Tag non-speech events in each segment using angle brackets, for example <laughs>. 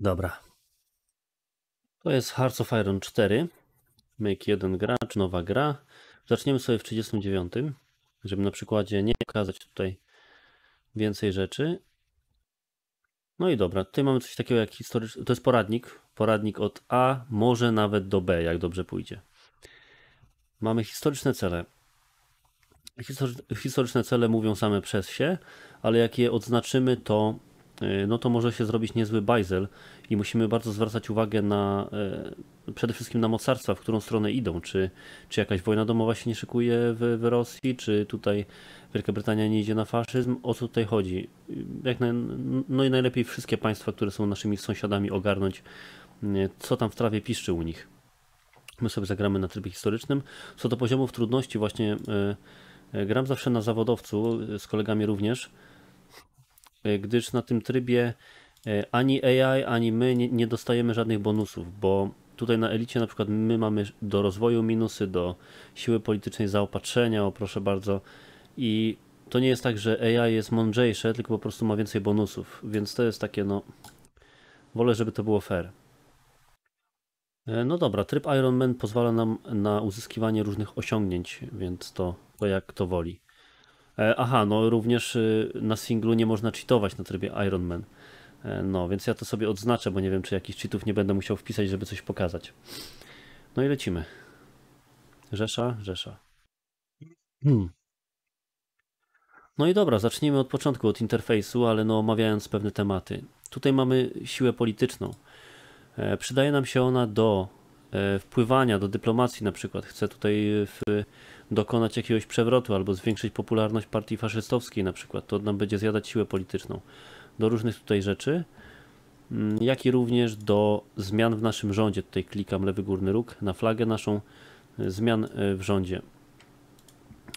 Dobra. To jest Hearts of Iron 4. Make 1 czy nowa gra. Zaczniemy sobie w 39, żeby na przykładzie nie pokazać tutaj więcej rzeczy. No i dobra, tutaj mamy coś takiego jak historyczny, to jest poradnik, poradnik od A, może nawet do B, jak dobrze pójdzie. Mamy historyczne cele. Historyczne cele mówią same przez się, ale jak je odznaczymy, to Y, no to może się zrobić niezły bajzel i musimy bardzo zwracać uwagę na e, przede wszystkim na mocarstwa, w którą stronę idą. Czy, czy jakaś wojna domowa się nie szykuje w, w Rosji, czy tutaj Wielka Brytania nie idzie na faszyzm? O co tutaj chodzi? Jak no i najlepiej wszystkie państwa, które są naszymi sąsiadami, ogarnąć, y, co tam w trawie piszczy u nich. My sobie zagramy na trybie historycznym. Co do poziomów trudności, właśnie y, gram zawsze na zawodowcu, z kolegami również. E, gdyż na tym trybie e, ani AI, ani my nie, nie dostajemy żadnych bonusów, bo tutaj na elicie na przykład my mamy do rozwoju minusy, do siły politycznej zaopatrzenia, o proszę bardzo i to nie jest tak, że AI jest mądrzejsze, tylko po prostu ma więcej bonusów, więc to jest takie no wolę, żeby to było fair. E, no dobra, tryb Iron Man pozwala nam na uzyskiwanie różnych osiągnięć, więc to, to jak to woli. E, aha, no również y, na singlu nie można cheatować na trybie Iron Man. E, no, więc ja to sobie odznaczę, bo nie wiem, czy jakichś cheatów nie będę musiał wpisać, żeby coś pokazać. No i lecimy. Rzesza, Rzesza. Hmm. No i dobra, zacznijmy od początku, od interfejsu, ale no omawiając pewne tematy. Tutaj mamy siłę polityczną. E, przydaje nam się ona do e, wpływania, do dyplomacji na przykład. Chcę tutaj w, dokonać jakiegoś przewrotu albo zwiększyć popularność partii faszystowskiej na przykład, to nam będzie zjadać siłę polityczną. Do różnych tutaj rzeczy, mm, jak i również do zmian w naszym rządzie. Tutaj klikam lewy górny róg na flagę naszą, zmian e, w rządzie.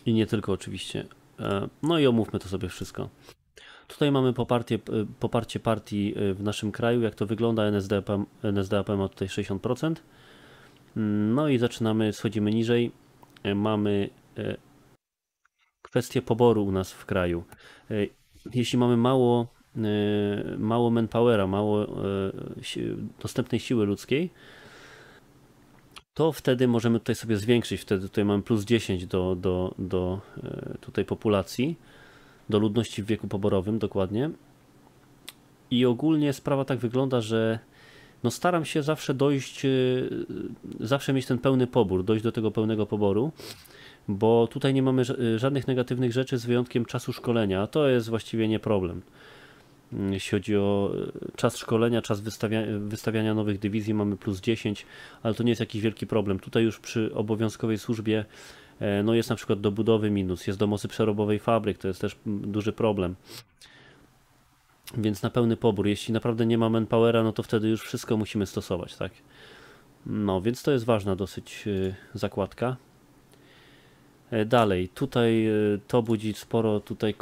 I nie tylko oczywiście. E, no i omówmy to sobie wszystko. Tutaj mamy poparcie, poparcie partii e, w naszym kraju, jak to wygląda. NSDAP, NSDAP ma tutaj 60%. Mm, no i zaczynamy, schodzimy niżej E, mamy e, kwestię poboru u nas w kraju. E, jeśli mamy mało, mało manpowera, mało dostępnej siły ludzkiej, to wtedy możemy tutaj sobie zwiększyć. Wtedy tutaj mamy plus 10 do, do, do tutaj populacji, do ludności w wieku poborowym dokładnie. I ogólnie sprawa tak wygląda, że no staram się zawsze dojść, y, zawsze mieć ten pełny pobór, dojść do tego pełnego poboru, bo tutaj nie mamy y, żadnych negatywnych rzeczy z wyjątkiem czasu szkolenia, a to jest właściwie nie problem. Mm, jeśli chodzi o y, czas szkolenia, czas wystawia wystawiania nowych dywizji, mamy plus 10, ale to nie jest jakiś wielki problem. Tutaj już przy obowiązkowej służbie e, no jest na przykład do budowy minus, jest do mocy przerobowej fabryk, to jest też mm, duży problem. Więc na pełny pobór. Jeśli naprawdę nie ma manpowera, no to wtedy już wszystko musimy stosować, tak? No, więc to jest ważna dosyć y, zakładka. E, dalej, tutaj y, to budzi sporo tutaj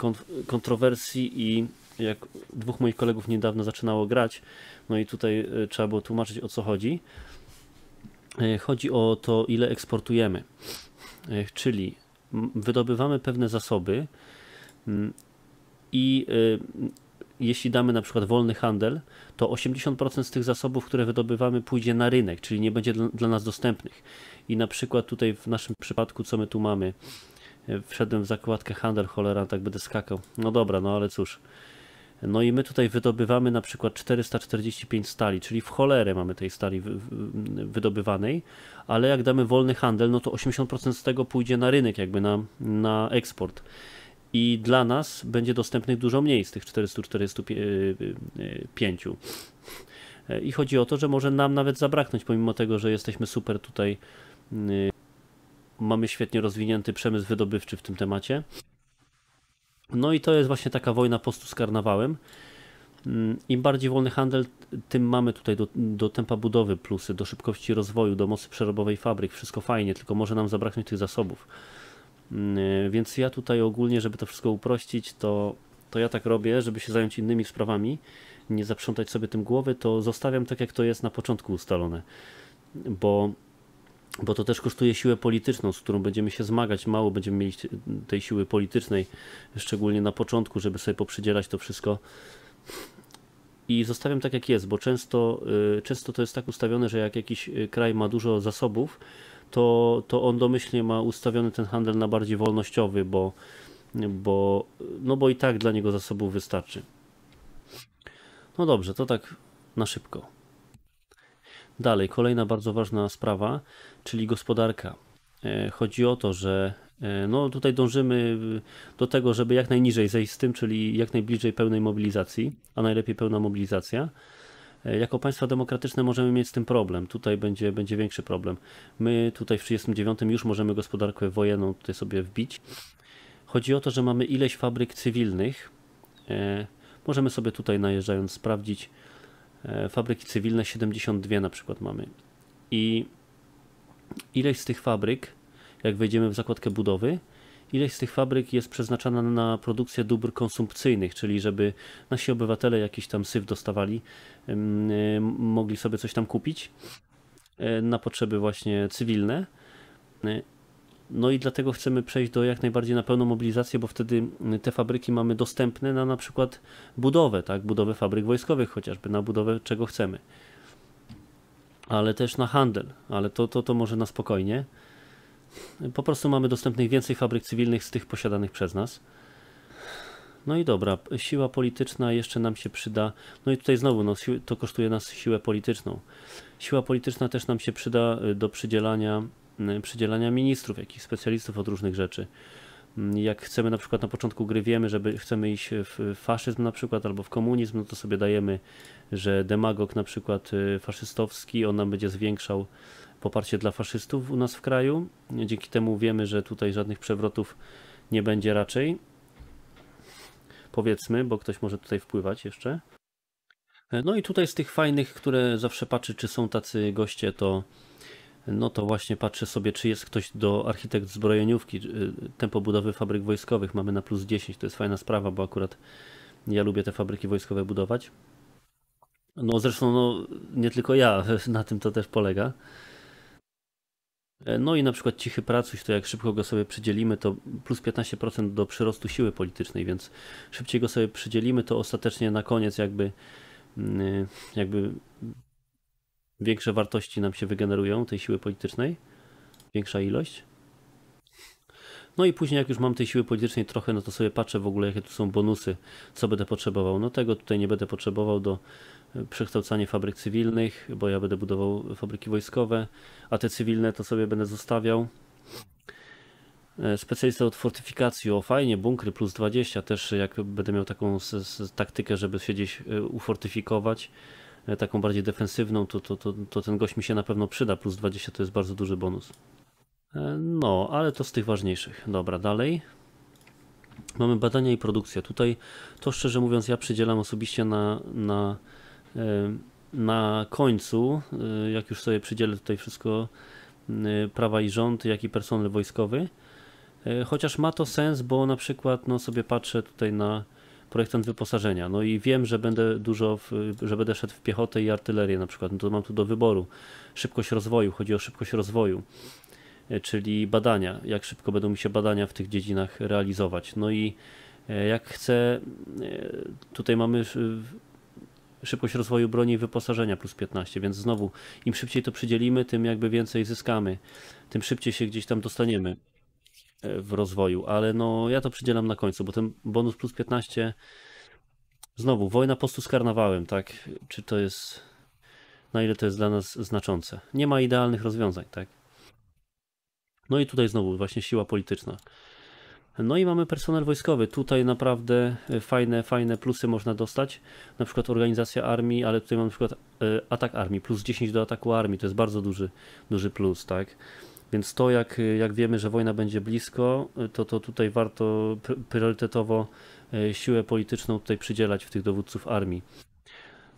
kontrowersji i jak dwóch moich kolegów niedawno zaczynało grać, no i tutaj y, trzeba było tłumaczyć o co chodzi. E, chodzi o to, ile eksportujemy. E, czyli wydobywamy pewne zasoby i jeśli damy na przykład wolny handel, to 80% z tych zasobów, które wydobywamy, pójdzie na rynek, czyli nie będzie dla, nas dostępnych. I na przykład tutaj w naszym przypadku, co my tu mamy? E, wszedłem w zakładkę handel, cholera, tak będę skakał. No dobra, no ale cóż. No i my tutaj wydobywamy na przykład 445 stali, czyli w cholerę mamy tej stali wydobywanej, ale jak damy wolny handel, no to 80% z tego pójdzie na rynek, jakby na, na eksport i dla nas będzie dostępnych dużo mniej z tych 445. E, I chodzi o to, że może nam nawet zabraknąć, pomimo tego, że jesteśmy super tutaj, y, mamy świetnie rozwinięty przemysł wydobywczy w tym temacie. No i to jest właśnie taka wojna postu z karnawałem. Mm, Im bardziej wolny handel, tym mamy tutaj do, do, tempa budowy plusy, do szybkości rozwoju, do mocy przerobowej fabryk, wszystko fajnie, tylko może nam zabraknąć tych zasobów. Y, więc ja tutaj ogólnie, żeby to wszystko uprościć, to, to ja tak robię, żeby się zająć innymi sprawami, nie zaprzątać sobie tym głowy, to zostawiam tak, jak to jest na początku ustalone. Bo bo to też kosztuje siłę polityczną, z którą będziemy się zmagać. Mało będziemy mieli tej siły politycznej, szczególnie na początku, żeby sobie poprzydzielać to wszystko. I zostawiam tak jak jest, bo często, y, często to jest tak ustawione, że jak jakiś y, kraj ma dużo zasobów, to, to on domyślnie ma ustawiony ten handel na bardziej wolnościowy, bo, bo, no bo i tak dla niego zasobów wystarczy. No dobrze, to tak na szybko. Dalej, kolejna bardzo ważna sprawa, czyli gospodarka. E, chodzi o to, że e, no tutaj dążymy do tego, żeby jak najniżej zejść z tym, czyli jak najbliżej pełnej mobilizacji, a najlepiej pełna mobilizacja. E, jako państwa demokratyczne możemy mieć z tym problem. Tutaj będzie, będzie większy problem. My tutaj w 1939 już możemy gospodarkę wojenną tutaj sobie wbić. Chodzi o to, że mamy ileś fabryk cywilnych. E, możemy sobie tutaj najeżdżając sprawdzić. E, fabryki cywilne 72 na przykład mamy. I ileś z tych fabryk, jak wejdziemy w zakładkę budowy, ileś z tych fabryk jest przeznaczana na produkcję dóbr konsumpcyjnych, czyli żeby nasi obywatele jakiś tam syf dostawali, mogli sobie coś tam kupić e, na potrzeby właśnie cywilne. E, no i dlatego chcemy przejść do jak najbardziej na pełną mobilizację, bo wtedy te fabryki mamy dostępne na na przykład budowę, tak, budowę fabryk wojskowych chociażby, na budowę czego chcemy. Ale też na handel, ale to, to, to może na spokojnie. Po prostu mamy dostępnych więcej fabryk cywilnych z tych posiadanych przez nas. No i dobra, siła polityczna jeszcze nam się przyda. No i tutaj znowu, no, to kosztuje nas siłę polityczną. Siła polityczna też nam się przyda y, do przydzielania, y, przydzielania ministrów, jakichś specjalistów od różnych rzeczy. Mm, jak chcemy na przykład na początku gry wiemy, że chcemy iść w faszyzm na przykład albo w komunizm, no to sobie dajemy, że demagog na przykład y, faszystowski, on nam będzie zwiększał poparcie dla faszystów u nas w kraju. Dzięki temu wiemy, że tutaj żadnych przewrotów nie będzie raczej. Powiedzmy, bo ktoś może tutaj wpływać jeszcze. E, no i tutaj z tych fajnych, które zawsze patrzy, czy są tacy goście, to no to właśnie patrzę sobie, czy jest ktoś do architekt zbrojeniówki, e, tempo budowy fabryk wojskowych mamy na plus 10, to jest fajna sprawa, bo akurat ja lubię te fabryki wojskowe budować. No zresztą no, nie tylko ja, <laughs> na tym to też polega. E, no i na przykład cichy pracuś, to jak szybko go sobie przydzielimy, to plus 15% do przyrostu siły politycznej, więc szybciej go sobie przydzielimy, to ostatecznie na koniec jakby, mm, e, jakby większe wartości nam się wygenerują tej siły politycznej, większa ilość. No i później jak już mam tej siły politycznej trochę, no to sobie patrzę w ogóle jakie tu są bonusy, co będę potrzebował. No tego tutaj nie będę potrzebował do e, przekształcania fabryk cywilnych, bo ja będę budował fabryki wojskowe, a te cywilne to sobie będę zostawiał. E, specjalista od fortyfikacji, o fajnie, bunkry plus 20, też jak będę miał taką taktykę, żeby się gdzieś e, ufortyfikować, taką bardziej defensywną, to, to, to, to ten gość mi się na pewno przyda, plus 20 to jest bardzo duży bonus. E, no, ale to z tych ważniejszych. Dobra, dalej. Mamy badania i produkcja. Tutaj to szczerze mówiąc ja przydzielam osobiście na, na, e, na końcu, e, jak już sobie przydzielę tutaj wszystko prawa i rząd, jak i personel wojskowy. Chociaż ma to sens, bo na przykład no, sobie patrzę tutaj na projektant wyposażenia, no i wiem, że będę dużo, w, że będę szedł w piechotę i artylerię na przykład, no to mam tu do wyboru. Szybkość rozwoju, chodzi o szybkość rozwoju. E, czyli badania, jak szybko będą mi się badania w tych dziedzinach realizować. No i e, jak chcę, e, tutaj mamy szybkość rozwoju broni i wyposażenia plus 15, więc znowu im szybciej to przydzielimy, tym jakby więcej zyskamy, tym szybciej się gdzieś tam dostaniemy w rozwoju, ale no ja to przydzielam na końcu, bo ten bonus plus 15 znowu wojna postu z karnawałem, tak? Czy to jest na ile to jest dla nas znaczące? Nie ma idealnych rozwiązań, tak? No i tutaj znowu właśnie siła polityczna. No i mamy personel wojskowy. Tutaj naprawdę e, fajne, fajne plusy można dostać. Na przykład organizacja armii, ale tutaj mamy na przykład e, atak armii, plus 10 do ataku armii, to jest bardzo duży, duży plus, tak? Więc to jak, e, jak wiemy, że wojna będzie blisko, to, to tutaj warto priorytetowo siłę polityczną tutaj przydzielać w tych dowódców armii.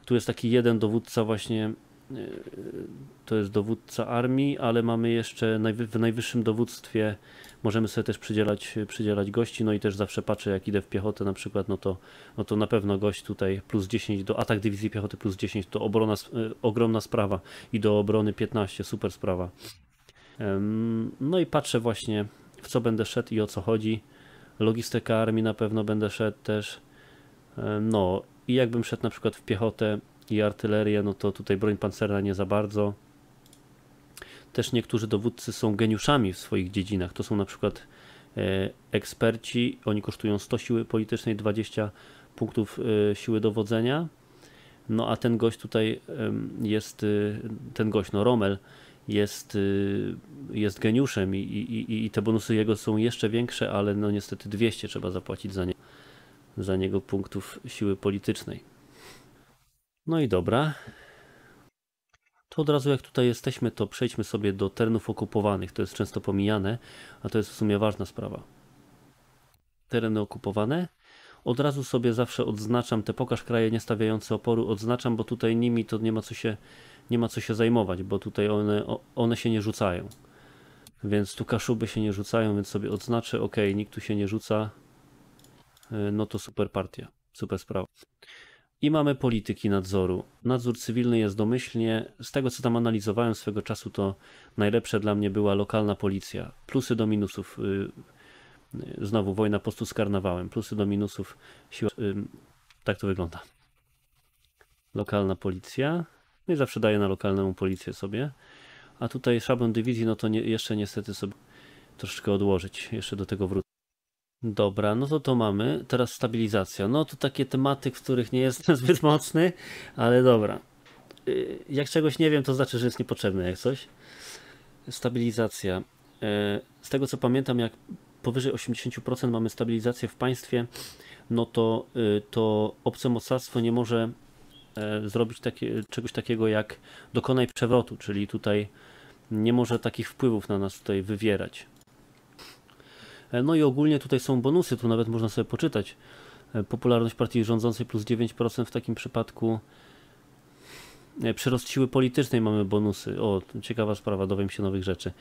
Tu jest taki jeden dowódca właśnie Y, to jest dowódca armii, ale mamy jeszcze w najwyższym dowództwie możemy sobie też przydzielać, przydzielać gości, no i też zawsze patrzę jak idę w piechotę na przykład, no to, no to na pewno gość tutaj plus 10 do atak dywizji piechoty plus 10 to obrona, y, ogromna sprawa i do obrony 15, super sprawa. No i patrzę właśnie w co będę szedł i o co chodzi. Logistyka armii na pewno będę szedł też. No i jakbym szedł na przykład w piechotę i artylerię, no to tutaj broń pancerna nie za bardzo. Też niektórzy dowódcy są geniuszami w swoich dziedzinach. To są na przykład e, eksperci, oni kosztują 100 siły politycznej, 20 punktów e, siły dowodzenia. No a ten gość tutaj jest, e, ten gość, no Rommel, jest, jest geniuszem i, i, i te bonusy jego są jeszcze większe, ale no niestety 200 trzeba zapłacić za, nie, za niego punktów siły politycznej. No i dobra. To od razu jak tutaj jesteśmy, to przejdźmy sobie do terenów okupowanych. To jest często pomijane, a to jest w sumie ważna sprawa. Tereny okupowane. Od razu sobie zawsze odznaczam te pokaż kraje stawiające oporu, odznaczam, bo tutaj nimi to nie ma co się, nie ma co się zajmować, bo tutaj one, one się nie rzucają. Więc tu kaszuby się nie rzucają, więc sobie odznaczę, ok, nikt tu się nie rzuca. E, no to super partia, super sprawa. I mamy polityki nadzoru. Nadzór cywilny jest domyślnie, z tego co tam analizowałem swego czasu, to najlepsze dla mnie była lokalna policja. Plusy do minusów. Y, znowu wojna po prostu z karnawałem. Plusy do minusów. Siła... Y, tak to wygląda. Lokalna policja. No i zawsze daję na lokalną policję sobie. A tutaj szablon dywizji, no to nie, jeszcze niestety sobie troszeczkę odłożyć. Jeszcze do tego wrócę. Dobra, no to to mamy. Teraz stabilizacja. No to takie tematy, w których nie jestem <laughs> zbyt mocny, ale dobra. Y, jak czegoś nie wiem, to znaczy, że jest niepotrzebne jak coś. Stabilizacja. Y, z tego co pamiętam, jak powyżej 80% mamy stabilizację w państwie, no to, y, to obce mocarstwo nie może e, zrobić takie, czegoś takiego jak dokonaj przewrotu, czyli tutaj nie może takich wpływów na nas tutaj wywierać. E, no i ogólnie tutaj są bonusy, tu nawet można sobie poczytać. E, popularność partii rządzącej plus 9% w takim przypadku. E, przyrost siły politycznej mamy bonusy. O, ciekawa sprawa, dowiem się nowych rzeczy.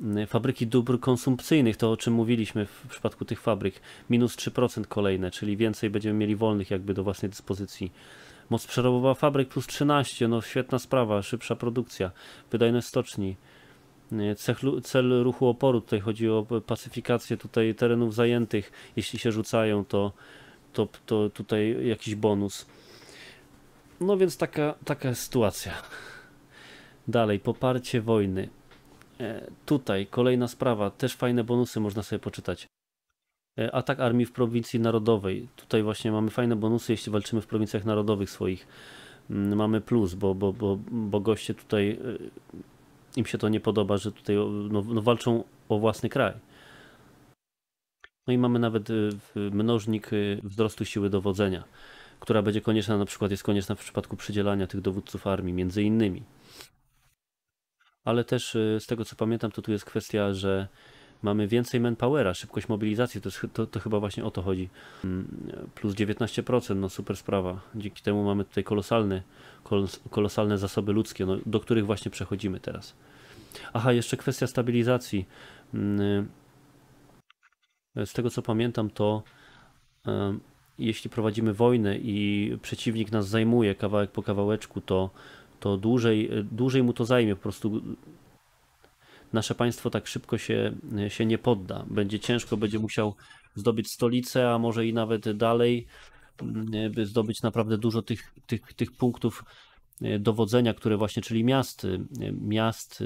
Mm, fabryki dóbr konsumpcyjnych, to o czym mówiliśmy w przypadku tych fabryk, minus 3% kolejne, czyli więcej będziemy mieli wolnych jakby do własnej dyspozycji. Moc przerobowa fabryk plus 13, no świetna sprawa, szybsza produkcja, wydajność stoczni, Y, cel ruchu oporu. Tutaj chodzi o pacyfikację tutaj terenów zajętych. Jeśli się rzucają, to, to, to tutaj jakiś bonus. No więc taka, taka jest sytuacja. Dalej, poparcie wojny. E, tutaj kolejna sprawa, też fajne bonusy można sobie poczytać. E, atak armii w prowincji narodowej. Tutaj właśnie mamy fajne bonusy, jeśli walczymy w prowincjach narodowych swoich. Mm, mamy plus, bo, bo, bo, bo goście tutaj e, im się to nie podoba, że tutaj no, no walczą o własny kraj. No i mamy nawet y, mnożnik y, wzrostu siły dowodzenia, która będzie konieczna na przykład jest konieczna w przypadku przydzielania tych dowódców armii, między innymi. Ale też y, z tego co pamiętam, to tu jest kwestia, że mamy więcej manpowera, szybkość mobilizacji, to, to, to, chyba właśnie o to chodzi. Mm, plus 19%, no super sprawa. Dzięki temu mamy tutaj kolosalny, kolos, kolosalne zasoby ludzkie, no, do których właśnie przechodzimy teraz. Aha, jeszcze kwestia stabilizacji. Mm, z tego co pamiętam, to jeśli prowadzimy wojnę i przeciwnik nas zajmuje kawałek po kawałeczku, to, to dłużej, dłużej mu to zajmie. Po prostu nasze państwo tak szybko się, się nie podda. Będzie ciężko, będzie musiał zdobyć stolicę, a może i nawet dalej, mm, by zdobyć naprawdę dużo tych, tych, tych punktów e, dowodzenia, które właśnie, czyli miast, e, miast,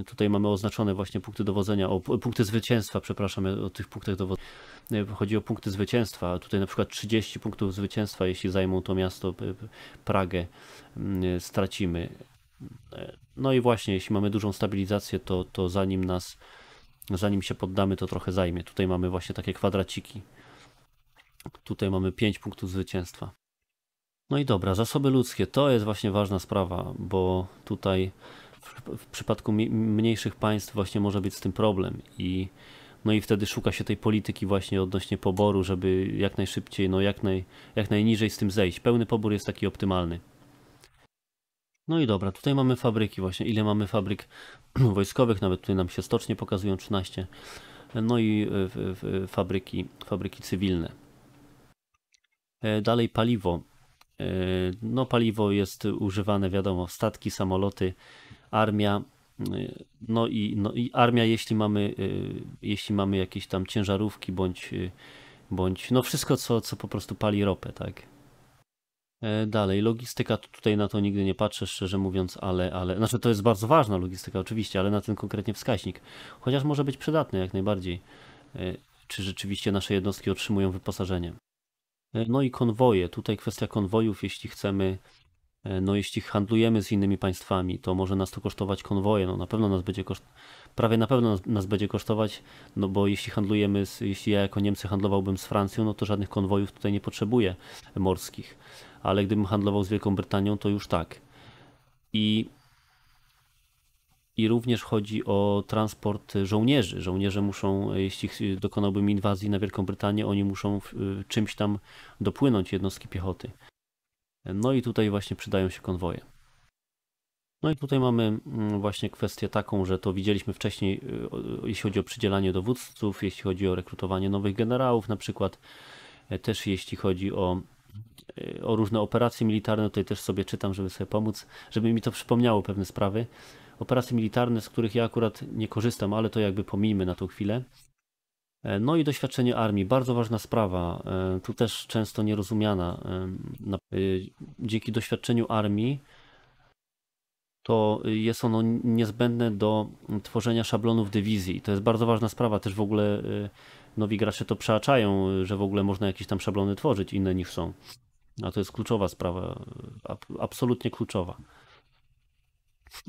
e, tutaj mamy oznaczone właśnie punkty dowodzenia, o punkty zwycięstwa, przepraszam, o tych punktach dowodzenia, chodzi o punkty zwycięstwa, tutaj na przykład 30 punktów zwycięstwa, jeśli zajmą to miasto Pragę, mm, stracimy. No i właśnie, jeśli mamy dużą stabilizację, to, to zanim nas, zanim się poddamy, to trochę zajmie. Tutaj mamy właśnie takie kwadraciki. Tutaj mamy 5 punktów zwycięstwa. No i dobra, zasoby ludzkie to jest właśnie ważna sprawa, bo tutaj w, w przypadku mniejszych państw właśnie może być z tym problem i no i wtedy szuka się tej polityki właśnie odnośnie poboru, żeby jak najszybciej, no jak, naj, jak najniżej z tym zejść. Pełny pobór jest taki optymalny. No i dobra, tutaj mamy fabryki właśnie, ile mamy fabryk <clears throat> wojskowych, nawet tutaj nam się stocznie pokazują 13, no i e, fabryki, fabryki cywilne. E, dalej paliwo. E, no paliwo jest używane wiadomo, statki, samoloty, armia, no i, no i armia, jeśli mamy, jeśli mamy jakieś tam ciężarówki bądź, bądź no wszystko, co, co po prostu pali ropę, tak? E, dalej, logistyka, tutaj na to nigdy nie patrzę, szczerze mówiąc, ale, ale, znaczy to jest bardzo ważna logistyka oczywiście, ale na ten konkretnie wskaźnik, chociaż może być przydatny jak najbardziej, e, czy rzeczywiście nasze jednostki otrzymują wyposażenie. E, no i konwoje, tutaj kwestia konwojów, jeśli chcemy, no jeśli handlujemy z innymi państwami, to może nas to kosztować konwoje, no na pewno nas będzie koszt, prawie na pewno nas, nas będzie kosztować, no bo jeśli handlujemy, z, jeśli ja jako Niemcy handlowałbym z Francją, no to żadnych konwojów tutaj nie potrzebuję morskich ale gdybym handlował z Wielką Brytanią, to już tak. I, i również chodzi o transport żołnierzy. Żołnierze muszą, jeśli dokonałbym inwazji na Wielką Brytanię, oni muszą czymś tam dopłynąć jednostki piechoty. No i tutaj właśnie przydają się konwoje. No i tutaj mamy mm, właśnie kwestię taką, że to widzieliśmy wcześniej, y, jeśli chodzi o przydzielanie dowódców, jeśli chodzi o rekrutowanie nowych generałów, na przykład e, też jeśli chodzi o Y, o różne operacje militarne, tutaj też sobie czytam, żeby sobie pomóc, żeby mi to przypomniało pewne sprawy. Operacje militarne, z których ja akurat nie korzystam, ale to jakby pomijmy na tą chwilę. E, no i doświadczenie armii, bardzo ważna sprawa, e, tu też często nierozumiana. E, y, dzięki doświadczeniu armii to jest ono niezbędne do tworzenia szablonów dywizji. To jest bardzo ważna sprawa, też w ogóle y, nowi gracze to przeaczają, że w ogóle można jakieś tam szablony tworzyć inne niż są. A to jest kluczowa sprawa, absolutnie kluczowa.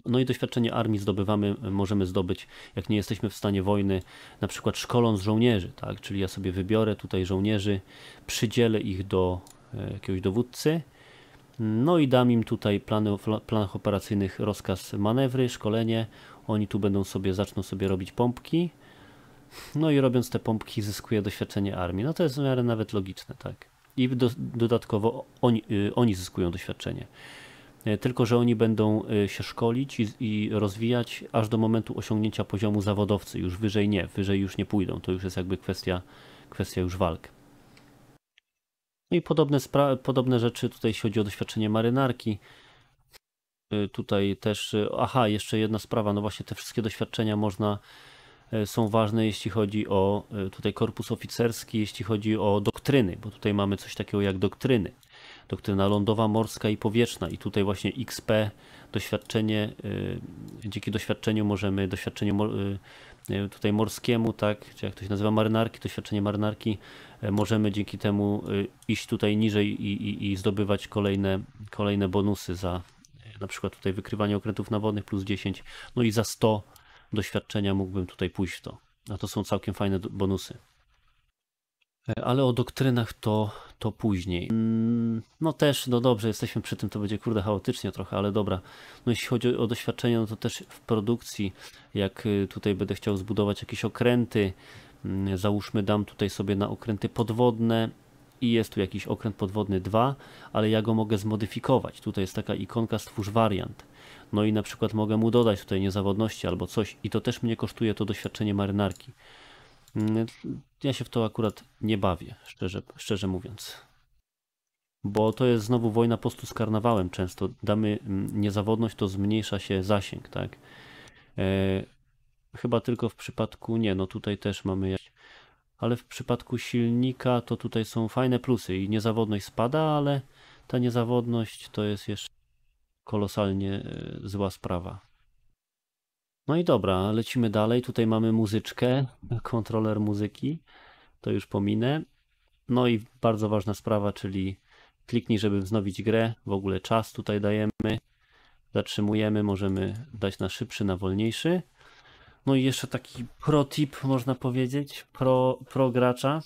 No i doświadczenie armii zdobywamy, możemy zdobyć, jak nie jesteśmy w stanie wojny, na przykład szkoląc żołnierzy, tak? Czyli ja sobie wybiorę tutaj żołnierzy, przydzielę ich do e, jakiegoś dowódcy, no i dam im tutaj plany, planach operacyjnych rozkaz manewry, szkolenie, oni tu będą sobie, zaczną sobie robić pompki, no i robiąc te pompki zyskuje doświadczenie armii. No to jest w miarę nawet logiczne, tak. I do, dodatkowo oni, y, oni zyskują doświadczenie. Y, tylko, że oni będą y, się szkolić i, i, rozwijać aż do momentu osiągnięcia poziomu zawodowcy. Już wyżej nie, wyżej już nie pójdą. To już jest jakby kwestia, kwestia już walk. No i podobne, podobne rzeczy tutaj, jeśli chodzi o doświadczenie marynarki. Tutaj też, aha, jeszcze jedna sprawa, no właśnie te wszystkie doświadczenia można E, są ważne, jeśli chodzi o e, tutaj korpus oficerski, jeśli chodzi o doktryny, bo tutaj mamy coś takiego jak doktryny. Doktryna lądowa, morska i powietrzna i tutaj właśnie XP doświadczenie, e, dzięki doświadczeniu możemy, doświadczeniu tutaj morskiemu, tak, czy jak to się nazywa, marynarki, doświadczenie marynarki, możemy dzięki temu iść tutaj niżej i, i, i zdobywać kolejne, kolejne bonusy za na przykład tutaj wykrywanie okrętów nawodnych plus 10, no i za 100 doświadczenia mógłbym tutaj pójść w to. A to są całkiem fajne bonusy. E, ale o doktrynach to, to później. Mm, no też, no dobrze, jesteśmy przy tym, to będzie kurde chaotycznie trochę, ale dobra. No jeśli chodzi o doświadczenie, no to też w produkcji, jak y, tutaj będę chciał zbudować jakieś okręty, mm, załóżmy dam tutaj sobie na okręty podwodne i jest tu jakiś okręt podwodny 2, ale ja go mogę zmodyfikować. Tutaj jest taka ikonka stwórz wariant no i na przykład mogę mu dodać tutaj niezawodności albo coś i to też mnie kosztuje to doświadczenie marynarki. Mm, ja się w to akurat nie bawię, szczerze, szczerze mówiąc. Bo to jest znowu wojna postu z karnawałem często. Damy mm, niezawodność, to zmniejsza się zasięg, tak? E, chyba tylko w przypadku, nie, no tutaj też mamy jakieś, ale w przypadku silnika to tutaj są fajne plusy i niezawodność spada, ale ta niezawodność to jest jeszcze kolosalnie e, zła sprawa. No i dobra, lecimy dalej. Tutaj mamy muzyczkę, <laughs> kontroler muzyki. To już pominę. No i bardzo ważna sprawa, czyli kliknij, żeby wznowić grę. W ogóle czas tutaj dajemy. Zatrzymujemy, możemy dać na szybszy, na wolniejszy. No i jeszcze taki pro tip, można powiedzieć, pro, pro gracza.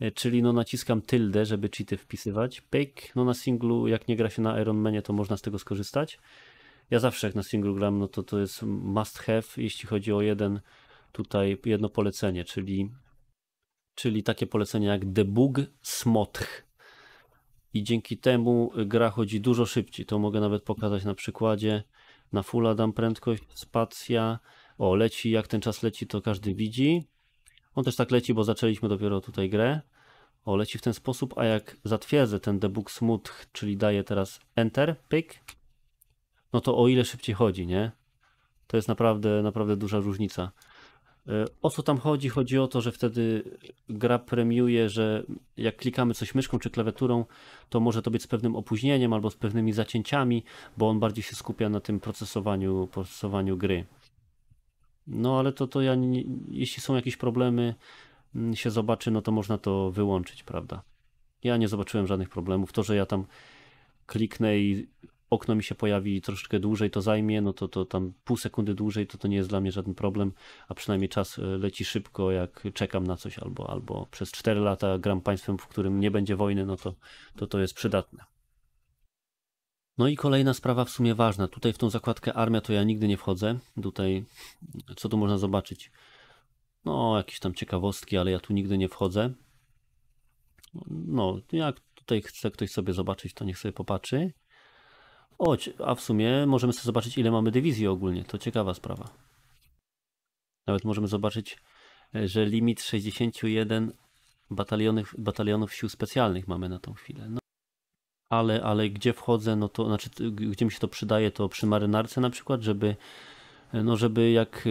E, czyli no naciskam tyldę, żeby cheaty wpisywać. Pyk, no na singlu, jak nie gra się na Ironmanie, to można z tego skorzystać. Ja zawsze jak na singlu gram, no to to jest must have, jeśli chodzi o jeden tutaj, jedno polecenie, czyli, czyli takie polecenie jak debug smotch. I dzięki temu gra chodzi dużo szybciej. To mogę nawet pokazać na przykładzie. Na fulla dam prędkość, spacja, o leci, jak ten czas leci to każdy widzi on też tak leci, bo zaczęliśmy dopiero tutaj grę. O, leci w ten sposób, a jak zatwierdzę ten debug smooth, czyli daję teraz enter, pyk, no to o ile szybciej chodzi, nie? To jest naprawdę, naprawdę duża różnica. E, o co tam chodzi? Chodzi o to, że wtedy gra premiuje, że jak klikamy coś myszką czy klawiaturą, to może to być z pewnym opóźnieniem albo z pewnymi zacięciami, bo on bardziej się skupia na tym procesowaniu, procesowaniu gry. No ale to, to ja, nie, jeśli są jakieś problemy, mm, się zobaczy, no to można to wyłączyć, prawda? Ja nie zobaczyłem żadnych problemów. To, że ja tam kliknę i okno mi się pojawi troszeczkę dłużej, to zajmie, no to, to tam pół sekundy dłużej, to to nie jest dla mnie żaden problem, a przynajmniej czas e, leci szybko, jak czekam na coś albo, albo przez 4 lata gram państwem, w którym nie będzie wojny, no to to, to jest przydatne. No i kolejna sprawa w sumie ważna. Tutaj w tą zakładkę armia to ja nigdy nie wchodzę. Tutaj co tu można zobaczyć? No, jakieś tam ciekawostki, ale ja tu nigdy nie wchodzę. No, jak tutaj chce ktoś sobie zobaczyć, to niech sobie popatrzy. O, a w sumie możemy sobie zobaczyć, ile mamy dywizji ogólnie. To ciekawa sprawa. Nawet możemy zobaczyć, że limit 61 batalionów, batalionów sił specjalnych mamy na tą chwilę. No ale, ale gdzie wchodzę, no to znaczy gdzie mi się to przydaje, to przy marynarce na przykład, żeby e, no żeby jak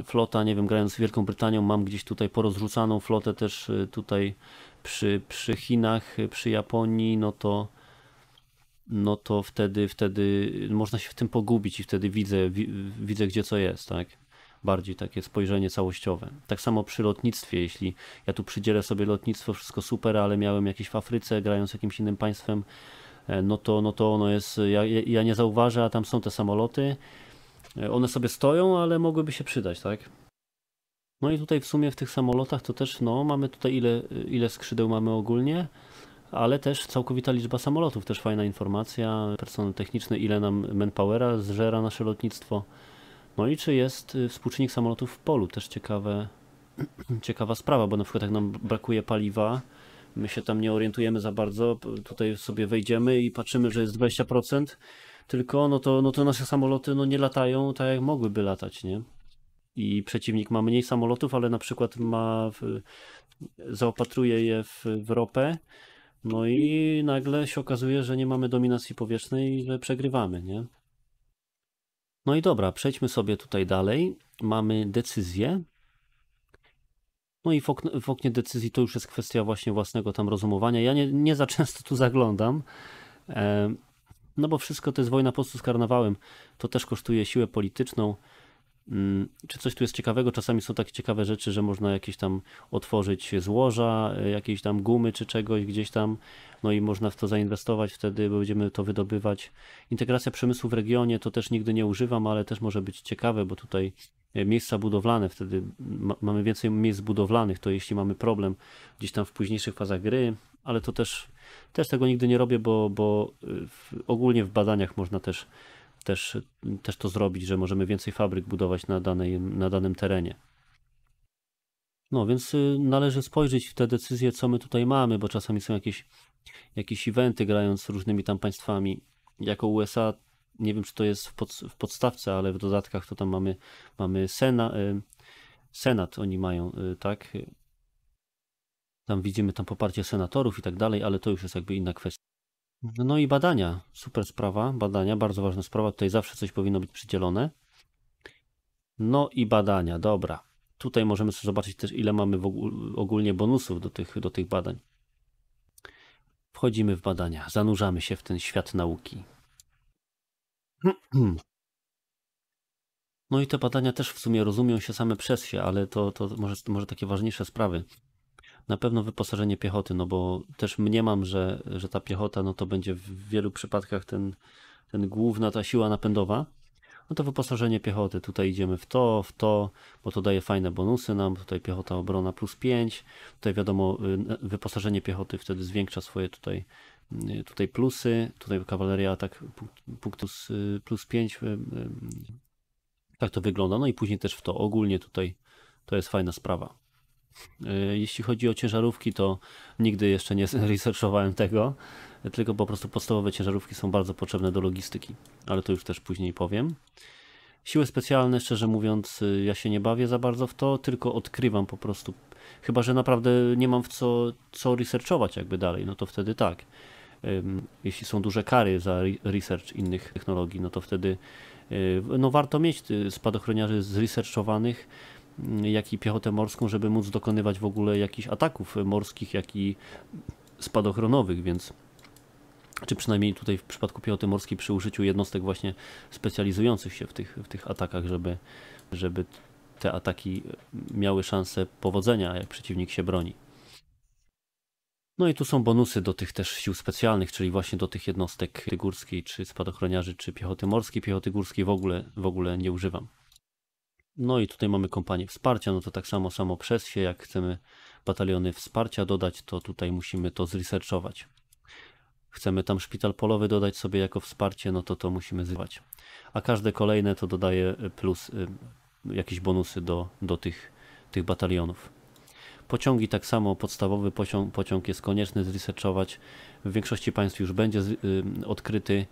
e, flota, nie wiem, grając z Wielką Brytanią, mam gdzieś tutaj porozrzucaną flotę też e, tutaj przy, przy Chinach, przy Japonii, no to no to wtedy, wtedy można się w tym pogubić i wtedy widzę, widzę gdzie co jest, tak? bardziej takie spojrzenie całościowe. Tak samo przy lotnictwie, jeśli ja tu przydzielę sobie lotnictwo, wszystko super, ale miałem jakieś w Afryce, grając z jakimś innym państwem, e, no to, no to ono jest, ja, ja nie zauważę, a tam są te samoloty, e, one sobie stoją, ale mogłyby się przydać, tak? No i tutaj w sumie w tych samolotach to też, no mamy tutaj ile, ile skrzydeł mamy ogólnie, ale też całkowita liczba samolotów, też fajna informacja, personel techniczny, ile nam manpowera zżera nasze lotnictwo, no i czy jest y, współczynnik samolotów w polu? Też ciekawe, <clears throat> ciekawa sprawa, bo na przykład jak nam brakuje paliwa, my się tam nie orientujemy za bardzo, tutaj sobie wejdziemy i patrzymy, że jest 20%, tylko no to, no to nasze samoloty no nie latają tak jak mogłyby latać, nie? I przeciwnik ma mniej samolotów, ale na przykład ma w, zaopatruje je w, w ropę, no i nagle się okazuje, że nie mamy dominacji powietrznej i że przegrywamy, nie? No i dobra, przejdźmy sobie tutaj dalej. Mamy decyzję. No i w, okn w oknie decyzji to już jest kwestia właśnie własnego tam rozumowania. Ja nie, nie za często tu zaglądam, e, no bo wszystko to jest wojna po prostu z karnawałem. To też kosztuje siłę polityczną. Mm, czy coś tu jest ciekawego? Czasami są takie ciekawe rzeczy, że można jakieś tam otworzyć złoża, e, jakieś tam gumy czy czegoś gdzieś tam, no i można w to zainwestować wtedy, bo będziemy to wydobywać. Integracja przemysłu w regionie to też nigdy nie używam, ale też może być ciekawe, bo tutaj e, miejsca budowlane, wtedy ma, mamy więcej miejsc budowlanych, to jeśli mamy problem gdzieś tam w późniejszych fazach gry, ale to też, też tego nigdy nie robię, bo, bo e, w, ogólnie w badaniach można też też, też to zrobić, że możemy więcej fabryk budować na, danej, na danym terenie. No więc y, należy spojrzeć w te decyzje, co my tutaj mamy, bo czasami są jakieś, jakieś eventy grając z różnymi tam państwami. Jako USA, nie wiem czy to jest w, pod, w podstawce, ale w dodatkach to tam mamy, mamy sena, y, Senat, oni mają, y, tak? Tam widzimy tam poparcie senatorów i tak dalej, ale to już jest jakby inna kwestia. No i badania. Super sprawa. Badania, bardzo ważna sprawa. Tutaj zawsze coś powinno być przydzielone. No i badania, dobra. Tutaj możemy sobie zobaczyć też, ile mamy ogólnie bonusów do tych, do tych badań. Wchodzimy w badania, zanurzamy się w ten świat nauki. <clears throat> No i te badania też w sumie rozumią się same przez się, ale to, to może, może takie ważniejsze sprawy na pewno wyposażenie piechoty, no bo też mniemam, że, że ta piechota no to będzie w wielu przypadkach ten, ten główna ta siła napędowa. No to wyposażenie piechoty, tutaj idziemy w to, w to, bo to daje fajne bonusy nam, tutaj piechota obrona plus 5, tutaj wiadomo y, wyposażenie piechoty wtedy zwiększa swoje tutaj y, tutaj plusy, tutaj kawaleria atak punktus plus 5 y, tak to wygląda, no i później też w to ogólnie tutaj to jest fajna sprawa. E, jeśli chodzi o ciężarówki, to nigdy jeszcze nie <laughs> researchowałem tego, tylko po prostu podstawowe ciężarówki są bardzo potrzebne do logistyki, ale to już też później powiem. Siły specjalne, szczerze mówiąc, y, ja się nie bawię za bardzo w to, tylko odkrywam po prostu. Chyba, że naprawdę nie mam w co, co researchować jakby dalej, no to wtedy tak. Jeśli są duże kary za research innych technologii, no to wtedy y, no warto mieć y, spadochroniarzy zresearchowanych, jak i piechotę morską, żeby móc dokonywać w ogóle jakichś ataków morskich, jak i spadochronowych, więc czy przynajmniej tutaj w przypadku piechoty morskiej przy użyciu jednostek właśnie specjalizujących się w tych, w tych atakach, żeby, żeby te ataki miały szansę powodzenia, jak przeciwnik się broni. No i tu są bonusy do tych też sił specjalnych, czyli właśnie do tych jednostek górskiej, czy spadochroniarzy, czy piechoty morskiej. Piechoty górskiej w ogóle, w ogóle nie używam. No i tutaj mamy kompanię wsparcia, no to tak samo samo przez się, jak chcemy bataliony wsparcia dodać, to tutaj musimy to zresearchować. Chcemy tam szpital polowy dodać sobie jako wsparcie, no to to musimy zrywać. A każde kolejne to dodaje e, plus e, jakieś bonusy do, do tych, tych batalionów. Pociągi tak samo, podstawowy pociąg, pociąg jest konieczny zresearchować. W większości państw już będzie y, odkryty.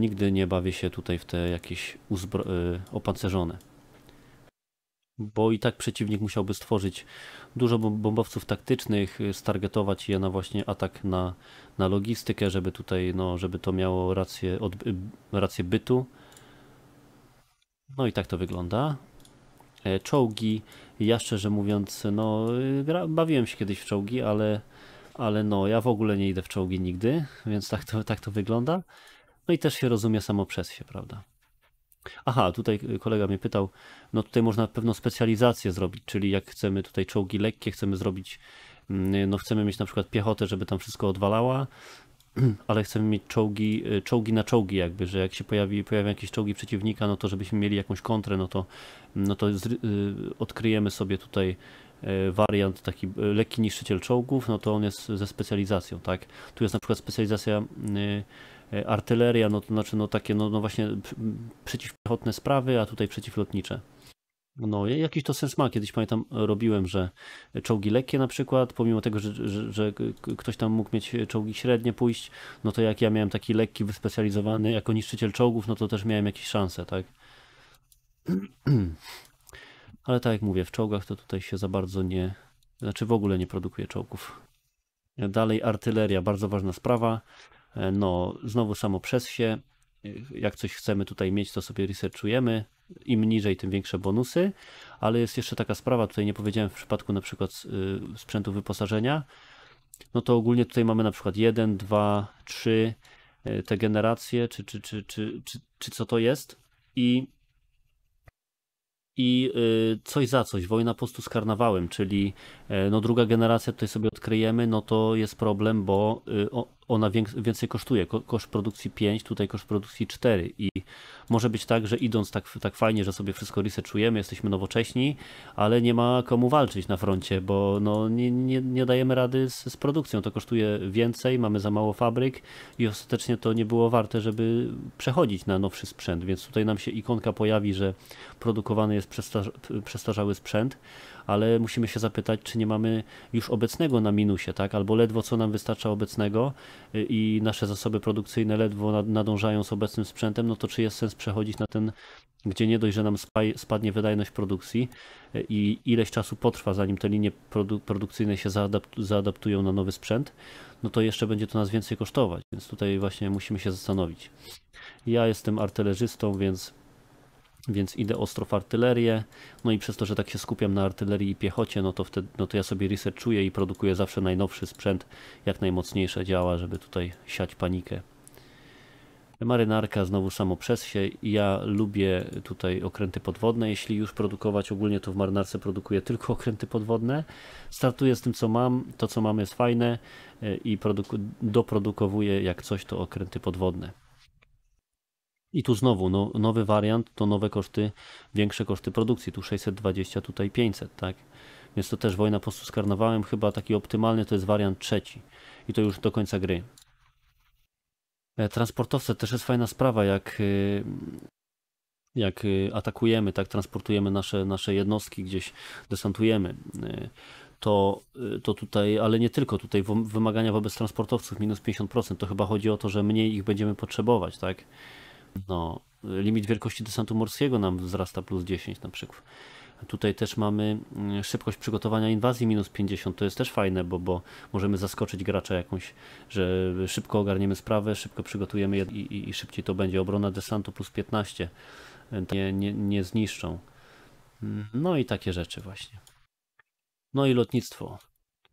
Nigdy nie bawię się tutaj w te jakieś y, opancerzone bo i tak przeciwnik musiałby stworzyć dużo bombowców taktycznych, y, stargetować je na właśnie atak na, na logistykę, żeby tutaj, no, żeby to miało rację, od, y, rację bytu. No i tak to wygląda. E, czołgi, ja szczerze mówiąc, no, y, bawiłem się kiedyś w czołgi, ale, ale no, ja w ogóle nie idę w czołgi nigdy, <laughs> więc tak to, tak to wygląda. No i też się rozumie samo przez się, prawda? Aha, tutaj y, kolega mnie pytał, no tutaj można pewną specjalizację zrobić, czyli jak chcemy tutaj czołgi lekkie, chcemy zrobić, mm, no chcemy mieć na przykład piechotę, żeby tam wszystko odwalała, <clears throat> ale chcemy mieć czołgi, y, czołgi na czołgi jakby, że jak się pojawi, pojawią jakieś czołgi przeciwnika, no to żebyśmy mieli jakąś kontrę, no to, no to z, y, odkryjemy sobie tutaj wariant taki lekki niszczyciel czołgów, no to on jest ze specjalizacją, tak? Tu jest na przykład specjalizacja E, artyleria, no to znaczy no takie no, no właśnie przeciwpiechotne sprawy, a tutaj przeciwlotnicze. No, jakiś to sens ma. Kiedyś pamiętam robiłem, że czołgi lekkie na przykład, pomimo tego, że, że, że, ktoś tam mógł mieć czołgi średnie pójść, no to jak ja miałem taki lekki, wyspecjalizowany jako niszczyciel czołgów, no to też miałem jakieś szanse, tak? <clears throat> Ale tak jak mówię, w czołgach to tutaj się za bardzo nie, znaczy w ogóle nie produkuje czołgów. Dalej artyleria, bardzo ważna sprawa. E, no, znowu samo przez się. E, jak coś chcemy tutaj mieć, to sobie researchujemy. Im niżej, tym większe bonusy, ale jest jeszcze taka sprawa, tutaj nie powiedziałem w przypadku na przykład e, sprzętu wyposażenia. No to ogólnie tutaj mamy na przykład 1, 2, 3 te generacje, czy, czy, czy, czy, czy, czy co to jest. I i coś za coś, wojna po prostu z karnawałem, czyli no druga generacja tutaj sobie odkryjemy, no to jest problem, bo ona więcej kosztuje. Koszt produkcji 5, tutaj koszt produkcji 4 i może być tak, że idąc tak, tak fajnie, że sobie wszystko researchujemy, jesteśmy nowocześni, ale nie ma komu walczyć na froncie, bo no, nie, nie, nie dajemy rady z, z produkcją. To kosztuje więcej, mamy za mało fabryk i ostatecznie to nie było warte, żeby przechodzić na nowszy sprzęt, więc tutaj nam się ikonka pojawi, że produkowany jest przestarzały sprzęt, ale musimy się zapytać, czy nie mamy już obecnego na minusie, tak? albo ledwo co nam wystarcza obecnego y, i nasze zasoby produkcyjne ledwo nadążają z obecnym sprzętem, no to czy jest sens przechodzić na ten, gdzie nie dość, że nam spadnie wydajność produkcji y, i ileś czasu potrwa, zanim te linie produ produkcyjne się zaadaptują na nowy sprzęt, no to jeszcze będzie to nas więcej kosztować, więc tutaj właśnie musimy się zastanowić. Ja jestem artylerzystą, więc więc idę ostro w artylerię, no i przez to, że tak się skupiam na artylerii i piechocie, no to, wtedy, no to ja sobie researchuję i produkuję zawsze najnowszy sprzęt, jak najmocniejsze działa, żeby tutaj siać panikę. Marynarka znowu samo przez się. Ja lubię tutaj okręty podwodne, jeśli już produkować. Ogólnie to w marynarce produkuję tylko <laughs> okręty podwodne. Startuję z tym, co mam. To, co mam jest fajne e, i doprodukowuję jak coś to okręty podwodne. I tu znowu no, nowy wariant to nowe koszty, większe koszty produkcji. Tu 620, tutaj 500, tak? Więc to też wojna po prostu z karnawałem. Chyba taki optymalny to jest wariant trzeci. I to już do końca gry. E, transportowce też jest fajna sprawa, jak, y, jak y, atakujemy, tak transportujemy nasze, nasze jednostki, gdzieś desantujemy. Y, to, to tutaj, ale nie tylko tutaj, wymagania wobec transportowców minus 50%, to chyba chodzi o to, że mniej ich będziemy potrzebować, tak? No, limit wielkości desantu morskiego nam wzrasta plus 10 na przykład. Tutaj też mamy mm, szybkość przygotowania inwazji minus 50, to jest też fajne, bo, bo możemy zaskoczyć gracza jakąś, że szybko ogarniemy sprawę, szybko przygotujemy i, i, i szybciej to będzie. Obrona desantu plus 15, e, nie, nie, nie zniszczą. Mm, no i takie rzeczy właśnie. No i lotnictwo.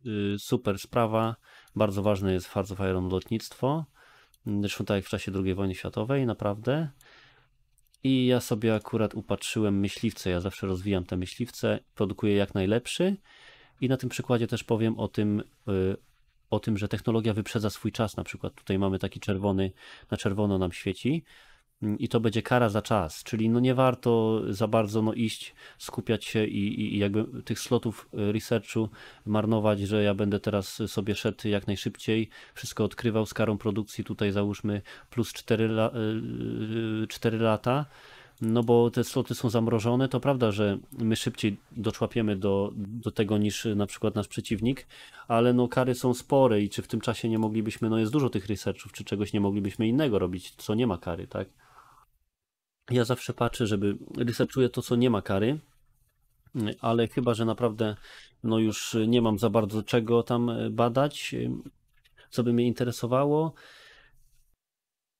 Y, super sprawa, bardzo ważne jest w Hearts of Iron lotnictwo. Zresztą tak jak w czasie II wojny światowej, naprawdę. I ja sobie akurat upatrzyłem myśliwce. Ja zawsze rozwijam te myśliwce, produkuję jak najlepszy. I na tym przykładzie też powiem o tym, y, o tym, że technologia wyprzedza swój czas. Na przykład tutaj mamy taki czerwony, na czerwono nam świeci. Mm, i to będzie kara za czas, czyli no nie warto za bardzo no iść, skupiać się i, i jakby tych slotów y, researchu marnować, że ja będę teraz sobie szedł jak najszybciej, wszystko odkrywał z karą produkcji tutaj załóżmy plus 4, la, 4 y, y, lata, no bo te sloty są zamrożone, to prawda, że my szybciej doczłapiemy do, do tego niż na przykład nasz przeciwnik, ale no kary są spore i czy w tym czasie nie moglibyśmy, no jest dużo tych researchów, czy czegoś nie moglibyśmy innego robić, co nie ma kary, tak? Ja zawsze patrzę, żeby researchuję to, co nie ma kary, ale chyba, że naprawdę no już nie mam za bardzo czego tam e, badać, e, co by mnie interesowało,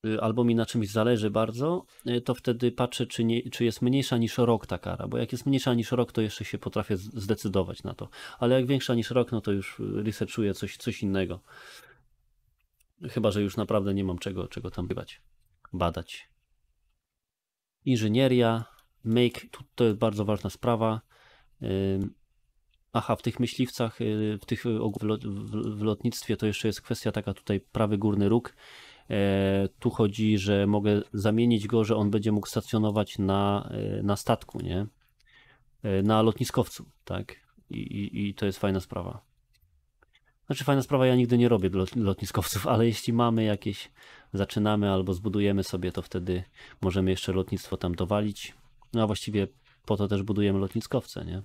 y, albo mi na czymś zależy bardzo, e, to wtedy patrzę, czy, nie, czy jest mniejsza niż rok ta kara, bo jak jest mniejsza niż rok, to jeszcze się potrafię zdecydować na to, ale jak większa niż rok, no to już researchuję coś, coś innego. Chyba, że już naprawdę nie mam czego, czego tam badać inżynieria, make, to jest bardzo ważna sprawa. Aha, w tych myśliwcach, y, w tych w lotnictwie to jeszcze jest kwestia taka tutaj prawy górny róg. E, tu chodzi, że mogę zamienić go, że on będzie mógł stacjonować na, y, na statku, nie? E, na lotniskowcu, tak? I, i, i to jest fajna sprawa. Znaczy fajna sprawa, ja nigdy nie robię lotniskowców, ale jeśli mamy jakieś, zaczynamy albo zbudujemy sobie, to wtedy możemy jeszcze lotnictwo tam dowalić. No a właściwie po to też budujemy lotniskowce, nie?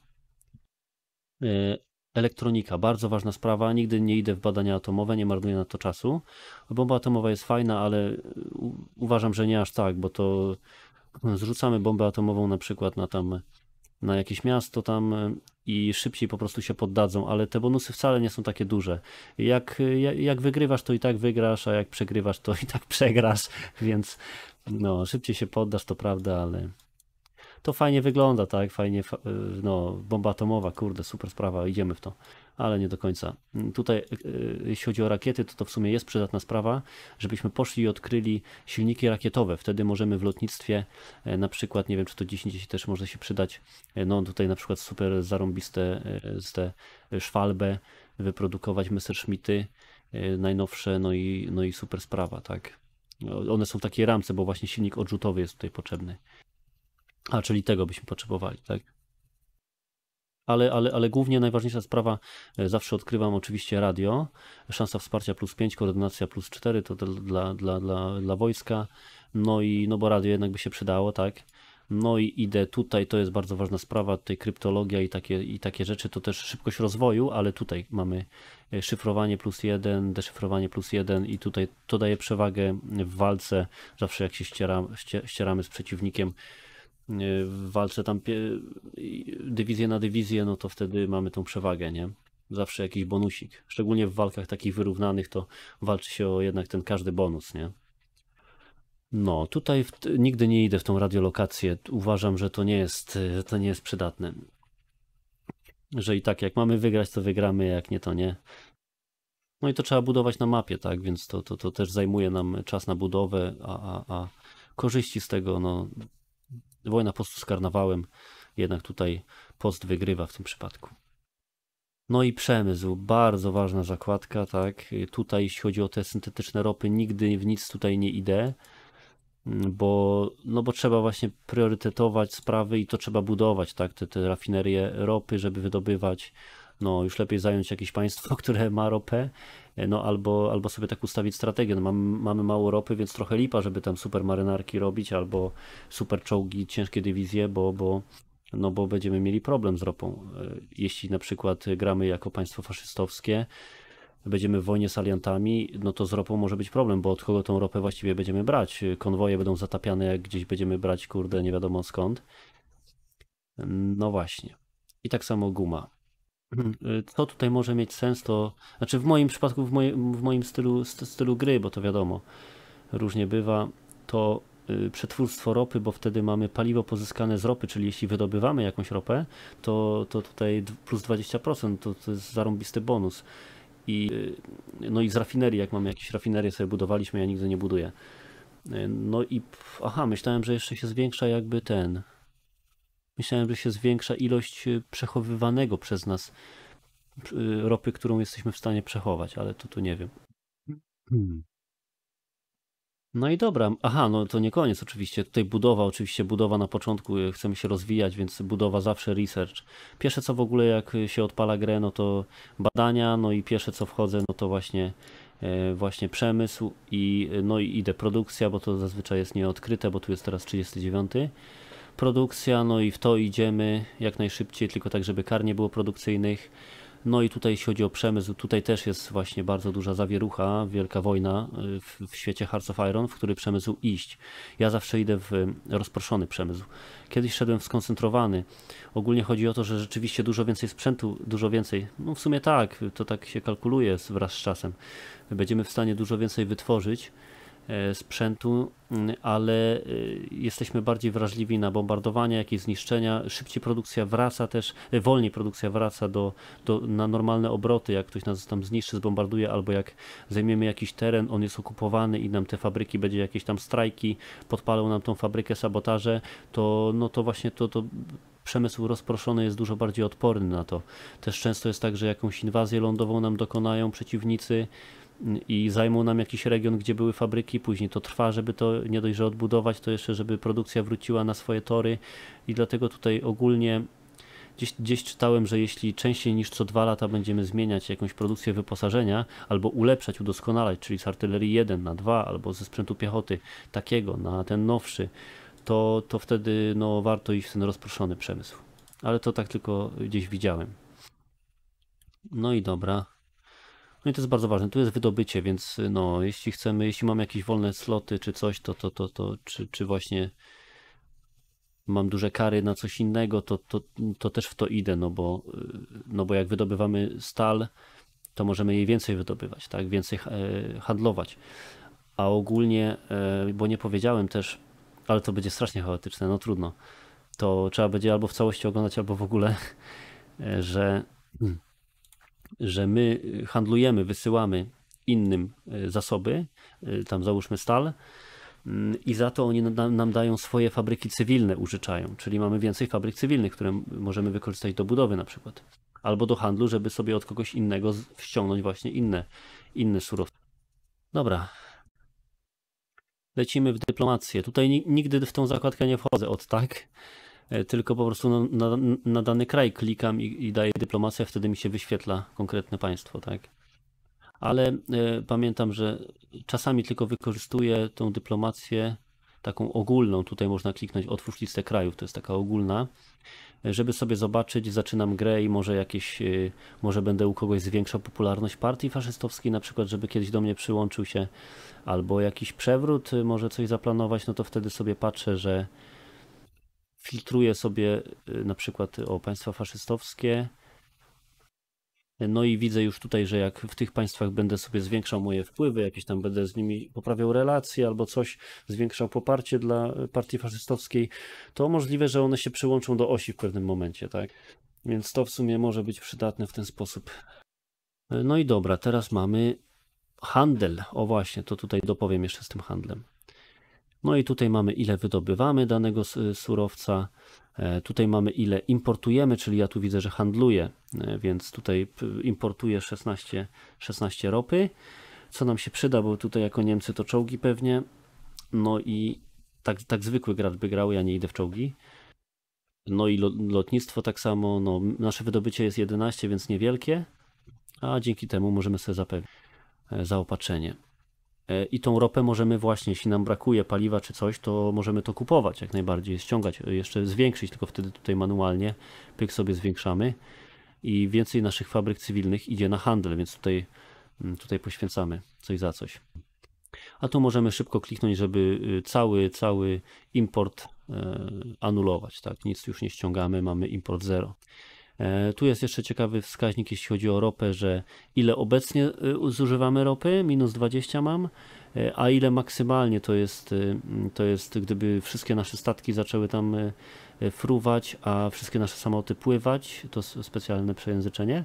E, elektronika, bardzo ważna sprawa. Nigdy nie idę w badania atomowe, nie marnuję na to czasu. Bomba atomowa jest fajna, ale uważam, że nie aż tak, bo to no, zrzucamy bombę atomową na przykład na tam na jakieś miasto tam e, i szybciej po prostu się poddadzą, ale te bonusy wcale nie są takie duże. Jak, e, jak wygrywasz, to i tak wygrasz, a jak przegrywasz, to i tak <laughs> przegrasz, więc no, szybciej się poddasz, to prawda, ale to fajnie wygląda, tak? Fajnie, e, no, bomba atomowa, kurde, super sprawa, idziemy w to ale nie do końca. Tutaj, e, jeśli chodzi o rakiety, to to w sumie jest przydatna sprawa, żebyśmy poszli i odkryli silniki rakietowe. Wtedy możemy w lotnictwie e, na przykład, nie wiem, czy to 10 też może się przydać, e, no tutaj na przykład super zarąbiste te szwalbe wyprodukować Messerschmitty najnowsze, no i, no i super sprawa, tak. One są takie ramce, bo właśnie silnik odrzutowy jest tutaj potrzebny. A, czyli tego byśmy potrzebowali, tak? ale, ale, ale głównie najważniejsza sprawa, e, zawsze odkrywam oczywiście radio, szansa wsparcia plus 5, koordynacja plus 4 to dla, dla, dla, dla wojska, no i no bo radio jednak by się przydało, tak? No i idę tutaj, to jest bardzo ważna sprawa, tutaj kryptologia i takie, i takie rzeczy, to też szybkość rozwoju, ale tutaj mamy e, szyfrowanie plus jeden, deszyfrowanie plus jeden i tutaj to daje przewagę w walce, zawsze jak się ściera, ścieramy z przeciwnikiem, Y, w walce tam dywizję na dywizję, no to wtedy mamy tą przewagę, nie? Zawsze jakiś bonusik. Szczególnie w walkach takich wyrównanych to walczy się o jednak ten każdy bonus, nie? No, tutaj nigdy nie idę w tą radiolokację. Uważam, że to nie jest, że y, to nie jest przydatne. Że i tak, jak mamy wygrać, to wygramy, jak nie, to nie. No i to trzeba budować na mapie, tak? Więc to, to, to też zajmuje nam czas na budowę, a, a, a korzyści z tego, no, wojna postu z karnawałem, jednak tutaj post wygrywa w tym przypadku. No i przemysł, bardzo ważna zakładka, tak. Tutaj jeśli chodzi o te syntetyczne ropy, nigdy w nic tutaj nie idę, bo, no bo trzeba właśnie priorytetować sprawy i to trzeba budować, tak, te, te rafinerie ropy, żeby wydobywać. No już lepiej zająć jakieś państwo, <laughs> które ma ropę, E, no albo, albo sobie tak ustawić strategię. No, mam, mamy mało ropy, więc trochę lipa, żeby tam super marynarki robić albo super czołgi, ciężkie dywizje, bo, bo, no bo będziemy mieli problem z ropą. E, jeśli na przykład gramy jako państwo faszystowskie, będziemy w wojnie z aliantami, no to z ropą może być problem, bo od kogo tą ropę właściwie będziemy brać? Konwoje będą zatapiane, jak gdzieś będziemy brać, kurde, nie wiadomo skąd. No właśnie. I tak samo guma. Y, co tutaj może mieć sens, to znaczy w moim przypadku, w, moim w moim stylu, stylu gry, bo to wiadomo, różnie bywa, to y, przetwórstwo ropy, bo wtedy mamy paliwo pozyskane z ropy, czyli jeśli wydobywamy jakąś ropę, to, to tutaj plus 20% to, to jest zarąbisty bonus. I, y, no i z rafinerii, jak mamy jakieś rafinerie sobie budowaliśmy, ja nigdy nie buduję. No i aha, myślałem, że jeszcze się zwiększa jakby ten, Myślałem, że się zwiększa ilość y, przechowywanego przez nas y, ropy, którą jesteśmy w stanie przechować, ale to tu nie wiem. <clears throat> No i dobra, aha, no to nie koniec oczywiście. Tutaj budowa, oczywiście budowa na początku, y, chcemy się rozwijać, więc budowa zawsze research. Pierwsze co w ogóle jak się odpala grę, no to badania, no i pierwsze co wchodzę, no to właśnie e, właśnie przemysł i no i idę produkcja, bo to zazwyczaj jest nieodkryte, bo tu jest teraz 39 produkcja, no i w to idziemy jak najszybciej, tylko tak, żeby kar nie było produkcyjnych. No i tutaj jeśli chodzi o przemysł, tutaj też jest właśnie bardzo duża zawierucha, wielka wojna y, w, w, świecie Hearts of Iron, w który przemysł iść. Ja zawsze idę w rozproszony przemysł. Kiedyś szedłem w skoncentrowany. Ogólnie chodzi o to, że rzeczywiście dużo więcej sprzętu, dużo więcej, no w sumie tak, to tak się kalkuluje wraz z czasem. Będziemy w stanie dużo więcej wytworzyć E, sprzętu, mm, ale e, jesteśmy bardziej wrażliwi na bombardowania, jakieś zniszczenia. Szybciej produkcja wraca też, e, wolniej produkcja wraca do, do, na normalne obroty, jak ktoś nas tam zniszczy, zbombarduje, albo jak zajmiemy jakiś teren, on jest okupowany i nam te fabryki, będzie jakieś tam strajki, podpalą nam tą fabrykę, sabotaże, to no to właśnie to, to przemysł rozproszony jest dużo bardziej odporny na to. Też często jest tak, że jakąś inwazję lądową nam dokonają przeciwnicy, i zajmą nam jakiś region, gdzie były fabryki, później to trwa, żeby to nie dość, że odbudować, to jeszcze, żeby produkcja wróciła na swoje tory i dlatego tutaj ogólnie Gdzieś, gdzieś, czytałem, że jeśli częściej niż co dwa lata będziemy zmieniać jakąś produkcję wyposażenia albo ulepszać, udoskonalać, czyli z artylerii 1 na 2 albo ze sprzętu piechoty takiego na ten nowszy, to, to wtedy no, warto iść w ten rozproszony przemysł. Ale to tak tylko gdzieś widziałem. No i dobra. No i to jest bardzo ważne, tu jest wydobycie, więc no, jeśli chcemy, jeśli mam jakieś wolne sloty czy coś, to, to, to, to czy, czy właśnie mam duże kary na coś innego, to, to, to też w to idę, no bo, no bo jak wydobywamy stal, to możemy jej więcej wydobywać, tak, więcej e, handlować. A ogólnie, e, bo nie powiedziałem też, ale to będzie strasznie chaotyczne, no trudno, to trzeba będzie albo w całości oglądać, albo w ogóle, e, że <clears throat> że my y, handlujemy, wysyłamy innym y, zasoby, y, tam załóżmy stal, mm, i za to oni nam dają swoje fabryki cywilne, użyczają, czyli mamy więcej fabryk cywilnych, które możemy wykorzystać do budowy na przykład, albo do handlu, żeby sobie od kogoś innego ściągnąć właśnie inne, inne surowce. Dobra. Lecimy w dyplomację. Tutaj nigdy w tą zakładkę nie wchodzę od tak, E, tylko po prostu no, na, na dany kraj klikam i, i daję dyplomację, wtedy mi się wyświetla konkretne państwo, tak? Ale e, pamiętam, że czasami tylko wykorzystuję tą dyplomację taką ogólną, tutaj można kliknąć otwórz listę krajów, to jest taka ogólna, żeby sobie zobaczyć, zaczynam grę i może jakieś, e, może będę u kogoś zwiększał popularność partii faszystowskiej, na przykład, żeby kiedyś do mnie przyłączył się, albo jakiś przewrót, może coś zaplanować, no to wtedy sobie patrzę, że filtruje sobie y, na przykład y, o państwa faszystowskie. No i widzę już tutaj, że jak w tych państwach będę sobie zwiększał moje wpływy, jakieś tam będę z nimi poprawiał relacje albo coś, zwiększał poparcie dla partii faszystowskiej, to możliwe, że one się przyłączą do osi w pewnym momencie, tak? Więc to w sumie może być przydatne w ten sposób. No i dobra, teraz mamy handel. O właśnie, to tutaj dopowiem jeszcze z tym handlem. No i tutaj mamy ile wydobywamy danego surowca, e, tutaj mamy ile importujemy, czyli ja tu widzę, że handluję, e, więc tutaj importuję 16, 16 ropy, co nam się przyda, bo tutaj jako Niemcy to czołgi pewnie, no i tak, tak zwykły gracz by grał, ja nie idę w czołgi. No i lotnictwo tak samo, no, nasze wydobycie jest 11, więc niewielkie, a dzięki temu możemy sobie zapewnić e, zaopatrzenie. E, i tą ropę możemy właśnie, jeśli nam brakuje paliwa czy coś, to możemy to kupować jak najbardziej, ściągać, e, jeszcze zwiększyć, tylko wtedy tutaj manualnie pyk sobie zwiększamy i więcej naszych fabryk cywilnych idzie na handel, więc tutaj, mm, tutaj poświęcamy coś za coś. A tu możemy szybko kliknąć, żeby y, cały, cały import e, anulować, tak, nic już nie ściągamy, mamy import zero. E, tu jest jeszcze ciekawy wskaźnik, jeśli chodzi o ropę, że ile obecnie e, zużywamy ropy, minus 20 mam, e, a ile maksymalnie to jest, to jest gdyby wszystkie nasze statki zaczęły tam fruwać, a wszystkie nasze samoloty pływać, to specjalne przejęzyczenie,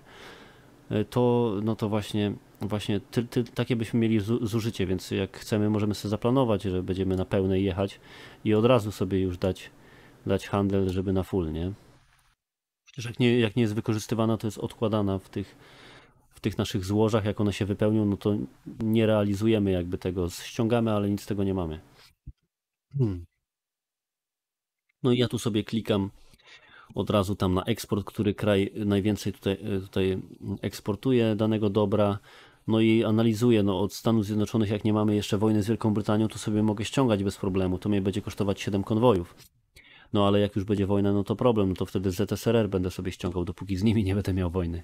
to no to właśnie właśnie ty, ty, takie byśmy mieli zużycie, więc jak chcemy możemy sobie zaplanować, że będziemy na pełnej jechać i od razu sobie już dać, dać handel, żeby na full, nie? Przecież jak nie, jak nie jest wykorzystywana, to jest odkładana w tych, w tych naszych złożach. Jak one się wypełnią, no to nie realizujemy jakby tego. Ściągamy, ale nic z tego nie mamy. Hmm. No i ja tu sobie klikam od razu tam na eksport, który kraj najwięcej tutaj, e, tutaj eksportuje danego dobra. No i analizuję, no od Stanów Zjednoczonych, jak nie mamy jeszcze wojny z Wielką Brytanią, to sobie mogę ściągać bez problemu. To mnie będzie kosztować 7 konwojów no ale jak już będzie wojna, no to problem, no to wtedy ZSRR będę sobie ściągał, dopóki z nimi nie będę miał wojny.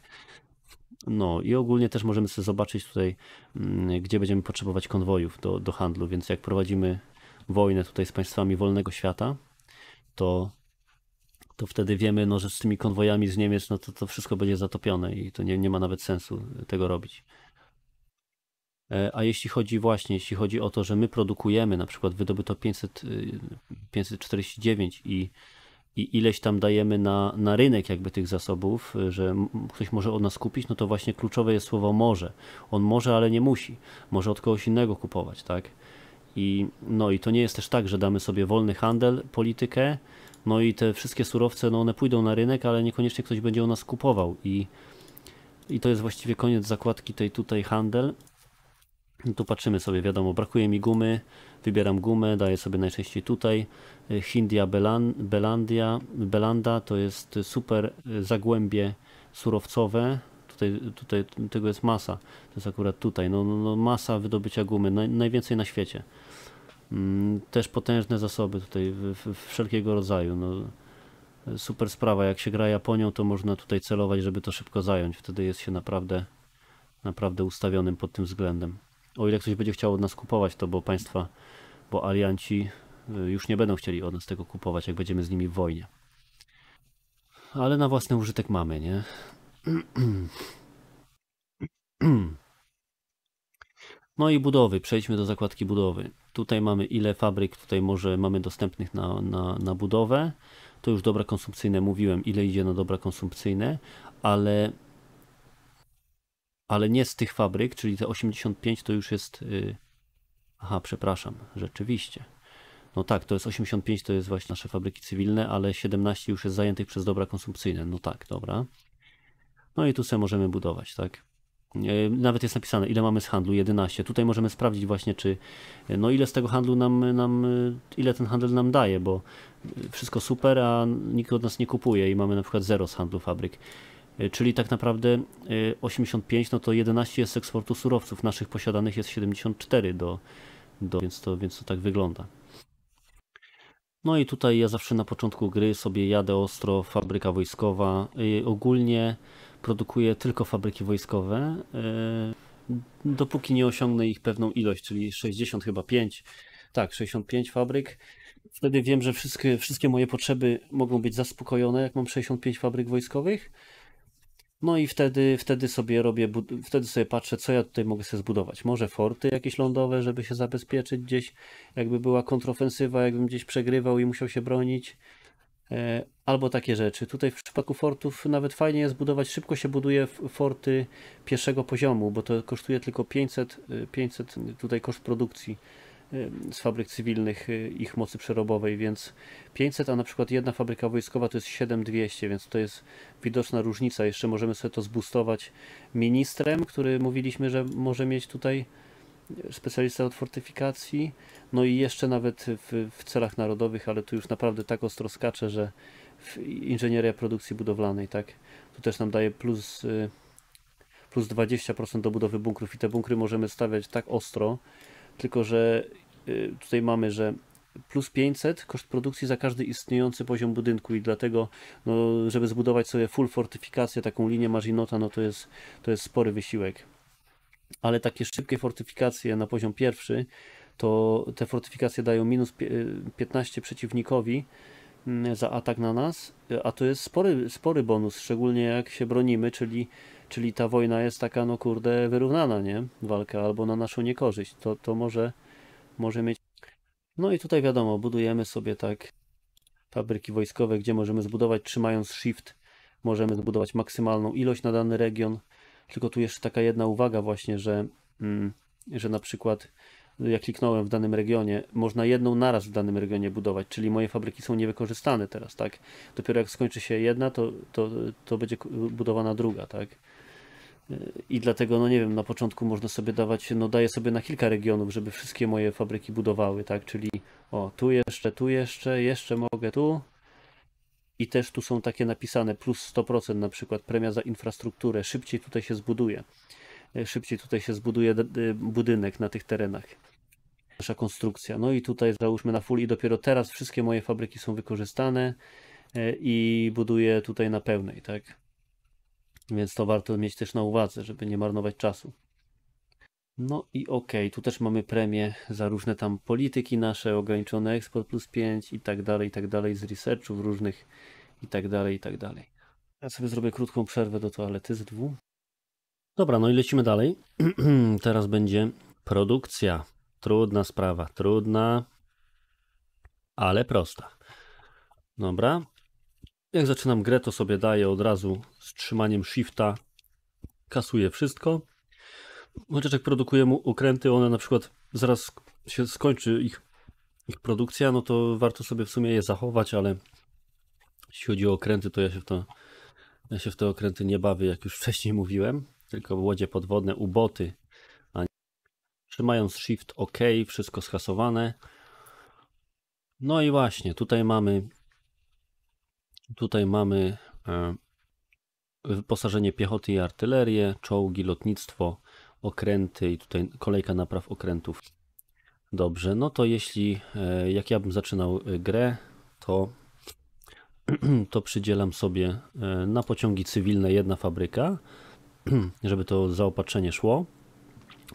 No i ogólnie też możemy sobie zobaczyć tutaj, mm, gdzie będziemy potrzebować konwojów do, do handlu, więc jak prowadzimy wojnę tutaj z państwami wolnego świata, to, to wtedy wiemy, no, że z tymi konwojami z Niemiec, no to, to wszystko będzie zatopione i to nie, nie ma nawet sensu tego robić. E, a jeśli chodzi właśnie, jeśli chodzi o to, że my produkujemy, na przykład wydobyto 500, 549 i, i ileś tam dajemy na, na rynek jakby tych zasobów, y, że ktoś może od nas kupić, no to właśnie kluczowe jest słowo może. On może, ale nie musi. Może od kogoś innego kupować, tak? I, no i to nie jest też tak, że damy sobie wolny handel, politykę, no i te wszystkie surowce, no one pójdą na rynek, ale niekoniecznie ktoś będzie u nas kupował i, i to jest właściwie koniec zakładki tej tutaj handel tu patrzymy sobie, wiadomo, brakuje mi gumy, wybieram gumę, daję sobie najczęściej tutaj. E, Hindia Belan, Belandia, Belanda to jest super e, zagłębie surowcowe. Tutaj, tutaj tego jest masa, to jest akurat tutaj, no, no, no masa wydobycia gumy, naj, najwięcej na świecie. Mm, też potężne zasoby tutaj w, w, wszelkiego rodzaju. No, super sprawa, jak się gra Japonią, to można tutaj celować, żeby to szybko zająć. Wtedy jest się naprawdę, naprawdę ustawionym pod tym względem. O ile ktoś będzie chciał od nas kupować to, bo państwa, bo alianci y, już nie będą chcieli od nas tego kupować, jak będziemy z nimi w wojnie. Ale na własny użytek mamy, nie? <clears throat> No i budowy. Przejdźmy do zakładki budowy. Tutaj mamy ile fabryk, tutaj może mamy dostępnych na, na, na budowę. To już dobra konsumpcyjne mówiłem, ile idzie na dobra konsumpcyjne, ale ale nie z tych fabryk, czyli te 85 to już jest. Y, aha, przepraszam, rzeczywiście. No tak, to jest 85, to jest właśnie nasze fabryki cywilne, ale 17 już jest zajętych przez dobra konsumpcyjne. No tak, dobra. No i tu sobie możemy budować, tak? Y, nawet jest napisane, ile mamy z handlu, 11. Tutaj możemy sprawdzić właśnie, czy y, no ile z tego handlu nam, nam ile ten handel nam daje, bo wszystko super, a nikt od nas nie kupuje i mamy na przykład zero z handlu fabryk. Y, czyli tak naprawdę 85, y, no to 11 jest eksportu surowców, naszych posiadanych jest 74 do, do więc, to, więc to tak wygląda. No i tutaj ja zawsze na początku gry sobie jadę ostro, fabryka wojskowa. Y, ogólnie produkuję tylko fabryki wojskowe, dopóki nie osiągnę ich pewną ilość, czyli 60 chyba 5, tak, 65 fabryk. Wtedy wiem, że wszystkie, wszystkie moje potrzeby mogą być zaspokojone, jak mam 65 fabryk wojskowych. No i wtedy, wtedy sobie robię, wtedy sobie patrzę, co ja tutaj mogę sobie zbudować. Może forty jakieś lądowe, żeby się zabezpieczyć gdzieś, jakby była kontrofensywa, jakbym gdzieś przegrywał i musiał się bronić. E, albo takie rzeczy. Tutaj w przypadku fortów nawet fajnie jest budować, szybko się buduje forty pierwszego poziomu, bo to kosztuje tylko 500, 500 y, y, tutaj koszt produkcji Y, z fabryk cywilnych y, ich mocy przerobowej, więc 500, a na przykład jedna fabryka wojskowa to jest 7200, więc to jest widoczna różnica. Jeszcze możemy sobie to zbustować ministrem, który mówiliśmy, że może mieć tutaj specjalista od fortyfikacji, no i jeszcze nawet w, w celach narodowych, ale tu już naprawdę tak ostro skacze, że inżynieria produkcji budowlanej, tak, tu też nam daje plus y, plus 20% do budowy bunkrów i te bunkry możemy stawiać tak ostro, tylko że Y, tutaj mamy, że plus 500 koszt produkcji za każdy istniejący poziom budynku i dlatego, no, żeby zbudować sobie full fortyfikację, taką linię Marzinota, no to jest, to jest spory wysiłek. Ale takie szybkie fortyfikacje na poziom pierwszy, to te fortyfikacje dają minus 15 y, przeciwnikowi mm, za atak na nas, a to jest spory, spory bonus, szczególnie jak się bronimy, czyli, czyli ta wojna jest taka, no kurde, wyrównana, nie? Walka albo na naszą niekorzyść. To, to może może mieć. No i tutaj wiadomo, budujemy sobie tak fabryki wojskowe, gdzie możemy zbudować, trzymając shift, możemy zbudować maksymalną ilość na dany region. Tylko tu jeszcze taka jedna uwaga właśnie, że, mm, że na przykład no, jak kliknąłem w danym regionie, można jedną naraz w danym regionie budować, czyli moje fabryki są niewykorzystane teraz, tak? Dopiero jak skończy się jedna, to, to, to będzie budowana druga, tak? I dlatego, no nie wiem, na początku można sobie dawać, no daję sobie na kilka regionów, żeby wszystkie moje fabryki budowały, tak? Czyli o, tu jeszcze, tu jeszcze, jeszcze mogę tu. I też tu są takie napisane plus 100% na przykład premia za infrastrukturę. Szybciej tutaj się zbuduje. E, szybciej tutaj się zbuduje budynek na tych terenach. Nasza konstrukcja. No i tutaj załóżmy na full i dopiero teraz wszystkie moje fabryki są wykorzystane e, i buduję tutaj na pełnej, tak? Więc to warto mieć też na uwadze, żeby nie marnować czasu. No i ok, tu też mamy premię za różne tam polityki nasze, ograniczony eksport plus 5 i tak dalej, i tak dalej, z researchów różnych i tak dalej, i tak dalej. Ja sobie zrobię krótką przerwę do toalety z dwu. Dobra, no i lecimy dalej. <clears throat> Teraz będzie produkcja. Trudna sprawa, trudna, ale prosta. Dobra, jak zaczynam grę, to sobie daję od razu z trzymaniem shifta, kasuję wszystko. Chociaż jak produkuję mu okręty, one na przykład zaraz się skończy ich, ich produkcja, no to warto sobie w sumie je zachować, ale jeśli chodzi o okręty, to ja się w to ja się w te okręty nie bawię, jak już <laughs> wcześniej mówiłem, tylko łodzie podwodne, uboty. A nie... Trzymając Shift OK, wszystko skasowane. No i właśnie, tutaj mamy Tutaj mamy e, wyposażenie piechoty i artylerię, czołgi, lotnictwo, okręty i tutaj kolejka napraw okrętów. Dobrze, no to jeśli, e, jak ja bym zaczynał e, grę, to, <clears throat> to przydzielam sobie na pociągi cywilne jedna fabryka, <clears throat> żeby to zaopatrzenie szło.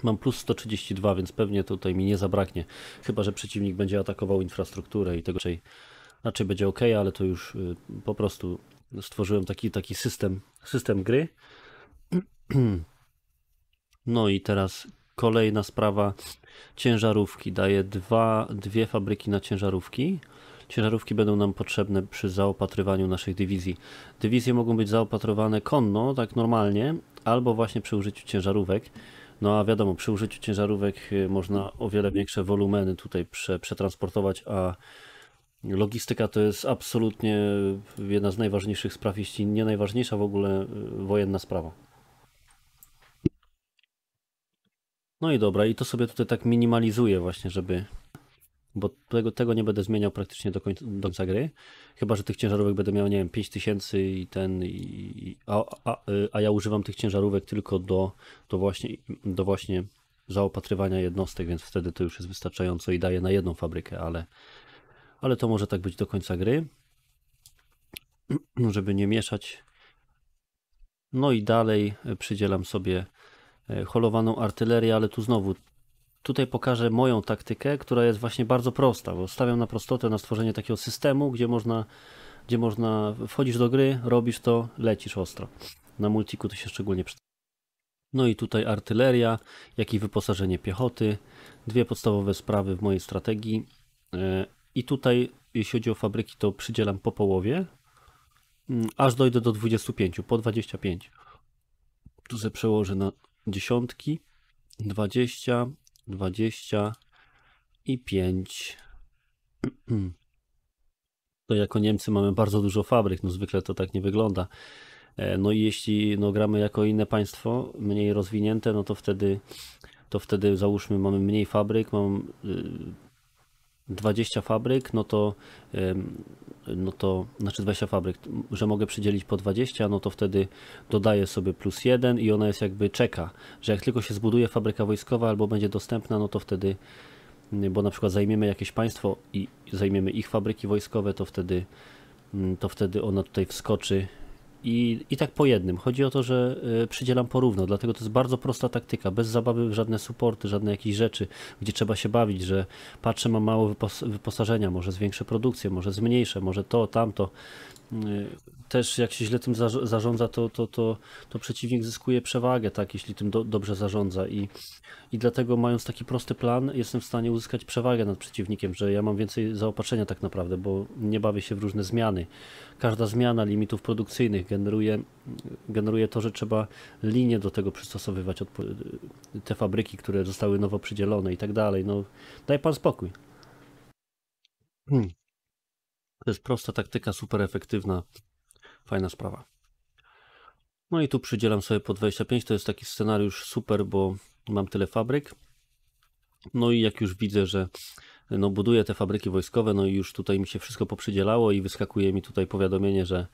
Mam plus 132, więc pewnie tutaj mi nie zabraknie, chyba że przeciwnik będzie atakował infrastrukturę i tego raczej raczej znaczy będzie ok, ale to już y, po prostu stworzyłem taki, taki system, system gry. <clears throat> No i teraz kolejna sprawa ciężarówki. Daję dwa, dwie fabryki na ciężarówki. Ciężarówki będą nam potrzebne przy zaopatrywaniu naszych dywizji. Dywizje mogą być zaopatrowane konno, tak normalnie, albo właśnie przy użyciu ciężarówek. No a wiadomo, przy użyciu ciężarówek y, można o wiele większe wolumeny tutaj przetransportować, a Logistyka to jest absolutnie jedna z najważniejszych spraw, jeśli nie najważniejsza w ogóle y, wojenna sprawa. No i dobra, i to sobie tutaj tak minimalizuję właśnie, żeby... Bo tego, tego nie będę zmieniał praktycznie do końca, do końca gry. Chyba, że tych ciężarówek będę miał, nie wiem, 5000 i ten... I, a, a, y, a ja używam tych ciężarówek tylko do, do właśnie... Do właśnie zaopatrywania jednostek, więc wtedy to już jest wystarczająco i daje na jedną fabrykę, ale ale to może tak być do końca gry, <clears throat> żeby nie mieszać. No i dalej e, przydzielam sobie e, holowaną artylerię, ale tu znowu tutaj pokażę moją taktykę, która jest właśnie bardzo prosta, bo stawiam na prostotę, na stworzenie takiego systemu, gdzie można, gdzie można wchodzisz do gry, robisz to, lecisz ostro. Na multiku to się szczególnie przyda. No i tutaj artyleria, jak i wyposażenie piechoty. Dwie podstawowe sprawy w mojej strategii. E, i tutaj, jeśli chodzi o fabryki, to przydzielam po połowie, mm, aż dojdę do 25, po 25. Tu se przełożę na dziesiątki, 20, 20 i 5. <clears throat> To jako Niemcy mamy bardzo dużo fabryk, no zwykle to tak nie wygląda. E, no i jeśli no, gramy jako inne państwo, mniej rozwinięte, no to wtedy, to wtedy załóżmy mamy mniej fabryk, mam y, 20 fabryk, no to, no to znaczy 20 fabryk, że mogę przydzielić po 20, no to wtedy dodaję sobie plus 1 i ona jest jakby czeka, że jak tylko się zbuduje fabryka wojskowa albo będzie dostępna, no to wtedy, bo na przykład zajmiemy jakieś państwo i zajmiemy ich fabryki wojskowe, to wtedy, to wtedy ona tutaj wskoczy i, I tak po jednym. Chodzi o to, że y, przydzielam porówno, dlatego to jest bardzo prosta taktyka, bez zabawy w żadne supporty, żadne jakieś rzeczy, gdzie trzeba się bawić, że patrzę, mam mało wyposażenia, może zwiększę produkcję, może zmniejszę, może to, tamto. Y, też jak się źle tym zarządza, to, to, to, to przeciwnik zyskuje przewagę, tak, jeśli tym do, dobrze zarządza. I, I dlatego mając taki prosty plan, jestem w stanie uzyskać przewagę nad przeciwnikiem, że ja mam więcej zaopatrzenia tak naprawdę, bo nie bawię się w różne zmiany. Każda zmiana limitów produkcyjnych generuje, generuje to, że trzeba linie do tego przystosowywać, te fabryki, które zostały nowo przydzielone i tak dalej. No, daj pan spokój. Hmm. To jest prosta taktyka, super efektywna. Fajna sprawa. No i tu przydzielam sobie po 25. To jest taki scenariusz super, bo mam tyle fabryk. No i jak już widzę, że no buduję te fabryki wojskowe, no i już tutaj mi się wszystko poprzydzielało i wyskakuje mi tutaj powiadomienie, że,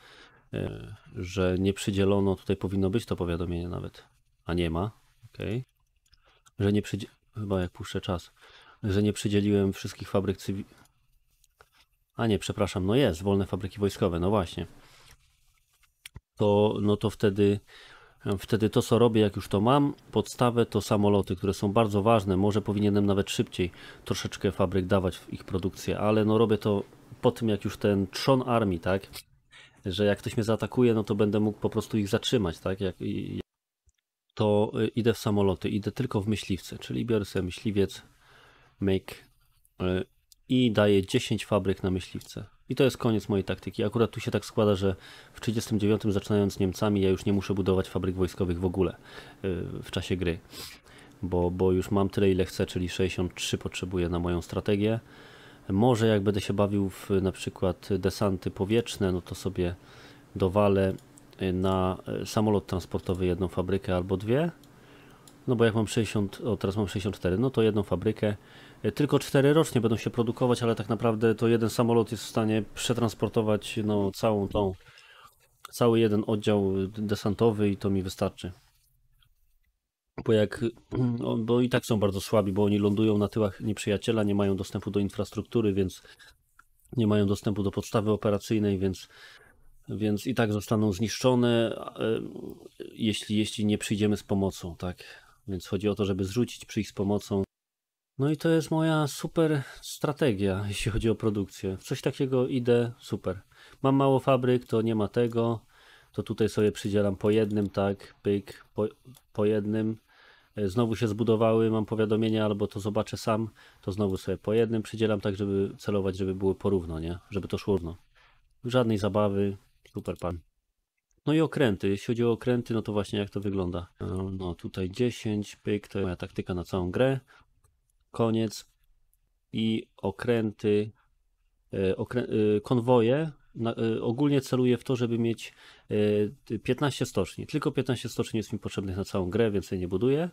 e, że nie przydzielono, tutaj powinno być to powiadomienie nawet, a nie ma, ok Że nie przydzieliłem, chyba jak puszczę czas, że nie przydzieliłem wszystkich fabryk cywilnych. A nie, przepraszam, no jest, wolne fabryki wojskowe, no właśnie to, no to wtedy, wtedy to, co robię, jak już to mam, podstawę to samoloty, które są bardzo ważne. Może powinienem nawet szybciej troszeczkę fabryk dawać w ich produkcję, ale no robię to po tym, jak już ten trzon armii, tak? Że jak ktoś mnie zaatakuje, no to będę mógł po prostu ich zatrzymać, tak? Jak, to y, idę w samoloty, idę tylko w myśliwce, czyli biorę sobie myśliwiec, make y, i daję 10 fabryk na myśliwce. I to jest koniec mojej taktyki. Akurat tu się tak składa, że w 39 zaczynając Niemcami ja już nie muszę budować fabryk wojskowych w ogóle y, w czasie gry. Bo, bo już mam tyle ile chcę, czyli 63 potrzebuję na moją strategię. Może jak będę się bawił w na przykład desanty powietrzne, no to sobie dowalę y, na y, samolot transportowy jedną fabrykę albo dwie. No bo jak mam 60, o teraz mam 64, no to jedną fabrykę tylko cztery rocznie będą się produkować, ale tak naprawdę to jeden samolot jest w stanie przetransportować no, całą tą, cały jeden oddział desantowy i to mi wystarczy. Bo, jak, no, bo i tak są bardzo słabi, bo oni lądują na tyłach nieprzyjaciela, nie mają dostępu do infrastruktury, więc nie mają dostępu do podstawy operacyjnej, więc więc i tak zostaną zniszczone, jeśli, jeśli nie przyjdziemy z pomocą, tak? Więc chodzi o to, żeby zrzucić, przyjść z pomocą, no i to jest moja super strategia, jeśli chodzi o produkcję. W coś takiego idę super. Mam mało fabryk, to nie ma tego. To tutaj sobie przydzielam po jednym, tak, pyk, po, po jednym. E, znowu się zbudowały, mam powiadomienia, albo to zobaczę sam, to znowu sobie po jednym przydzielam, tak żeby celować, żeby były porówno, nie? Żeby to szurno. Żadnej zabawy, super pan. No i okręty. Jeśli chodzi o okręty, no to właśnie jak to wygląda. No, no tutaj 10, pyk, to moja taktyka na całą grę koniec i okręty, e, okrę, e, konwoje na, e, ogólnie celuję w to, żeby mieć 15 stoczni. Tylko 15 stoczni jest mi potrzebnych na całą grę, więcej nie buduję.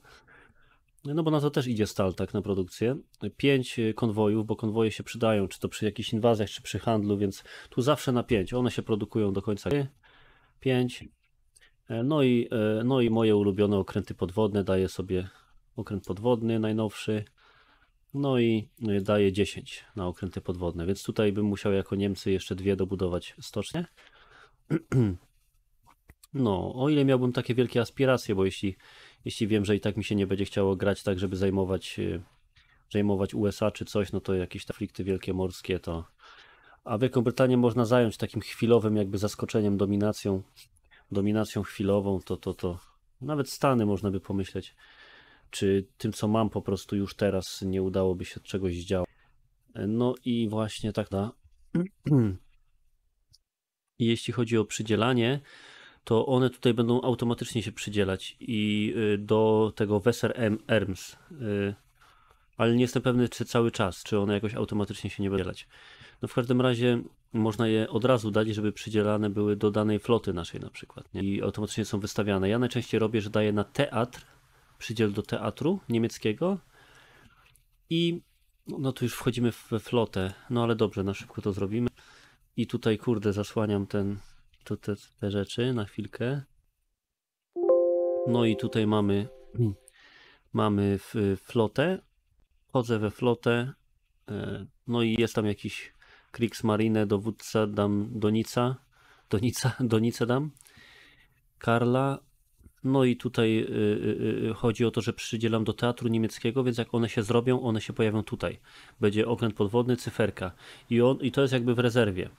No bo na to też idzie stal tak na produkcję. 5 konwojów, bo konwoje się przydają, czy to przy jakichś inwazjach, czy przy handlu, więc tu zawsze na 5. One się produkują do końca 5. No i, no i moje ulubione okręty podwodne, daję sobie okręt podwodny najnowszy. No, no i daje 10 na okręty podwodne, więc tutaj bym musiał jako Niemcy jeszcze dwie dobudować stocznie. <clears throat> No, o ile miałbym takie wielkie aspiracje, bo jeśli, jeśli wiem, że i tak mi się nie będzie chciało grać tak, żeby zajmować, y, zajmować USA czy coś, no to jakieś konflikty wielkie morskie to... A Wielką Brytanię można zająć takim chwilowym jakby zaskoczeniem, dominacją, dominacją chwilową, to, to, to nawet Stany można by pomyśleć czy tym, co mam po prostu już teraz, nie udałoby się czegoś zdziałać. No i właśnie tak da. <clears throat> Jeśli chodzi o przydzielanie, to one tutaj będą automatycznie się przydzielać i y, do tego Weser M Erms, y, ale nie jestem pewny, czy cały czas, czy one jakoś automatycznie się nie będą przydzielać. No w każdym razie można je od razu dać, żeby przydzielane były do danej floty naszej na przykład nie? i automatycznie są wystawiane. Ja najczęściej robię, że daję na teatr przydziel do teatru niemieckiego i no tu już wchodzimy we flotę, no ale dobrze, na szybko to zrobimy. I tutaj, kurde, zasłaniam ten, tu te, te rzeczy na chwilkę. No i tutaj mamy, mamy w, flotę. Chodzę we flotę, e, no i jest tam jakiś Kriegsmarine, dowódca dam Donica, Donica, Donica dam, Karla, no i tutaj y, y, y, chodzi o to, że przydzielam do teatru niemieckiego, więc jak one się zrobią, one się pojawią tutaj. Będzie okręt podwodny, cyferka i, on, i to jest jakby w rezerwie.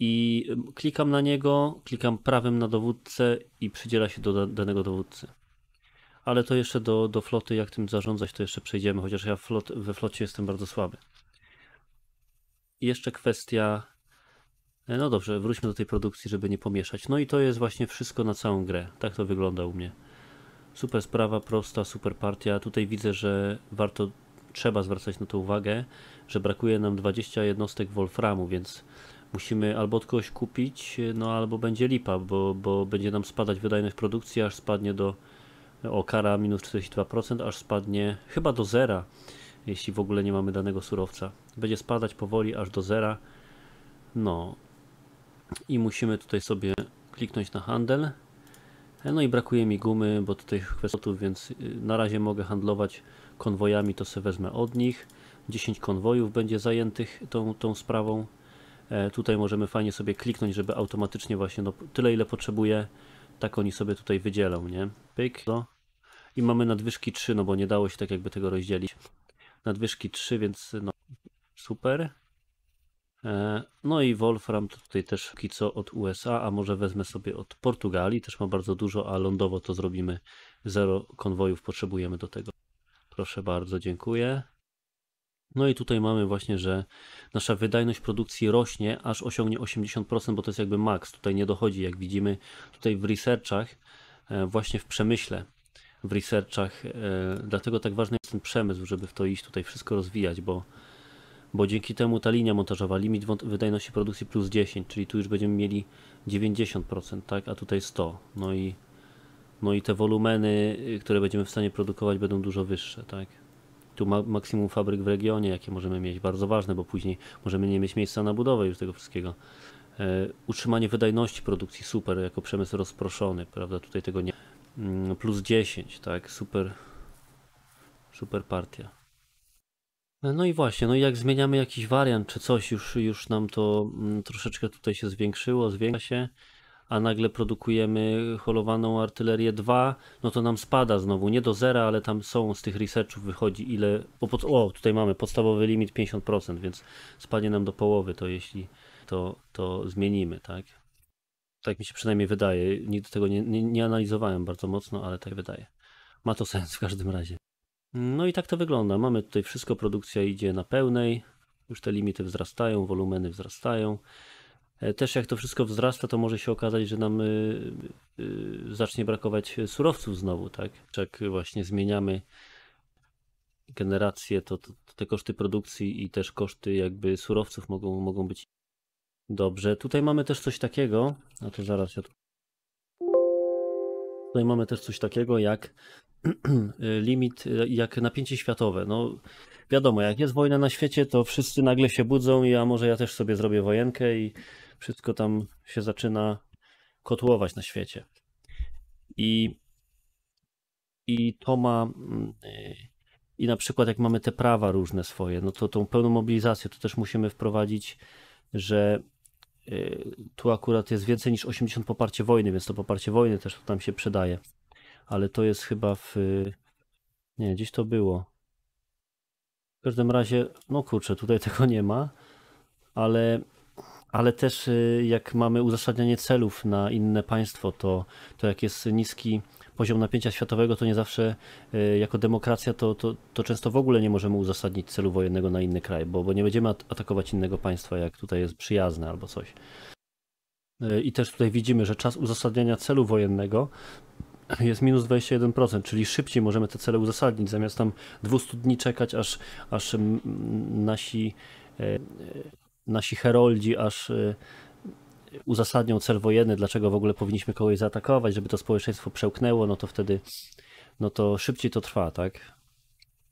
I klikam na niego, klikam prawym na dowódcę i przydziela się do danego dowódcy ale to jeszcze do, do floty, jak tym zarządzać, to jeszcze przejdziemy, chociaż ja flot, we flocie jestem bardzo słaby. jeszcze kwestia E, no dobrze, wróćmy do tej produkcji, żeby nie pomieszać. No i to jest właśnie wszystko na całą grę. Tak to wygląda u mnie. Super sprawa, prosta, super partia. Tutaj widzę, że warto, trzeba zwracać na to uwagę, że brakuje nam 20 jednostek Wolframu, więc musimy albo od kogoś kupić, e, no albo będzie lipa, bo, bo będzie nam spadać wydajność produkcji, aż spadnie do e, o kara minus 42%, aż spadnie chyba do zera, jeśli w ogóle nie mamy danego surowca. Będzie spadać powoli aż do zera. No, i musimy tutaj sobie kliknąć na handel. E, no i brakuje mi gumy, bo tutaj kwestotów, więc y, na razie mogę handlować konwojami, to sobie wezmę od nich. 10 konwojów będzie zajętych tą, tą sprawą. E, tutaj możemy fajnie sobie kliknąć, żeby automatycznie właśnie no, tyle ile potrzebuje, tak oni sobie tutaj wydzielą, nie? Pyk. No. I mamy nadwyżki 3, no bo nie dało się tak jakby tego rozdzielić. Nadwyżki 3, więc no super. E, no i Wolfram to tutaj też póki co od USA, a może wezmę sobie od Portugalii, też ma bardzo dużo, a lądowo to zrobimy. Zero konwojów potrzebujemy do tego. Proszę bardzo, dziękuję. No i tutaj mamy właśnie, że nasza wydajność produkcji rośnie, aż osiągnie 80%, bo to jest jakby maks. Tutaj nie dochodzi, jak widzimy tutaj w researchach, e, właśnie w przemyśle, w researchach. E, dlatego tak ważny jest ten przemysł, żeby w to iść, tutaj wszystko rozwijać, bo bo dzięki temu ta linia montażowa, limit wydajności produkcji plus 10, czyli tu już będziemy mieli 90%, tak, a tutaj 100. No i, no i te wolumeny, y, które będziemy w stanie produkować będą dużo wyższe, tak. Tu ma maksimum fabryk w regionie, jakie możemy mieć, bardzo ważne, bo później możemy nie mieć miejsca na budowę już tego wszystkiego. E, utrzymanie wydajności produkcji, super, jako przemysł rozproszony, prawda, tutaj tego nie... Mm, plus 10, tak, super, super partia. No i właśnie, no i jak zmieniamy jakiś wariant czy coś, już, już nam to mm, troszeczkę tutaj się zwiększyło, zwiększa się, a nagle produkujemy holowaną artylerię 2, no to nam spada znowu, nie do zera, ale tam są z tych researchów wychodzi ile, bo pod, o tutaj mamy podstawowy limit 50%, więc spadnie nam do połowy to jeśli to, to zmienimy, tak? Tak mi się przynajmniej wydaje, nigdy tego nie, nie, nie analizowałem bardzo mocno, ale tak wydaje. Ma to sens w każdym razie. No i tak to wygląda. Mamy tutaj wszystko, produkcja idzie na pełnej. Już te limity wzrastają, wolumeny wzrastają. E, też jak to wszystko wzrasta, to może się okazać, że nam e, e, zacznie brakować surowców znowu, tak? Jak właśnie zmieniamy generację, to, to, to, te koszty produkcji i też koszty jakby surowców mogą, mogą być dobrze. Tutaj mamy też coś takiego, a to zaraz ja tu Tutaj no mamy też coś takiego jak <clears throat> y, limit, y, jak napięcie światowe. No, wiadomo, jak jest wojna na świecie, to wszyscy nagle się budzą i a może ja też sobie zrobię wojenkę i wszystko tam się zaczyna kotłować na świecie. I, i to ma. Mm, y, I na przykład, jak mamy te prawa różne swoje, no to tą pełną mobilizację to też musimy wprowadzić, że tu akurat jest więcej niż 80 poparcie wojny, więc to poparcie wojny też tam się przydaje. Ale to jest chyba w. Nie, gdzieś to było. W każdym razie, no kurczę, tutaj <laughs> tego nie ma, ale, ale też y, jak mamy uzasadnianie celów na inne państwo, to, to jak jest niski poziom napięcia światowego, to nie zawsze e, jako demokracja to, to, to często w ogóle nie możemy uzasadnić celu wojennego na inny kraj, bo, bo nie będziemy atakować innego państwa, jak tutaj jest przyjazne albo coś. E, I też tutaj widzimy, że czas uzasadniania celu wojennego jest minus 21%, czyli szybciej możemy te cele uzasadnić, zamiast tam 200 dni czekać, aż, aż nasi, e, nasi heroldzi, aż uzasadnią cel wojenny, dlaczego w ogóle powinniśmy kogoś zaatakować, żeby to społeczeństwo przełknęło, no to wtedy no to szybciej to trwa, tak?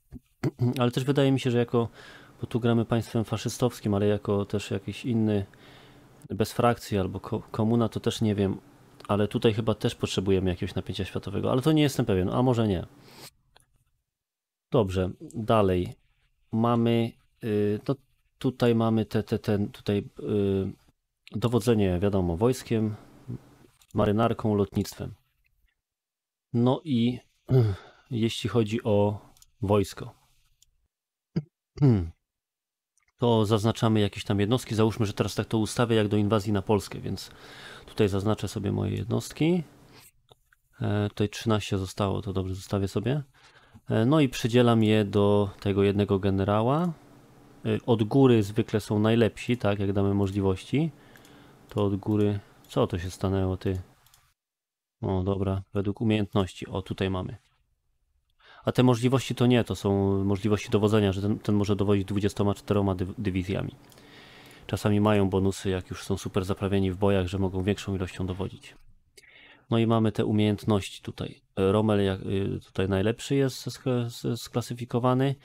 <clears throat> Ale też wydaje mi się, że jako, bo tu gramy państwem faszystowskim, ale jako też jakiś inny, bez frakcji albo ko komuna, to też nie wiem, ale tutaj chyba też potrzebujemy jakiegoś napięcia światowego, ale to nie jestem pewien, a może nie. Dobrze, dalej. Mamy, yy, no tutaj mamy te, te, ten, tutaj yy, dowodzenie, wiadomo, wojskiem, marynarką, lotnictwem. No i <clears throat> jeśli chodzi o wojsko, <clears throat> to zaznaczamy jakieś tam jednostki. Załóżmy, że teraz tak to ustawię jak do inwazji na Polskę, więc tutaj zaznaczę sobie moje jednostki. E, tutaj 13 zostało, to dobrze zostawię sobie. E, no i przydzielam je do tego jednego generała. E, od góry zwykle są najlepsi, tak, jak damy możliwości to od góry. Co to się stanęło, ty? O, dobra, według umiejętności. O, tutaj mamy. A te możliwości to nie, to są możliwości dowodzenia, że ten, ten może dowodzić 24 dywizjami. Czasami mają bonusy, jak już są super zaprawieni w bojach, że mogą większą ilością dowodzić. No i mamy te umiejętności tutaj. Rommel y, tutaj najlepszy jest sklasyfikowany.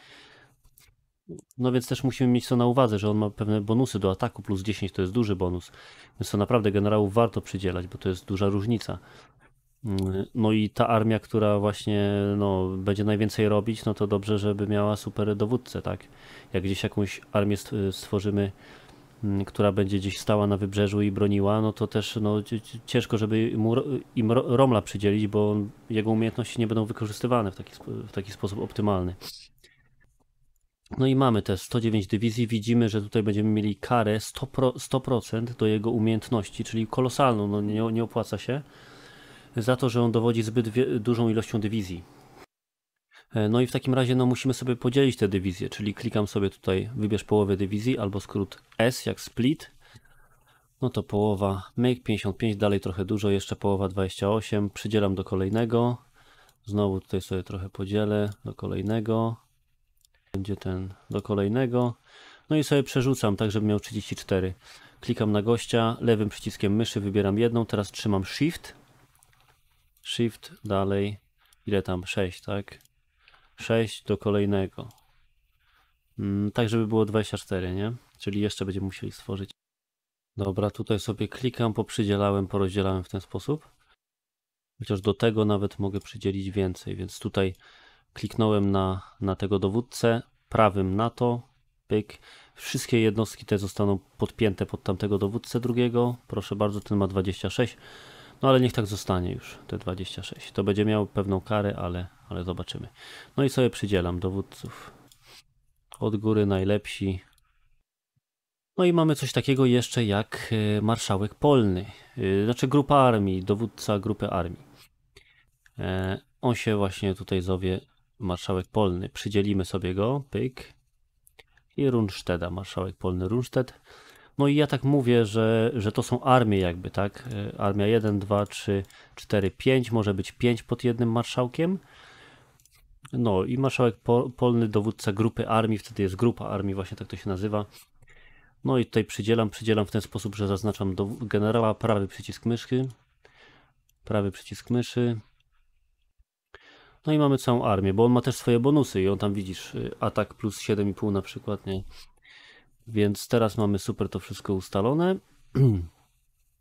No więc też musimy mieć to na uwadze, że on ma pewne bonusy do ataku, plus 10 to jest duży bonus. Więc to naprawdę generałów warto przydzielać, bo to jest duża różnica. No i ta armia, która właśnie no, będzie najwięcej robić, no to dobrze, żeby miała super dowódcę, tak? Jak gdzieś jakąś armię stworzymy, mm, która będzie gdzieś stała na wybrzeżu i broniła, no to też no, ciężko, żeby mu, im Romla przydzielić, bo jego umiejętności nie będą wykorzystywane w taki, w taki sposób optymalny. No i mamy te 109 dywizji. Widzimy, że tutaj będziemy mieli karę 100%, 100 do jego umiejętności, czyli kolosalną. No nie, nie opłaca się za to, że on dowodzi zbyt dużą ilością dywizji. E, no i w takim razie no, musimy sobie podzielić te dywizje, czyli klikam sobie tutaj wybierz połowę dywizji albo skrót S jak split. No to połowa make 55, dalej trochę dużo, jeszcze połowa 28, przydzielam do kolejnego. Znowu tutaj sobie trochę podzielę do kolejnego. Będzie ten do kolejnego. No i sobie przerzucam, tak żeby miał 34. Klikam na gościa, lewym przyciskiem myszy wybieram jedną, teraz trzymam Shift. Shift, dalej, ile tam? 6, tak? 6 do kolejnego. Mm, tak, żeby było 24, nie? Czyli jeszcze będziemy musieli stworzyć. Dobra, tutaj sobie klikam, poprzydzielałem, porozdzielałem w ten sposób. Chociaż do tego nawet mogę przydzielić więcej, więc tutaj kliknąłem na, na tego dowódcę, prawym na to, pyk. Wszystkie jednostki te zostaną podpięte pod tamtego dowódcę drugiego. Proszę bardzo, ten ma 26. No ale niech tak zostanie już, te 26. To będzie miał pewną karę, ale, ale zobaczymy. No i sobie przydzielam dowódców. Od góry najlepsi. No i mamy coś takiego jeszcze jak e, marszałek polny. E, znaczy grupa armii, dowódca grupy armii. E, on się właśnie tutaj zowie marszałek polny. Przydzielimy sobie go, pyk. I Rundsteda, marszałek polny Rundstedt. No i ja tak mówię, że, że to są armie jakby, tak? E, armia 1, 2, 3, 4, 5, może być 5 pod jednym marszałkiem. No i marszałek polny, dowódca grupy armii, wtedy jest grupa armii, właśnie tak to się nazywa. No i tutaj przydzielam, przydzielam w ten sposób, że zaznaczam do generała prawy przycisk myszy, prawy przycisk myszy, no i mamy całą armię, bo on ma też swoje bonusy i on tam widzisz y, atak plus 7,5 na przykład, nie? Więc teraz mamy super to wszystko ustalone. <clears throat>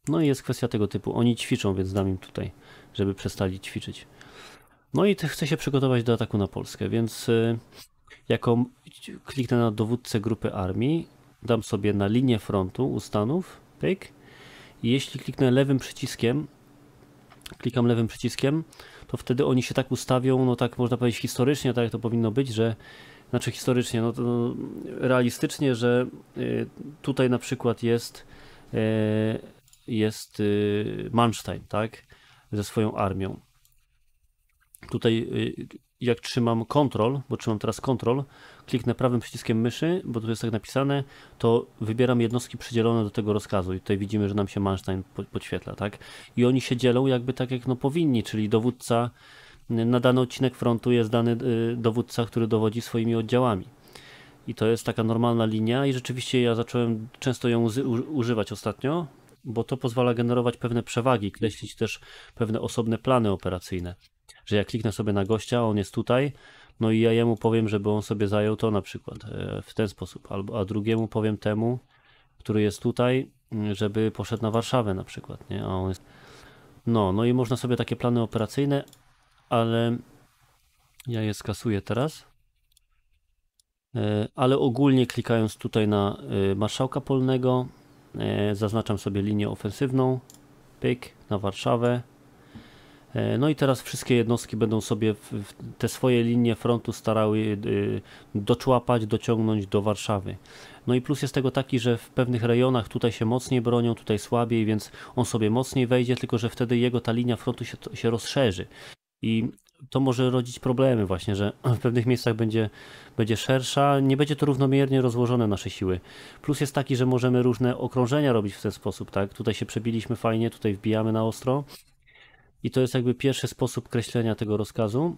No i jest kwestia tego typu. Oni ćwiczą, więc dam im tutaj, żeby przestali ćwiczyć. No i chcę się przygotować do ataku na Polskę, więc y, jako kliknę na dowódcę grupy armii, dam sobie na linię frontu ustanów, pyk. I jeśli kliknę lewym przyciskiem, klikam lewym przyciskiem, to wtedy oni się tak ustawią, no tak można powiedzieć historycznie, tak to powinno być, że znaczy historycznie, no, to no, realistycznie, że y, tutaj na przykład jest y, jest y, Manstein, tak, ze swoją armią. Tutaj jak trzymam kontrol, bo trzymam teraz kontrol, kliknę prawym przyciskiem myszy, bo tu jest tak napisane, to wybieram jednostki przydzielone do tego rozkazu i tutaj widzimy, że nam się Manstein podświetla, tak? I oni się dzielą jakby tak jak no powinni, czyli dowódca y, na dany odcinek frontu jest dany y, dowódca, który dowodzi swoimi oddziałami. I to jest taka normalna linia i rzeczywiście ja zacząłem często ją używać ostatnio, bo to pozwala generować pewne przewagi, kreślić też pewne osobne plany operacyjne że ja kliknę sobie na gościa, on jest tutaj, no i ja jemu powiem, żeby on sobie zajął to na przykład e, w ten sposób, albo a drugiemu powiem temu, który jest tutaj, żeby poszedł na Warszawę na przykład, nie? A on jest... No, no i można sobie takie plany operacyjne, ale ja je skasuję teraz. E, ale ogólnie klikając tutaj na e, marszałka polnego, zaznaczam sobie linię ofensywną, pyk, na Warszawę, E, no i teraz wszystkie jednostki będą sobie te swoje linie frontu starały e, doczłapać, dociągnąć do Warszawy. No i plus jest tego taki, że w pewnych rejonach tutaj się mocniej bronią, tutaj słabiej, więc on sobie mocniej wejdzie, tylko że wtedy jego ta linia frontu się, się rozszerzy. I to może rodzić problemy właśnie, że <clears throat> w pewnych miejscach będzie, będzie szersza, nie będzie to równomiernie rozłożone nasze siły. Plus jest taki, że możemy różne okrążenia robić w ten sposób, tak? Tutaj się przebiliśmy fajnie, tutaj wbijamy na ostro, i to jest jakby pierwszy sposób kreślenia tego rozkazu.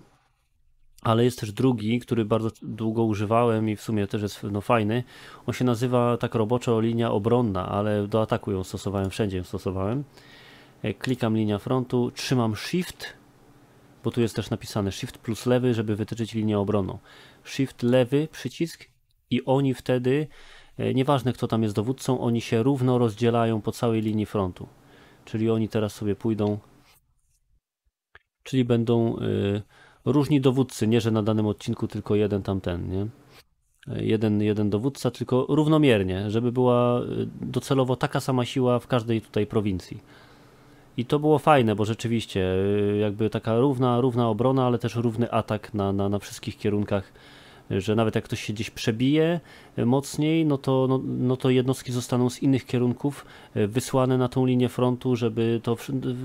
Ale jest też drugi, który bardzo długo używałem i w sumie też jest no, fajny. On się nazywa tak roboczo linia obronna, ale do ataku ją stosowałem, wszędzie ją stosowałem. E, klikam linia frontu, trzymam Shift, bo tu jest też napisane Shift plus lewy, żeby wytyczyć linię obronną. Shift lewy przycisk i oni wtedy, e, nieważne kto tam jest dowódcą, oni się równo rozdzielają po całej linii frontu. Czyli oni teraz sobie pójdą Czyli będą y, różni dowódcy, nie że na danym odcinku tylko jeden tamten, nie? Jeden, jeden dowódca, tylko równomiernie, żeby była y, docelowo taka sama siła w każdej tutaj prowincji. I to było fajne, bo rzeczywiście y, jakby taka równa, równa obrona, ale też równy atak na, na, na wszystkich kierunkach że nawet jak ktoś się gdzieś przebije e, mocniej, no to, no, no to jednostki zostaną z innych kierunków e, wysłane na tą linię frontu, żeby to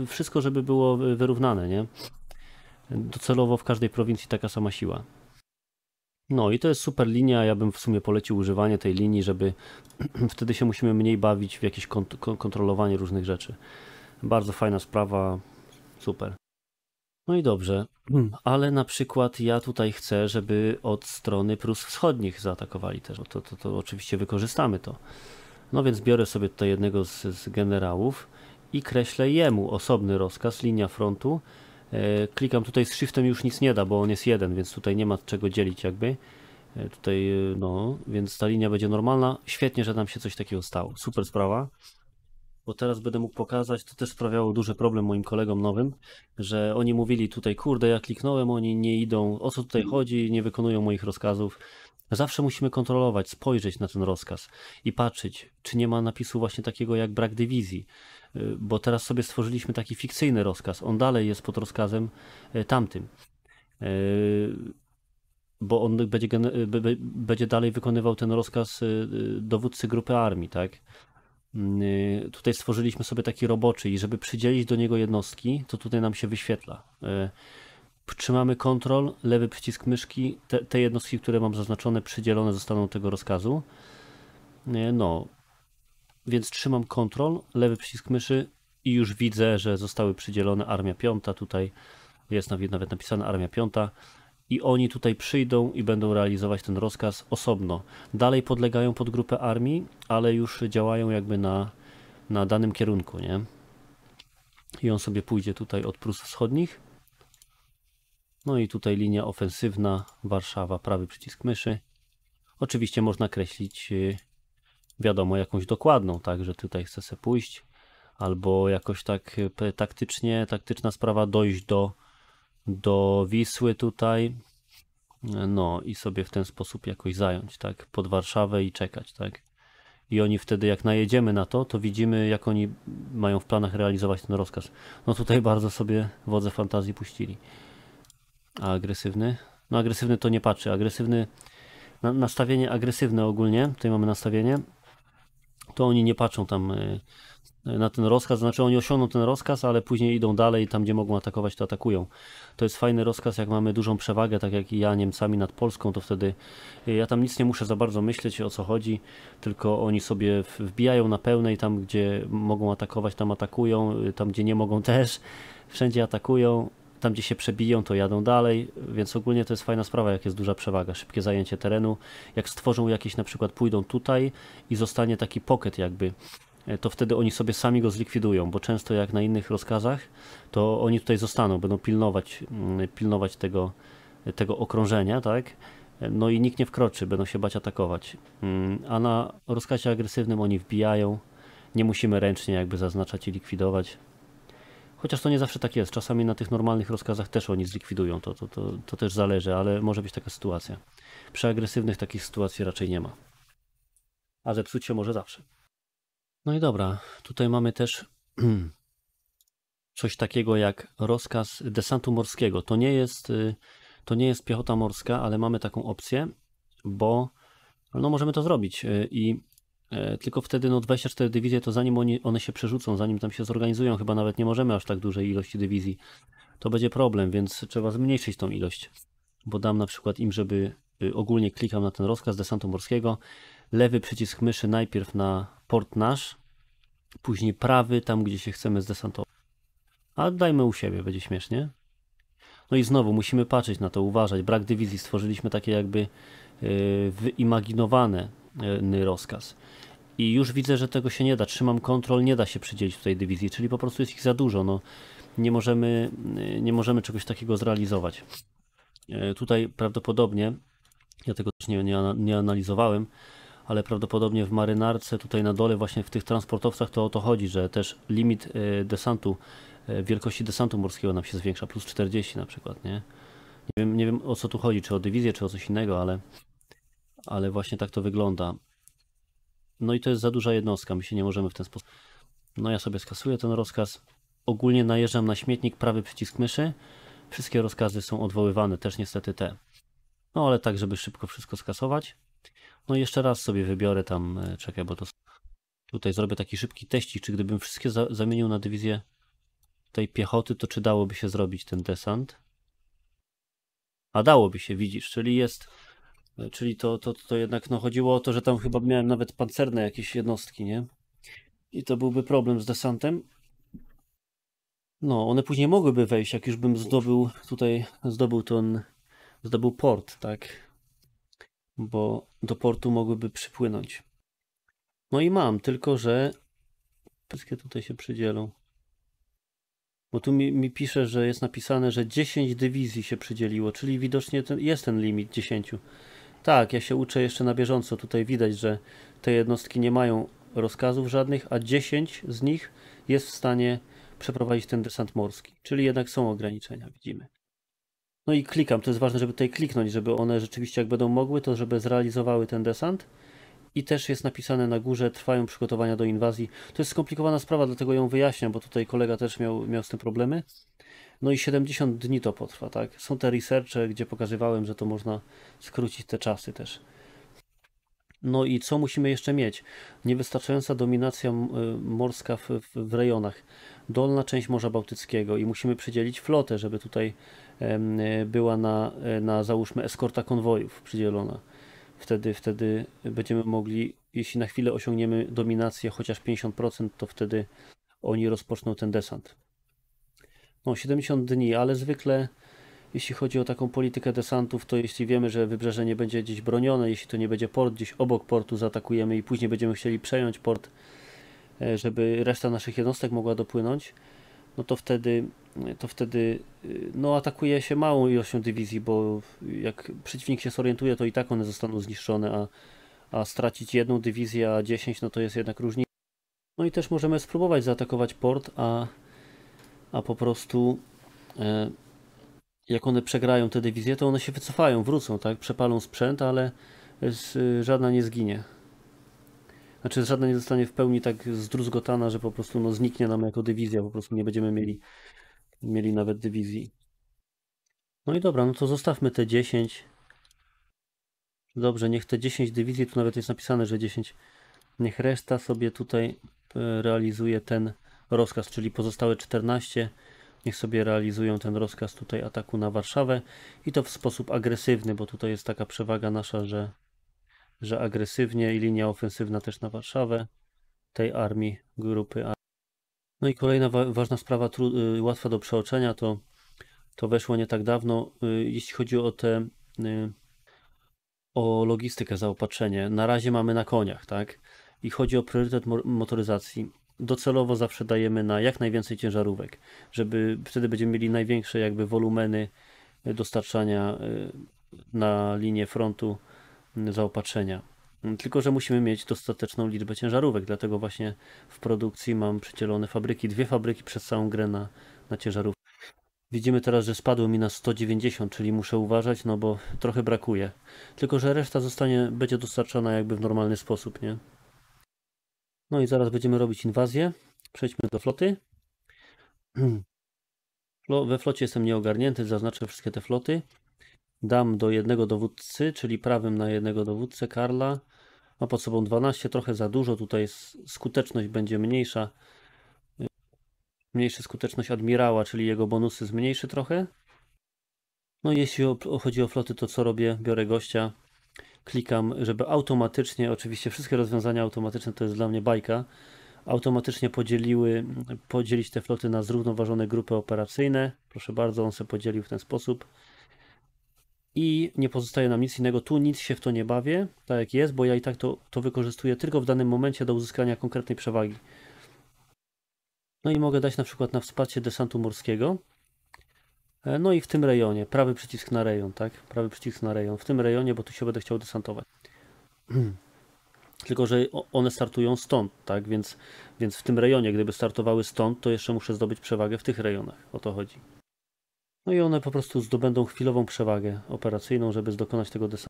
e, wszystko, żeby było wyrównane, nie? Docelowo w każdej prowincji taka sama siła. No i to jest super linia, ja bym w sumie polecił używanie tej linii, żeby <clears throat> wtedy się musimy mniej bawić w jakieś kont kontrolowanie różnych rzeczy. Bardzo fajna sprawa, super. No i dobrze, hmm. ale na przykład ja tutaj chcę, żeby od strony Prus Wschodnich zaatakowali też, to, to, to oczywiście wykorzystamy to. No więc biorę sobie tutaj jednego z, z generałów i kreślę jemu osobny rozkaz, linia frontu. E, klikam tutaj z shiftem już nic nie da, bo on jest jeden, więc tutaj nie ma czego dzielić jakby. E, tutaj e, no, więc ta linia będzie normalna. Świetnie, że nam się coś takiego stało. Super sprawa bo teraz będę mógł pokazać, to też sprawiało duży problem moim kolegom nowym, że oni mówili tutaj, kurde, ja kliknąłem, oni nie idą, o co tutaj mhm. chodzi, nie wykonują moich rozkazów. Zawsze musimy kontrolować, spojrzeć na ten rozkaz i patrzeć, czy nie ma napisu właśnie takiego jak brak dywizji, y, bo teraz sobie stworzyliśmy taki fikcyjny rozkaz, on dalej jest pod rozkazem y, tamtym y, bo on będzie, będzie, dalej wykonywał ten rozkaz dowódcy grupy armii, tak? Y, tutaj stworzyliśmy sobie taki roboczy i żeby przydzielić do niego jednostki, to tutaj nam się wyświetla. Y, trzymamy kontrol, lewy przycisk myszki, te, te jednostki, które mam zaznaczone, przydzielone zostaną do tego rozkazu. Y, no, więc trzymam kontrol, lewy przycisk myszy i już widzę, że zostały przydzielone armia piąta tutaj, jest nawet napisana armia piąta, i oni tutaj przyjdą i będą realizować ten rozkaz osobno. Dalej podlegają pod grupę armii, ale już działają jakby na, na danym kierunku, nie? I on sobie pójdzie tutaj od Prus Wschodnich. No i tutaj linia ofensywna, Warszawa, prawy przycisk myszy. Oczywiście można kreślić, y, wiadomo, jakąś dokładną, tak, że tutaj chce se pójść, albo jakoś tak y, taktycznie, taktyczna sprawa dojść do do Wisły tutaj, no i sobie w ten sposób jakoś zająć, tak, pod Warszawę i czekać, tak. I oni wtedy, jak najedziemy na to, to widzimy, jak oni mają w planach realizować ten rozkaz. No tutaj bardzo sobie wodze fantazji puścili. A agresywny? No agresywny to nie patrzy. Agresywny, na, nastawienie agresywne ogólnie, tutaj mamy nastawienie, to oni nie patrzą tam. Y, na ten rozkaz, znaczy oni osiągną ten rozkaz, ale później idą dalej, tam gdzie mogą atakować, to atakują. To jest fajny rozkaz, jak mamy dużą przewagę, tak jak ja Niemcami nad Polską, to wtedy y, ja tam nic nie muszę za bardzo myśleć o co chodzi, tylko oni sobie wbijają na pełnej, tam gdzie mogą atakować, tam atakują, y, tam gdzie nie mogą <laughs> też, wszędzie atakują, tam gdzie się przebiją, to jadą dalej, więc ogólnie to jest fajna sprawa, jak jest duża przewaga, szybkie zajęcie terenu, jak stworzą jakieś, na przykład pójdą tutaj i zostanie taki pocket jakby, E, to wtedy oni sobie sami go zlikwidują, bo często jak na innych rozkazach, to oni tutaj zostaną, będą pilnować, mm, pilnować tego, tego okrążenia, tak? E, no i nikt nie wkroczy, będą się bać atakować. Mm, a na rozkazie agresywnym oni wbijają, nie musimy ręcznie jakby zaznaczać i likwidować. Chociaż to nie zawsze tak jest. Czasami na tych normalnych rozkazach też oni zlikwidują, to, to, to, to też zależy, ale może być taka sytuacja. Przy agresywnych takich sytuacji raczej nie ma. A zepsuć się może zawsze. No i dobra, tutaj mamy też <clears throat> coś takiego jak rozkaz desantu morskiego. To nie jest, y, to nie jest piechota morska, ale mamy taką opcję, bo no możemy to zrobić y, i e, tylko wtedy no 24 dywizje to zanim oni, one się przerzucą, zanim tam się zorganizują, chyba nawet nie możemy aż tak dużej ilości dywizji. To będzie problem, więc trzeba zmniejszyć tą ilość, bo dam na przykład im, żeby y, ogólnie klikam na ten rozkaz desantu morskiego, lewy przycisk myszy najpierw na port nasz, później prawy, tam gdzie się chcemy zdesantować. A dajmy u siebie, będzie śmiesznie. No i znowu musimy patrzeć na to, uważać. Brak dywizji, stworzyliśmy takie jakby e, wyimaginowany e, rozkaz. I już widzę, że tego się nie da. Trzymam kontrol, nie da się przydzielić tutaj dywizji, czyli po prostu jest ich za dużo. No, nie, możemy, e, nie możemy czegoś takiego zrealizować. Tutaj prawdopodobnie, ja tego też nie, nie, nie analizowałem, ale prawdopodobnie w marynarce tutaj na dole właśnie w tych transportowcach to o to chodzi, że też limit e, desantu, e, wielkości desantu morskiego nam się zwiększa, plus 40 na przykład, nie? Nie wiem, nie wiem o co tu chodzi, czy o dywizję, czy o coś innego, ale, ale właśnie tak to wygląda. No i to jest za duża jednostka, my się nie możemy w ten sposób... No ja sobie skasuję ten rozkaz. Ogólnie najeżdżam na śmietnik, prawy przycisk myszy. Wszystkie rozkazy są odwoływane, też niestety te. No ale tak, żeby szybko wszystko skasować. No i jeszcze raz sobie wybiorę tam, e, czekaj, bo to tutaj zrobię taki szybki teścik, czy gdybym wszystkie za, zamienił na dywizję tej piechoty, to czy dałoby się zrobić ten desant? A dałoby się, widzisz, czyli jest, e, czyli to, to, to jednak no, chodziło o to, że tam chyba miałem nawet pancerne jakieś jednostki, nie? I to byłby problem z desantem. No, one później mogłyby wejść, jak już bym zdobył tutaj, zdobył ten, zdobył port, tak? bo do portu mogłyby przypłynąć. No i mam, tylko że wszystkie tutaj się przydzielą. Bo tu mi, mi, pisze, że jest napisane, że 10 dywizji się przydzieliło, czyli widocznie ten, jest ten limit 10. Tak, ja się uczę jeszcze na bieżąco. Tutaj widać, że te jednostki nie mają rozkazów żadnych, a 10 z nich jest w stanie przeprowadzić ten desant morski. Czyli jednak są ograniczenia, widzimy. No i klikam, to jest ważne, żeby tutaj kliknąć, żeby one rzeczywiście jak będą mogły, to żeby zrealizowały ten desant. I też jest napisane na górze, trwają przygotowania do inwazji. To jest skomplikowana sprawa, dlatego ją wyjaśniam, bo tutaj kolega też miał, miał z tym problemy. No i 70 dni to potrwa, tak? Są te researche, gdzie pokazywałem, że to można skrócić te czasy też. No i co musimy jeszcze mieć? Niewystarczająca dominacja y, morska w, w, w rejonach. Dolna część Morza Bałtyckiego i musimy przydzielić flotę, żeby tutaj była na, na załóżmy eskorta konwojów przydzielona. Wtedy, wtedy będziemy mogli, jeśli na chwilę osiągniemy dominację chociaż 50%, to wtedy oni rozpoczną ten desant. No, 70 dni, ale zwykle jeśli chodzi o taką politykę desantów, to jeśli wiemy, że wybrzeże nie będzie gdzieś bronione, jeśli to nie będzie port, gdzieś obok portu zaatakujemy i później będziemy chcieli przejąć port, e, żeby reszta naszych jednostek mogła dopłynąć, no to wtedy to wtedy y, no, atakuje się małą ilością dywizji, bo jak przeciwnik się zorientuje, to i tak one zostaną zniszczone, a, a stracić jedną dywizję, a 10, no to jest jednak różnica. No i też możemy spróbować zaatakować port, a, a po prostu e, jak one przegrają te dywizje, to one się wycofają, wrócą, tak? Przepalą sprzęt, ale z, żadna nie zginie. Znaczy żadna nie zostanie w pełni tak zdruzgotana, że po prostu no, zniknie nam jako dywizja, po prostu nie będziemy mieli, mieli nawet dywizji. No i dobra, no to zostawmy te 10. Dobrze, niech te 10 dywizji, tu nawet jest napisane, że 10. Niech reszta sobie tutaj e, realizuje ten rozkaz, czyli pozostałe 14 niech sobie realizują ten rozkaz tutaj ataku na Warszawę i to w sposób agresywny, bo tutaj jest taka przewaga nasza, że że agresywnie i linia ofensywna też na Warszawę tej armii, grupy No i kolejna wa ważna sprawa, y, łatwa do przeoczenia, to, to weszło nie tak dawno, y jeśli chodzi o te y o logistykę, zaopatrzenie. Na razie mamy na koniach, tak? I chodzi o priorytet mo motoryzacji. Docelowo zawsze dajemy na jak najwięcej ciężarówek, żeby wtedy będziemy mieli największe jakby wolumeny y, dostarczania y, na linię frontu zaopatrzenia. Tylko, że musimy mieć dostateczną liczbę ciężarówek, dlatego właśnie w produkcji mam przycielone fabryki, dwie fabryki przez całą grę na, na ciężarówki. Widzimy teraz, że spadło mi na 190, czyli muszę uważać, no bo trochę brakuje. Tylko, że reszta zostanie, będzie dostarczana jakby w normalny sposób, nie? No i zaraz będziemy robić inwazję. Przejdźmy do floty. <clears throat> We flocie jestem nieogarnięty, zaznaczę wszystkie te floty dam do jednego dowódcy, czyli prawym na jednego dowódcę Karla. Ma pod sobą 12, trochę za dużo, tutaj skuteczność będzie mniejsza. Mniejsza skuteczność admirała, czyli jego bonusy zmniejszy trochę. No jeśli chodzi o floty, to co robię? Biorę gościa, klikam, żeby automatycznie, oczywiście wszystkie rozwiązania automatyczne to jest dla mnie bajka, automatycznie podzieliły, podzielić te floty na zrównoważone grupy operacyjne. Proszę bardzo, on się podzielił w ten sposób i nie pozostaje nam nic innego. Tu nic się w to nie bawię, tak jak jest, bo ja i tak to, to wykorzystuję tylko w danym momencie do uzyskania konkretnej przewagi. No i mogę dać na przykład na wsparcie desantu morskiego. E, no i w tym rejonie, prawy przycisk na rejon, tak? Prawy przycisk na rejon, w tym rejonie, bo tu się będę chciał desantować. <clears throat> Tylko, że one startują stąd, tak? Więc, więc w tym rejonie, gdyby startowały stąd, to jeszcze muszę zdobyć przewagę w tych rejonach. O to chodzi. No i one po prostu zdobędą chwilową przewagę operacyjną, żeby dokonać tego desantu.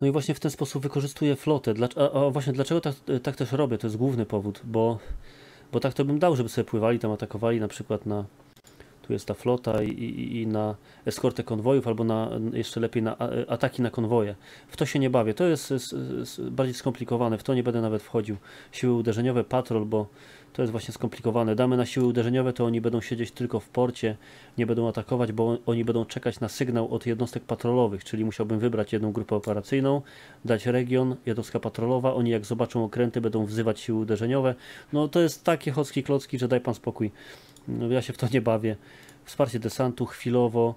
No i właśnie w ten sposób wykorzystuję flotę. a, a, właśnie dlaczego tak, tak, też robię? To jest główny powód, bo, bo tak to bym dał, żeby sobie pływali, tam atakowali na przykład na tu jest ta flota i, i, i na eskortę konwojów, albo na, jeszcze lepiej na ataki na konwoje. W to się nie bawię. To jest, jest, jest bardziej skomplikowane, w to nie będę nawet wchodził. Siły uderzeniowe, patrol, bo to jest właśnie skomplikowane. Damy na siły uderzeniowe, to oni będą siedzieć tylko w porcie, nie będą atakować, bo oni będą czekać na sygnał od jednostek patrolowych, czyli musiałbym wybrać jedną grupę operacyjną, dać region, jednostka patrolowa, oni jak zobaczą okręty, będą wzywać siły uderzeniowe. No to jest takie chocki klocki, że daj pan spokój. No, ja się w to nie bawię. Wsparcie desantu chwilowo,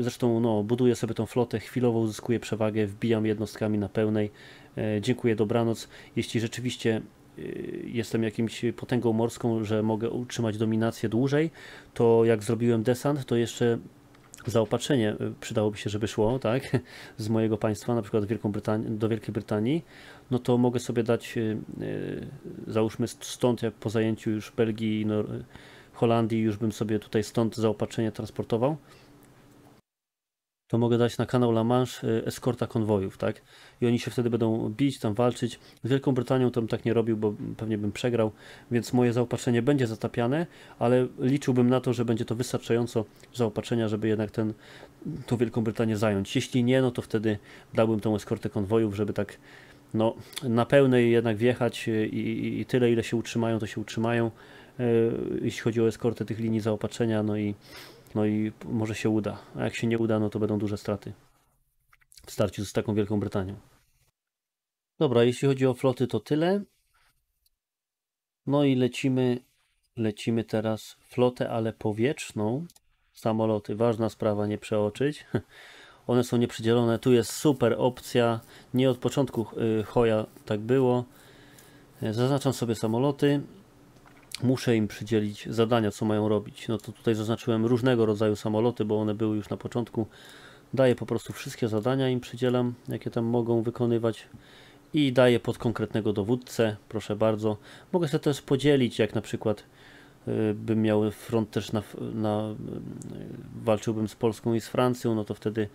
Zresztą no, buduję sobie tą flotę, chwilowo uzyskuję przewagę, wbijam jednostkami na pełnej. E, dziękuję, dobranoc. Jeśli rzeczywiście Y, jestem jakimś potęgą morską, że mogę utrzymać dominację dłużej, to jak zrobiłem desant, to jeszcze zaopatrzenie y, przydałoby się, żeby szło, tak, <laughs> z mojego państwa, na przykład do Wielkiej Brytanii, no to mogę sobie dać, y, załóżmy stąd, jak po zajęciu już Belgii, Holandii, już bym sobie tutaj stąd zaopatrzenie transportował, to mogę dać na kanał La Manche y, eskorta konwojów, tak? I oni się wtedy będą bić, tam walczyć. Z Wielką Brytanią to bym tak nie robił, bo pewnie bym przegrał, więc moje zaopatrzenie będzie zatapiane, ale liczyłbym na to, że będzie to wystarczająco zaopatrzenia, żeby jednak ten, tą Wielką Brytanię zająć. Jeśli nie, no to wtedy dałbym tą eskortę konwojów, żeby tak no, na pełnej jednak wjechać y, i, i, i tyle, ile się utrzymają, to się utrzymają, y, jeśli chodzi o eskortę tych linii zaopatrzenia, no i no i może się uda. A jak się nie uda, no to będą duże straty w starciu z taką Wielką Brytanią. Dobra, jeśli chodzi o floty, to tyle. No i lecimy, lecimy teraz flotę, ale powietrzną. Samoloty, ważna sprawa, nie przeoczyć. <laughs> One są nieprzydzielone. Tu jest super opcja. Nie od początku choja y, tak było. Zaznaczam sobie samoloty muszę im przydzielić zadania, co mają robić. No to tutaj zaznaczyłem różnego rodzaju samoloty, bo one były już na początku. Daję po prostu wszystkie zadania im przydzielam, jakie tam mogą wykonywać i daję pod konkretnego dowódcę, proszę bardzo. Mogę sobie też podzielić, jak na przykład y, bym miał front też na, na y, walczyłbym z Polską i z Francją, no to wtedy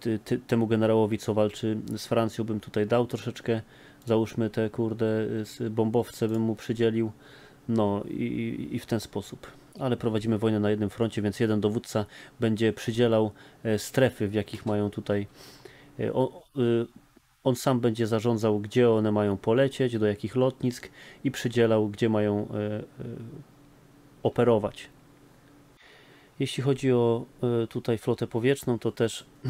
ty, ty, temu generałowi, co walczy z Francją, bym tutaj dał troszeczkę, załóżmy te kurde y, bombowce bym mu przydzielił, no i, i w ten sposób. Ale prowadzimy wojnę na jednym froncie, więc jeden dowódca będzie przydzielał e, strefy, w jakich mają tutaj. E, o, e, on sam będzie zarządzał, gdzie one mają polecieć, do jakich lotnisk i przydzielał, gdzie mają operować. Jeśli chodzi o tutaj flotę powietrzną, to też <clears throat>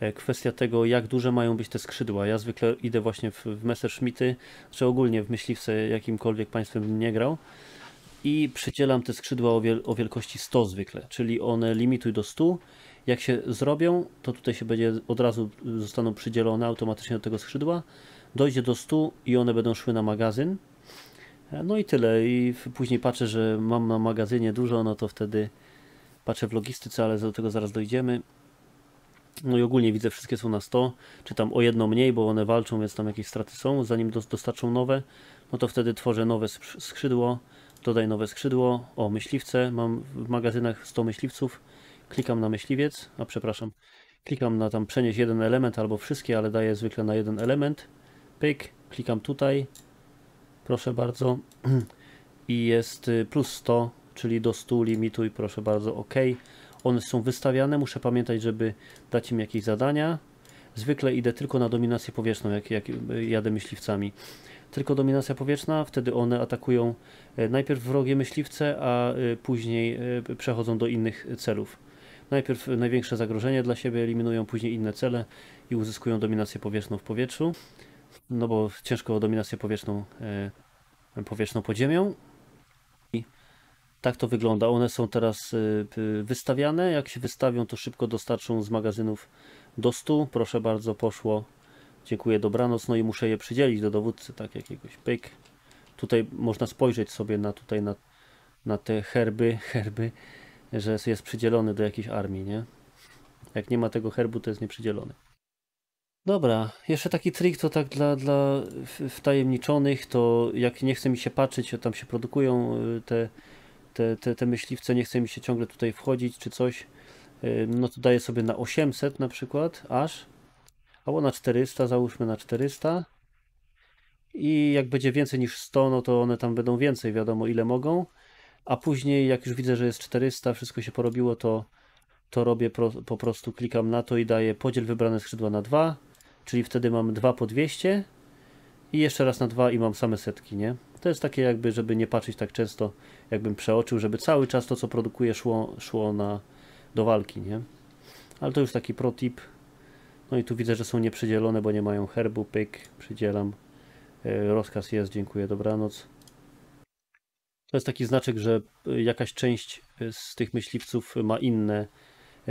E, kwestia tego, jak duże mają być te skrzydła. Ja zwykle idę właśnie w, w Messerschmitty, czy ogólnie w myśliwce jakimkolwiek państwem bym nie grał i przycielam te skrzydła o, wiel o wielkości 100 zwykle, czyli one limituj do 100. Jak się zrobią, to tutaj się będzie od razu zostaną przydzielone automatycznie do tego skrzydła. Dojdzie do 100 i one będą szły na magazyn. E, no i tyle. I później patrzę, że mam na magazynie dużo, no to wtedy patrzę w logistyce, ale do tego zaraz dojdziemy. No i ogólnie widzę, wszystkie są na 100, czy tam o jedno mniej, bo one walczą, więc tam jakieś straty są. Zanim dostarczą nowe, no to wtedy tworzę nowe skrzydło, dodaj nowe skrzydło, o myśliwce, mam w magazynach 100 myśliwców, klikam na myśliwiec, a przepraszam, klikam na tam przenieść jeden element albo wszystkie, ale daję zwykle na jeden element, pyk, klikam tutaj, proszę bardzo, <clears throat> i jest y, plus 100, czyli do 100 limitu i proszę bardzo, ok one są wystawiane, muszę pamiętać, żeby dać im jakieś zadania. Zwykle idę tylko na dominację powietrzną, jak, jak jadę myśliwcami. Tylko dominacja powietrzna, wtedy one atakują e, najpierw wrogie myśliwce, a e, później e, przechodzą do innych celów. Najpierw największe zagrożenie dla siebie eliminują, później inne cele i uzyskują dominację powietrzną w powietrzu. No bo ciężko o dominację powietrzną, powietrzną pod ziemią tak to wygląda. One są teraz y, y, wystawiane. Jak się wystawią, to szybko dostarczą z magazynów do stu. Proszę bardzo, poszło. Dziękuję, dobranoc. No i muszę je przydzielić do dowódcy, tak jakiegoś pyk. Tutaj można spojrzeć sobie na tutaj na, na te herby, <laughs> herby, że jest przydzielony do jakiejś armii, nie? Jak nie ma tego herbu, to jest nieprzydzielony. Dobra, jeszcze taki trik to tak dla, dla wtajemniczonych, to jak nie chce mi się patrzeć, tam się produkują y, te te, te, te myśliwce, nie chce mi się ciągle tutaj wchodzić czy coś, no to daję sobie na 800 na przykład, aż, albo na 400, załóżmy na 400 i jak będzie więcej niż 100, no to one tam będą więcej, wiadomo ile mogą, a później jak już widzę, że jest 400, wszystko się porobiło, to, to robię pro, po prostu, klikam na to i daję podziel wybrane skrzydła na 2, czyli wtedy mam 2 po 200 i jeszcze raz na 2 i mam same setki, nie? To jest takie jakby, żeby nie patrzeć tak często, jakbym przeoczył, żeby cały czas to, co produkuję, szło, szło na, do walki, nie? Ale to już taki pro tip. No i tu widzę, że są nieprzydzielone, bo nie mają herbu, pyk, przydzielam. E, rozkaz jest, dziękuję, dobranoc. To jest taki znaczek, że e, jakaś część e, z tych myśliwców ma inne,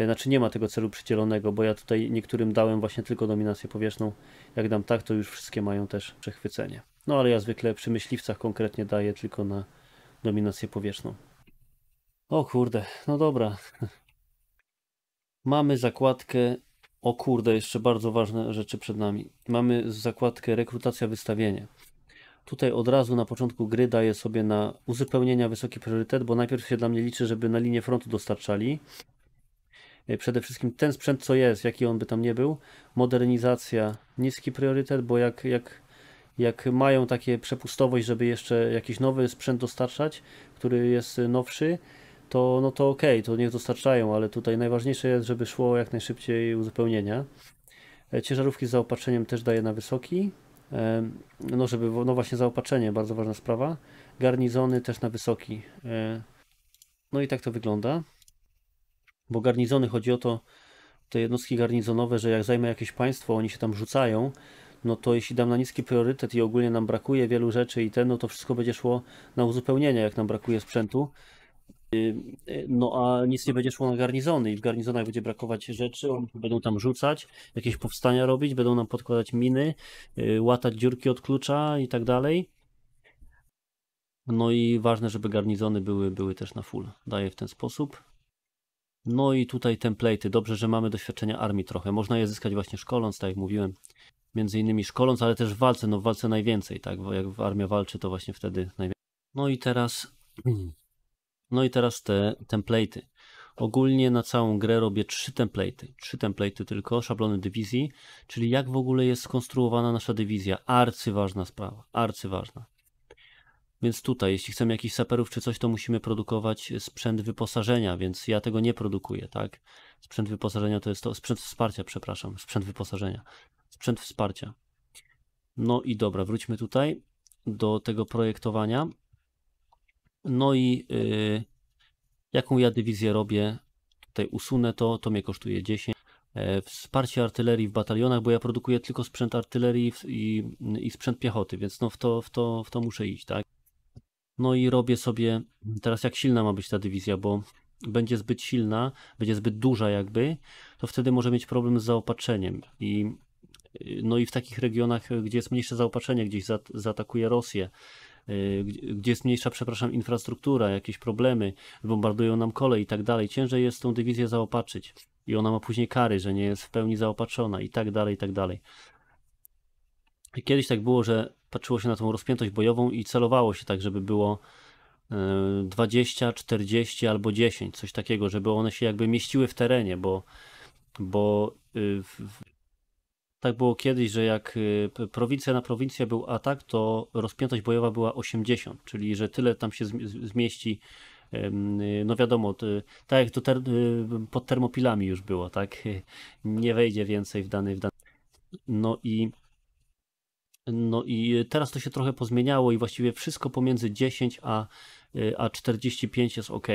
znaczy nie ma tego celu przydzielonego, bo ja tutaj niektórym dałem właśnie tylko dominację powierzchną. Jak dam tak, to już wszystkie mają też przechwycenie. No ale ja zwykle przy myśliwcach konkretnie daję tylko na dominację powietrzną. O kurde, no dobra. Mamy zakładkę. O kurde, jeszcze bardzo ważne rzeczy przed nami. Mamy zakładkę rekrutacja wystawienie. Tutaj od razu na początku gry daję sobie na uzupełnienia wysoki priorytet, bo najpierw się dla mnie liczy, żeby na linię frontu dostarczali. E, przede wszystkim ten sprzęt, co jest, jaki on by tam nie był. Modernizacja, niski priorytet, bo jak, jak jak mają takie przepustowość, żeby jeszcze jakiś nowy sprzęt dostarczać, który jest nowszy, to no to ok, to niech dostarczają, ale tutaj najważniejsze jest, żeby szło jak najszybciej uzupełnienia. E, ciężarówki z zaopatrzeniem też daje na wysoki. E, no, żeby, no właśnie zaopatrzenie, bardzo ważna sprawa. Garnizony też na wysoki. E, no i tak to wygląda. Bo garnizony chodzi o to, te jednostki garnizonowe, że jak zajmę jakieś państwo, oni się tam rzucają, no to jeśli dam na niski priorytet i ogólnie nam brakuje wielu rzeczy i ten, no to wszystko będzie szło na uzupełnienie, jak nam brakuje sprzętu. Y, y, no a nic nie będzie szło na garnizony i w garnizonach będzie brakować rzeczy, oni będą tam rzucać, jakieś powstania robić, będą nam podkładać miny, y, łatać dziurki od klucza i tak dalej. No i ważne, żeby garnizony były, były też na full. Daję w ten sposób. No i tutaj template'y. Dobrze, że mamy doświadczenia armii trochę. Można je zyskać właśnie szkoląc, tak jak mówiłem między innymi szkoląc, ale też w walce, no w walce najwięcej, tak, bo jak armia walczy, to właśnie wtedy najwięcej. No i teraz, <clears throat> no i teraz te template'y. Ogólnie na całą grę robię trzy template'y, trzy template'y tylko, szablony dywizji, czyli jak w ogóle jest skonstruowana nasza dywizja, arcyważna sprawa, arcyważna. Więc tutaj, jeśli chcemy jakichś saperów czy coś, to musimy produkować sprzęt wyposażenia, więc ja tego nie produkuję, tak? Sprzęt wyposażenia to jest to, sprzęt wsparcia, przepraszam, sprzęt wyposażenia, sprzęt wsparcia. No i dobra, wróćmy tutaj do tego projektowania. No i y, jaką ja dywizję robię, tutaj usunę to, to mnie kosztuje 10. E, wsparcie artylerii w batalionach, bo ja produkuję tylko sprzęt artylerii i, i sprzęt piechoty, więc no w to, w, to, w to muszę iść, tak? No i robię sobie teraz, jak silna ma być ta dywizja, bo będzie zbyt silna, będzie zbyt duża jakby, to wtedy może mieć problem z zaopatrzeniem i y, no i w takich regionach, gdzie jest mniejsze zaopatrzenie, gdzieś za, zaatakuje Rosję, y, gdzie jest mniejsza, przepraszam, infrastruktura, jakieś problemy, bombardują nam kolej i tak dalej, ciężej jest tą dywizję zaopatrzyć i ona ma później kary, że nie jest w pełni zaopatrzona i tak dalej, i tak dalej. Kiedyś tak było, że patrzyło się na tą rozpiętość bojową i celowało się tak, żeby było 20, e, 40 albo 10, coś takiego, żeby one się jakby mieściły w terenie, bo, bo y, tak było kiedyś, że jak y, prowincja na prowincję był atak, to rozpiętość bojowa była 80, czyli że tyle tam się zmieści. Y, no wiadomo, tak jak to ter pod termopilami już było, tak? <laughs> Nie wejdzie więcej w dany. W dany. No i no i e, teraz to się trochę pozmieniało i właściwie wszystko pomiędzy 10 a, e, a 45 jest ok.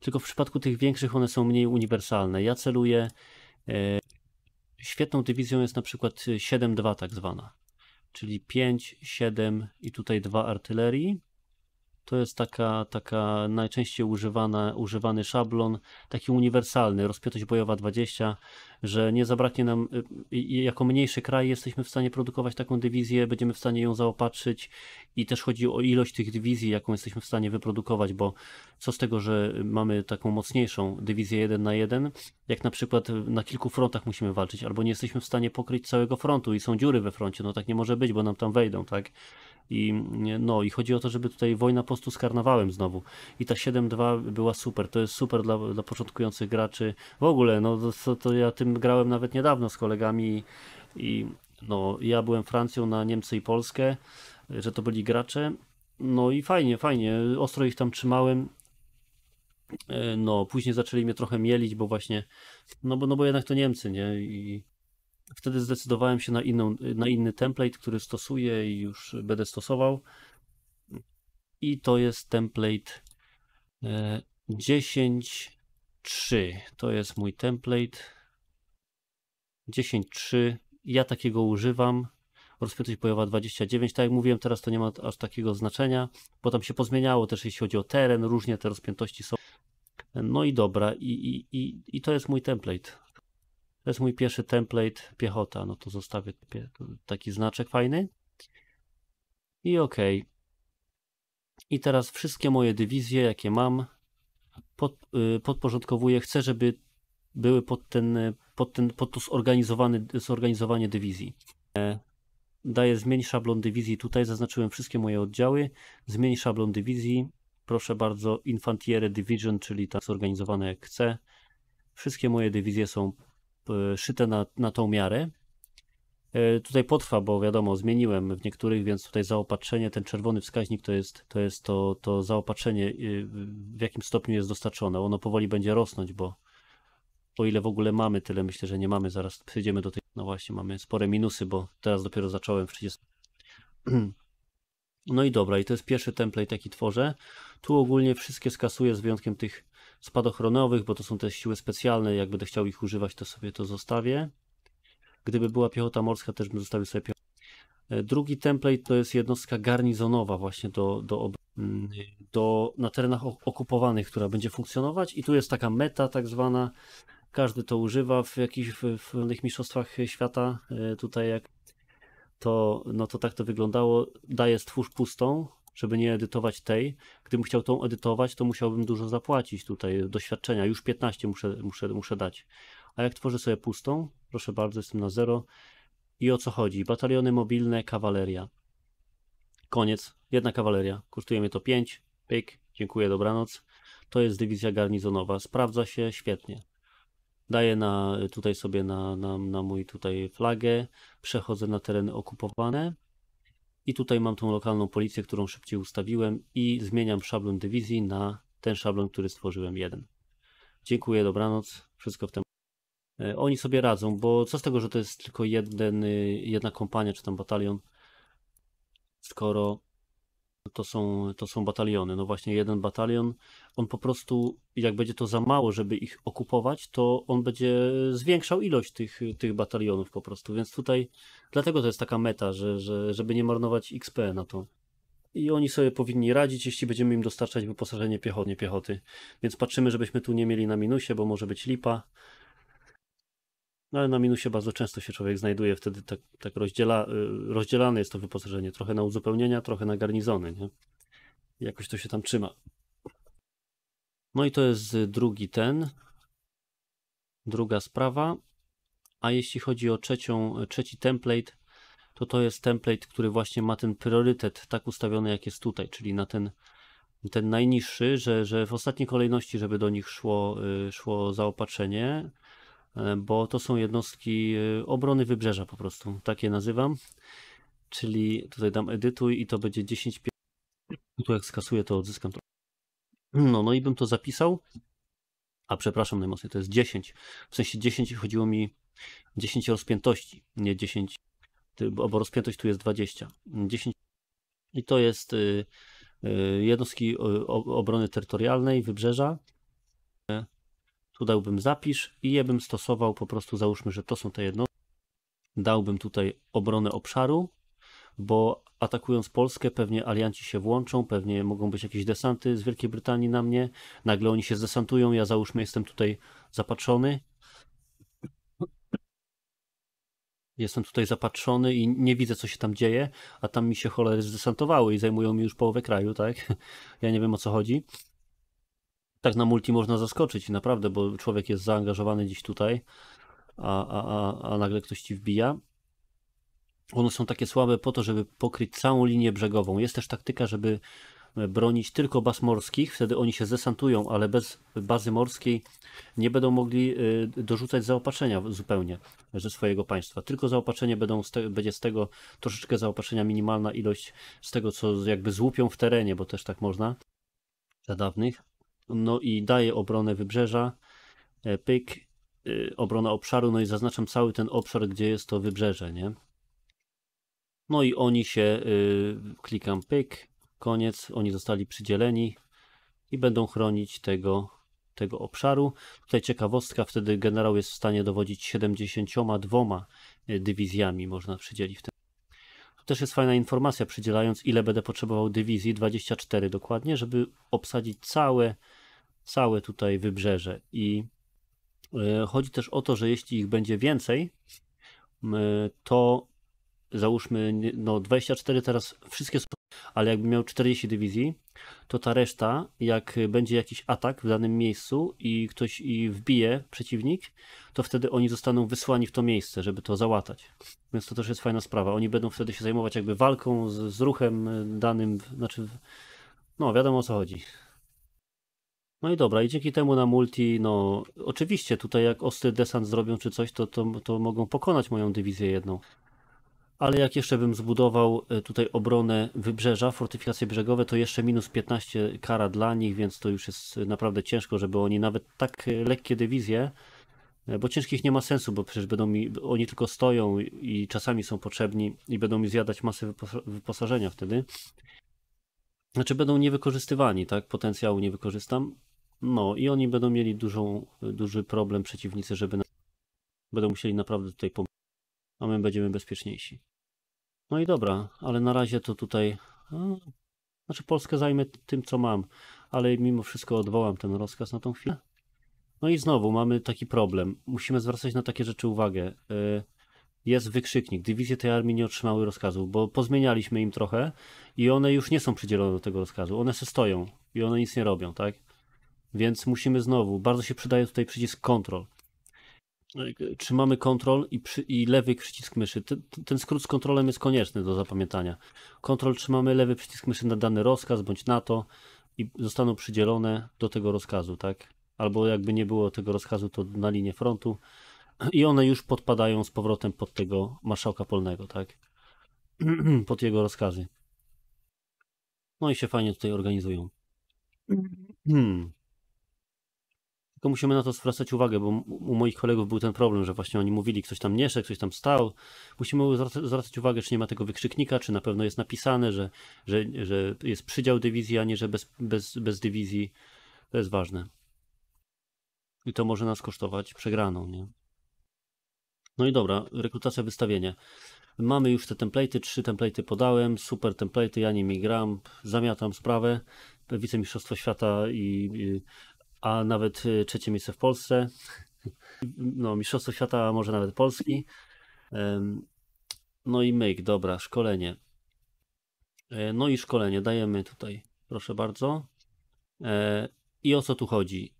Tylko w przypadku tych większych one są mniej uniwersalne. Ja celuję. E, świetną dywizją jest na przykład 7-2 tak zwana, czyli 5, 7 i tutaj 2 artylerii to jest taka, taka najczęściej używana, używany szablon, taki uniwersalny, rozpiętość bojowa 20, że nie zabraknie nam, y, y, jako mniejszy kraj jesteśmy w stanie produkować taką dywizję, będziemy w stanie ją zaopatrzyć i też chodzi o ilość tych dywizji, jaką jesteśmy w stanie wyprodukować, bo co z tego, że mamy taką mocniejszą dywizję 1 na 1, jak na przykład na kilku frontach musimy walczyć, albo nie jesteśmy w stanie pokryć całego frontu i są dziury we froncie, no tak nie może być, bo nam tam wejdą, tak? I, no, I chodzi o to, żeby tutaj wojna po prostu z karnawałem znowu. I ta 7-2 była super. To jest super dla, dla początkujących graczy. W ogóle, no to, to ja tym grałem nawet niedawno z kolegami i no, ja byłem Francją na Niemcy i Polskę, że to byli gracze. No i fajnie, fajnie. Ostro ich tam trzymałem. E, no, później zaczęli mnie trochę mielić, bo właśnie, no bo, no bo jednak to Niemcy, nie? I, wtedy zdecydowałem się na, inną, na inny template, który stosuję i już będę stosował. I to jest template 10.3. E, to jest mój template 10.3. Ja takiego używam. Rozpiętość pojawia 29. Tak jak mówiłem, teraz to nie ma aż takiego znaczenia, bo tam się pozmieniało też, jeśli chodzi o teren, różnie te rozpiętości są. No i dobra, i, i, i, i to jest mój template. To jest mój pierwszy template piechota, no to zostawię taki znaczek fajny. I ok. I teraz wszystkie moje dywizje, jakie mam, pod, y, podporządkowuję. Chcę, żeby były pod, ten, pod, ten, pod to zorganizowany, zorganizowanie dywizji. E, daję zmień szablon dywizji. Tutaj zaznaczyłem wszystkie moje oddziały. Zmień szablon dywizji. Proszę bardzo, Infantiere Division, czyli tak zorganizowane jak chcę. Wszystkie moje dywizje są E, szyte na, na tą miarę. E, tutaj potrwa, bo wiadomo, zmieniłem w niektórych, więc tutaj zaopatrzenie, ten czerwony wskaźnik to jest to, jest to, to zaopatrzenie, y, w jakim stopniu jest dostarczone. Ono powoli będzie rosnąć, bo o ile w ogóle mamy tyle, myślę, że nie mamy. Zaraz przyjdziemy do tej. No właśnie, mamy spore minusy, bo teraz dopiero zacząłem w 30. <clears throat> No i dobra, i to jest pierwszy template, jaki tworzę. Tu ogólnie wszystkie skasuję z wyjątkiem tych spadochronowych, bo to są te siły specjalne, jak będę chciał ich używać, to sobie to zostawię. Gdyby była piechota morska, też bym zostawił sobie piechotę. E, drugi template to jest jednostka garnizonowa właśnie do, do, mm, do, na terenach okupowanych, która będzie funkcjonować i tu jest taka meta tak zwana, każdy to używa w jakichś w, w innych mistrzostwach świata, e, tutaj jak to, no to tak to wyglądało, daje stwórz pustą, żeby nie edytować tej. Gdybym chciał tą edytować, to musiałbym dużo zapłacić tutaj doświadczenia. Już 15 muszę, muszę, muszę dać. A jak tworzę sobie pustą, proszę bardzo, jestem na zero. I o co chodzi? Bataliony mobilne, kawaleria. Koniec. Jedna kawaleria. Kosztuje mnie to 5. Pyk. Dziękuję, dobranoc. To jest dywizja garnizonowa. Sprawdza się świetnie. Daję na, tutaj sobie na, na, na mój tutaj flagę. Przechodzę na tereny okupowane. I tutaj mam tą lokalną policję, którą szybciej ustawiłem i zmieniam szablon dywizji na ten szablon, który stworzyłem jeden. Dziękuję, dobranoc, wszystko w tym. E, oni sobie radzą, bo co z tego, że to jest tylko jeden, y, jedna kompania czy tam batalion, skoro to są, to są bataliony. No właśnie jeden batalion, on po prostu, jak będzie to za mało, żeby ich okupować, to on będzie zwiększał ilość tych, tych batalionów po prostu. Więc tutaj, dlatego to jest taka meta, że, że, żeby nie marnować XP na to. I oni sobie powinni radzić, jeśli będziemy im dostarczać wyposażenie piechotnie piechoty. Więc patrzymy, żebyśmy tu nie mieli na minusie, bo może być lipa. No ale na minusie bardzo często się człowiek znajduje, wtedy tak, tak rozdziela, y, rozdzielane jest to wyposażenie, trochę na uzupełnienia, trochę na garnizony, nie? Jakoś to się tam trzyma. No i to jest y, drugi ten, druga sprawa. A jeśli chodzi o trzecią, y, trzeci template, to to jest template, który właśnie ma ten priorytet tak ustawiony, jak jest tutaj, czyli na ten, ten najniższy, że, że w ostatniej kolejności, żeby do nich szło, szło zaopatrzenie, E, bo to są jednostki e, obrony wybrzeża po prostu, takie nazywam. Czyli tutaj dam edytuj i to będzie 10 tu jak skasuję to odzyskam to. No, no i bym to zapisał. A przepraszam najmocniej, to jest 10. W sensie 10 chodziło mi 10 rozpiętości, nie 10, bo rozpiętość tu jest 20. 10 i to jest y, y, jednostki y, obrony terytorialnej, wybrzeża tu dałbym zapisz i je bym stosował po prostu, załóżmy, że to są te jednostki. Dałbym tutaj obronę obszaru, bo atakując Polskę pewnie alianci się włączą, pewnie mogą być jakieś desanty z Wielkiej Brytanii na mnie. Nagle oni się zdesantują, ja załóżmy jestem tutaj zapatrzony. Jestem tutaj zapatrzony i nie widzę, co się tam dzieje, a tam mi się cholery zdesantowały i zajmują mi już połowę kraju, tak? Ja nie wiem o co chodzi tak na multi można zaskoczyć, naprawdę, bo człowiek jest zaangażowany gdzieś tutaj, a, a, a, a nagle ktoś ci wbija. One są takie słabe po to, żeby pokryć całą linię brzegową. Jest też taktyka, żeby e, bronić tylko baz morskich, wtedy oni się zesantują, ale bez bazy morskiej nie będą mogli e, dorzucać zaopatrzenia zupełnie ze swojego państwa. Tylko zaopatrzenie będą z te, będzie z tego troszeczkę zaopatrzenia, minimalna ilość z tego, co jakby złupią w terenie, bo też tak można za dawnych no i daję obronę wybrzeża, e, pyk, y, obrona obszaru, no i zaznaczam cały ten obszar, gdzie jest to wybrzeże, nie? No i oni się, y, klikam pyk, koniec, oni zostali przydzieleni i będą chronić tego, tego obszaru. Tutaj ciekawostka, wtedy generał jest w stanie dowodzić 72 y, dywizjami, można przydzielić w tym. też jest fajna informacja, przydzielając ile będę potrzebował dywizji, 24 dokładnie, żeby obsadzić całe całe tutaj wybrzeże. I e, chodzi też o to, że jeśli ich będzie więcej, e, to załóżmy, no 24 teraz wszystkie są, ale jakby miał 40 dywizji, to ta reszta, jak będzie jakiś atak w danym miejscu i ktoś i wbije przeciwnik, to wtedy oni zostaną wysłani w to miejsce, żeby to załatać. Więc to też jest fajna sprawa. Oni będą wtedy się zajmować jakby walką z, z ruchem danym, znaczy, no wiadomo o co chodzi. No i dobra, i dzięki temu na multi, no oczywiście tutaj jak ostry desant zrobią czy coś, to, to, to mogą pokonać moją dywizję jedną. Ale jak jeszcze bym zbudował e, tutaj obronę wybrzeża, fortyfikacje brzegowe, to jeszcze minus 15 kara dla nich, więc to już jest naprawdę ciężko, żeby oni nawet tak e, lekkie dywizje, e, bo ciężkich nie ma sensu, bo przecież będą mi, oni tylko stoją i czasami są potrzebni i będą mi zjadać masę wyposażenia wtedy. Znaczy będą niewykorzystywani, tak? Potencjału nie wykorzystam. No i oni będą mieli dużą, duży problem przeciwnicy, żeby na... będą musieli naprawdę tutaj pomóc, a my będziemy bezpieczniejsi. No i dobra, ale na razie to tutaj, no, znaczy Polskę zajmę tym co mam, ale mimo wszystko odwołam ten rozkaz na tą chwilę. No i znowu mamy taki problem, musimy zwracać na takie rzeczy uwagę. E, jest wykrzyknik, dywizje tej armii nie otrzymały rozkazu, bo pozmienialiśmy im trochę i one już nie są przydzielone do tego rozkazu, one se stoją i one nic nie robią, tak? Więc musimy znowu, bardzo się przydaje tutaj przycisk Ctrl. Trzymamy no e, Ctrl i, przy, i lewy przycisk myszy. Ten, ten skrót z kontrolem jest konieczny do zapamiętania. Ctrl trzymamy, lewy przycisk myszy na dany rozkaz bądź na to i zostaną przydzielone do tego rozkazu, tak? Albo jakby nie było tego rozkazu, to na linię frontu <clears throat> i one już podpadają z powrotem pod tego marszałka polnego, tak? <clears throat> pod jego rozkazy. No i się fajnie tutaj organizują. Mhm. Hmm. Tylko musimy na to zwracać uwagę, bo u moich kolegów był ten problem, że właśnie oni mówili, ktoś tam niesze, ktoś tam stał. Musimy zwracać uwagę, czy nie ma tego wykrzyknika, czy na pewno jest napisane, że, że, że jest przydział dywizji, a nie że bez, bez, bez dywizji. To jest ważne. I to może nas kosztować przegraną, nie? No i dobra, rekrutacja, wystawienie. Mamy już te templaty, trzy templaty podałem, super templaty, ja nimi gram, zamiatam sprawę. Wicemistrzostwo Świata i, i a nawet y, trzecie miejsce w Polsce. No, Mistrzostwo Świata, a może nawet Polski. No i myk, dobra, szkolenie. E, no i szkolenie, dajemy tutaj, proszę bardzo. E, I o co tu chodzi?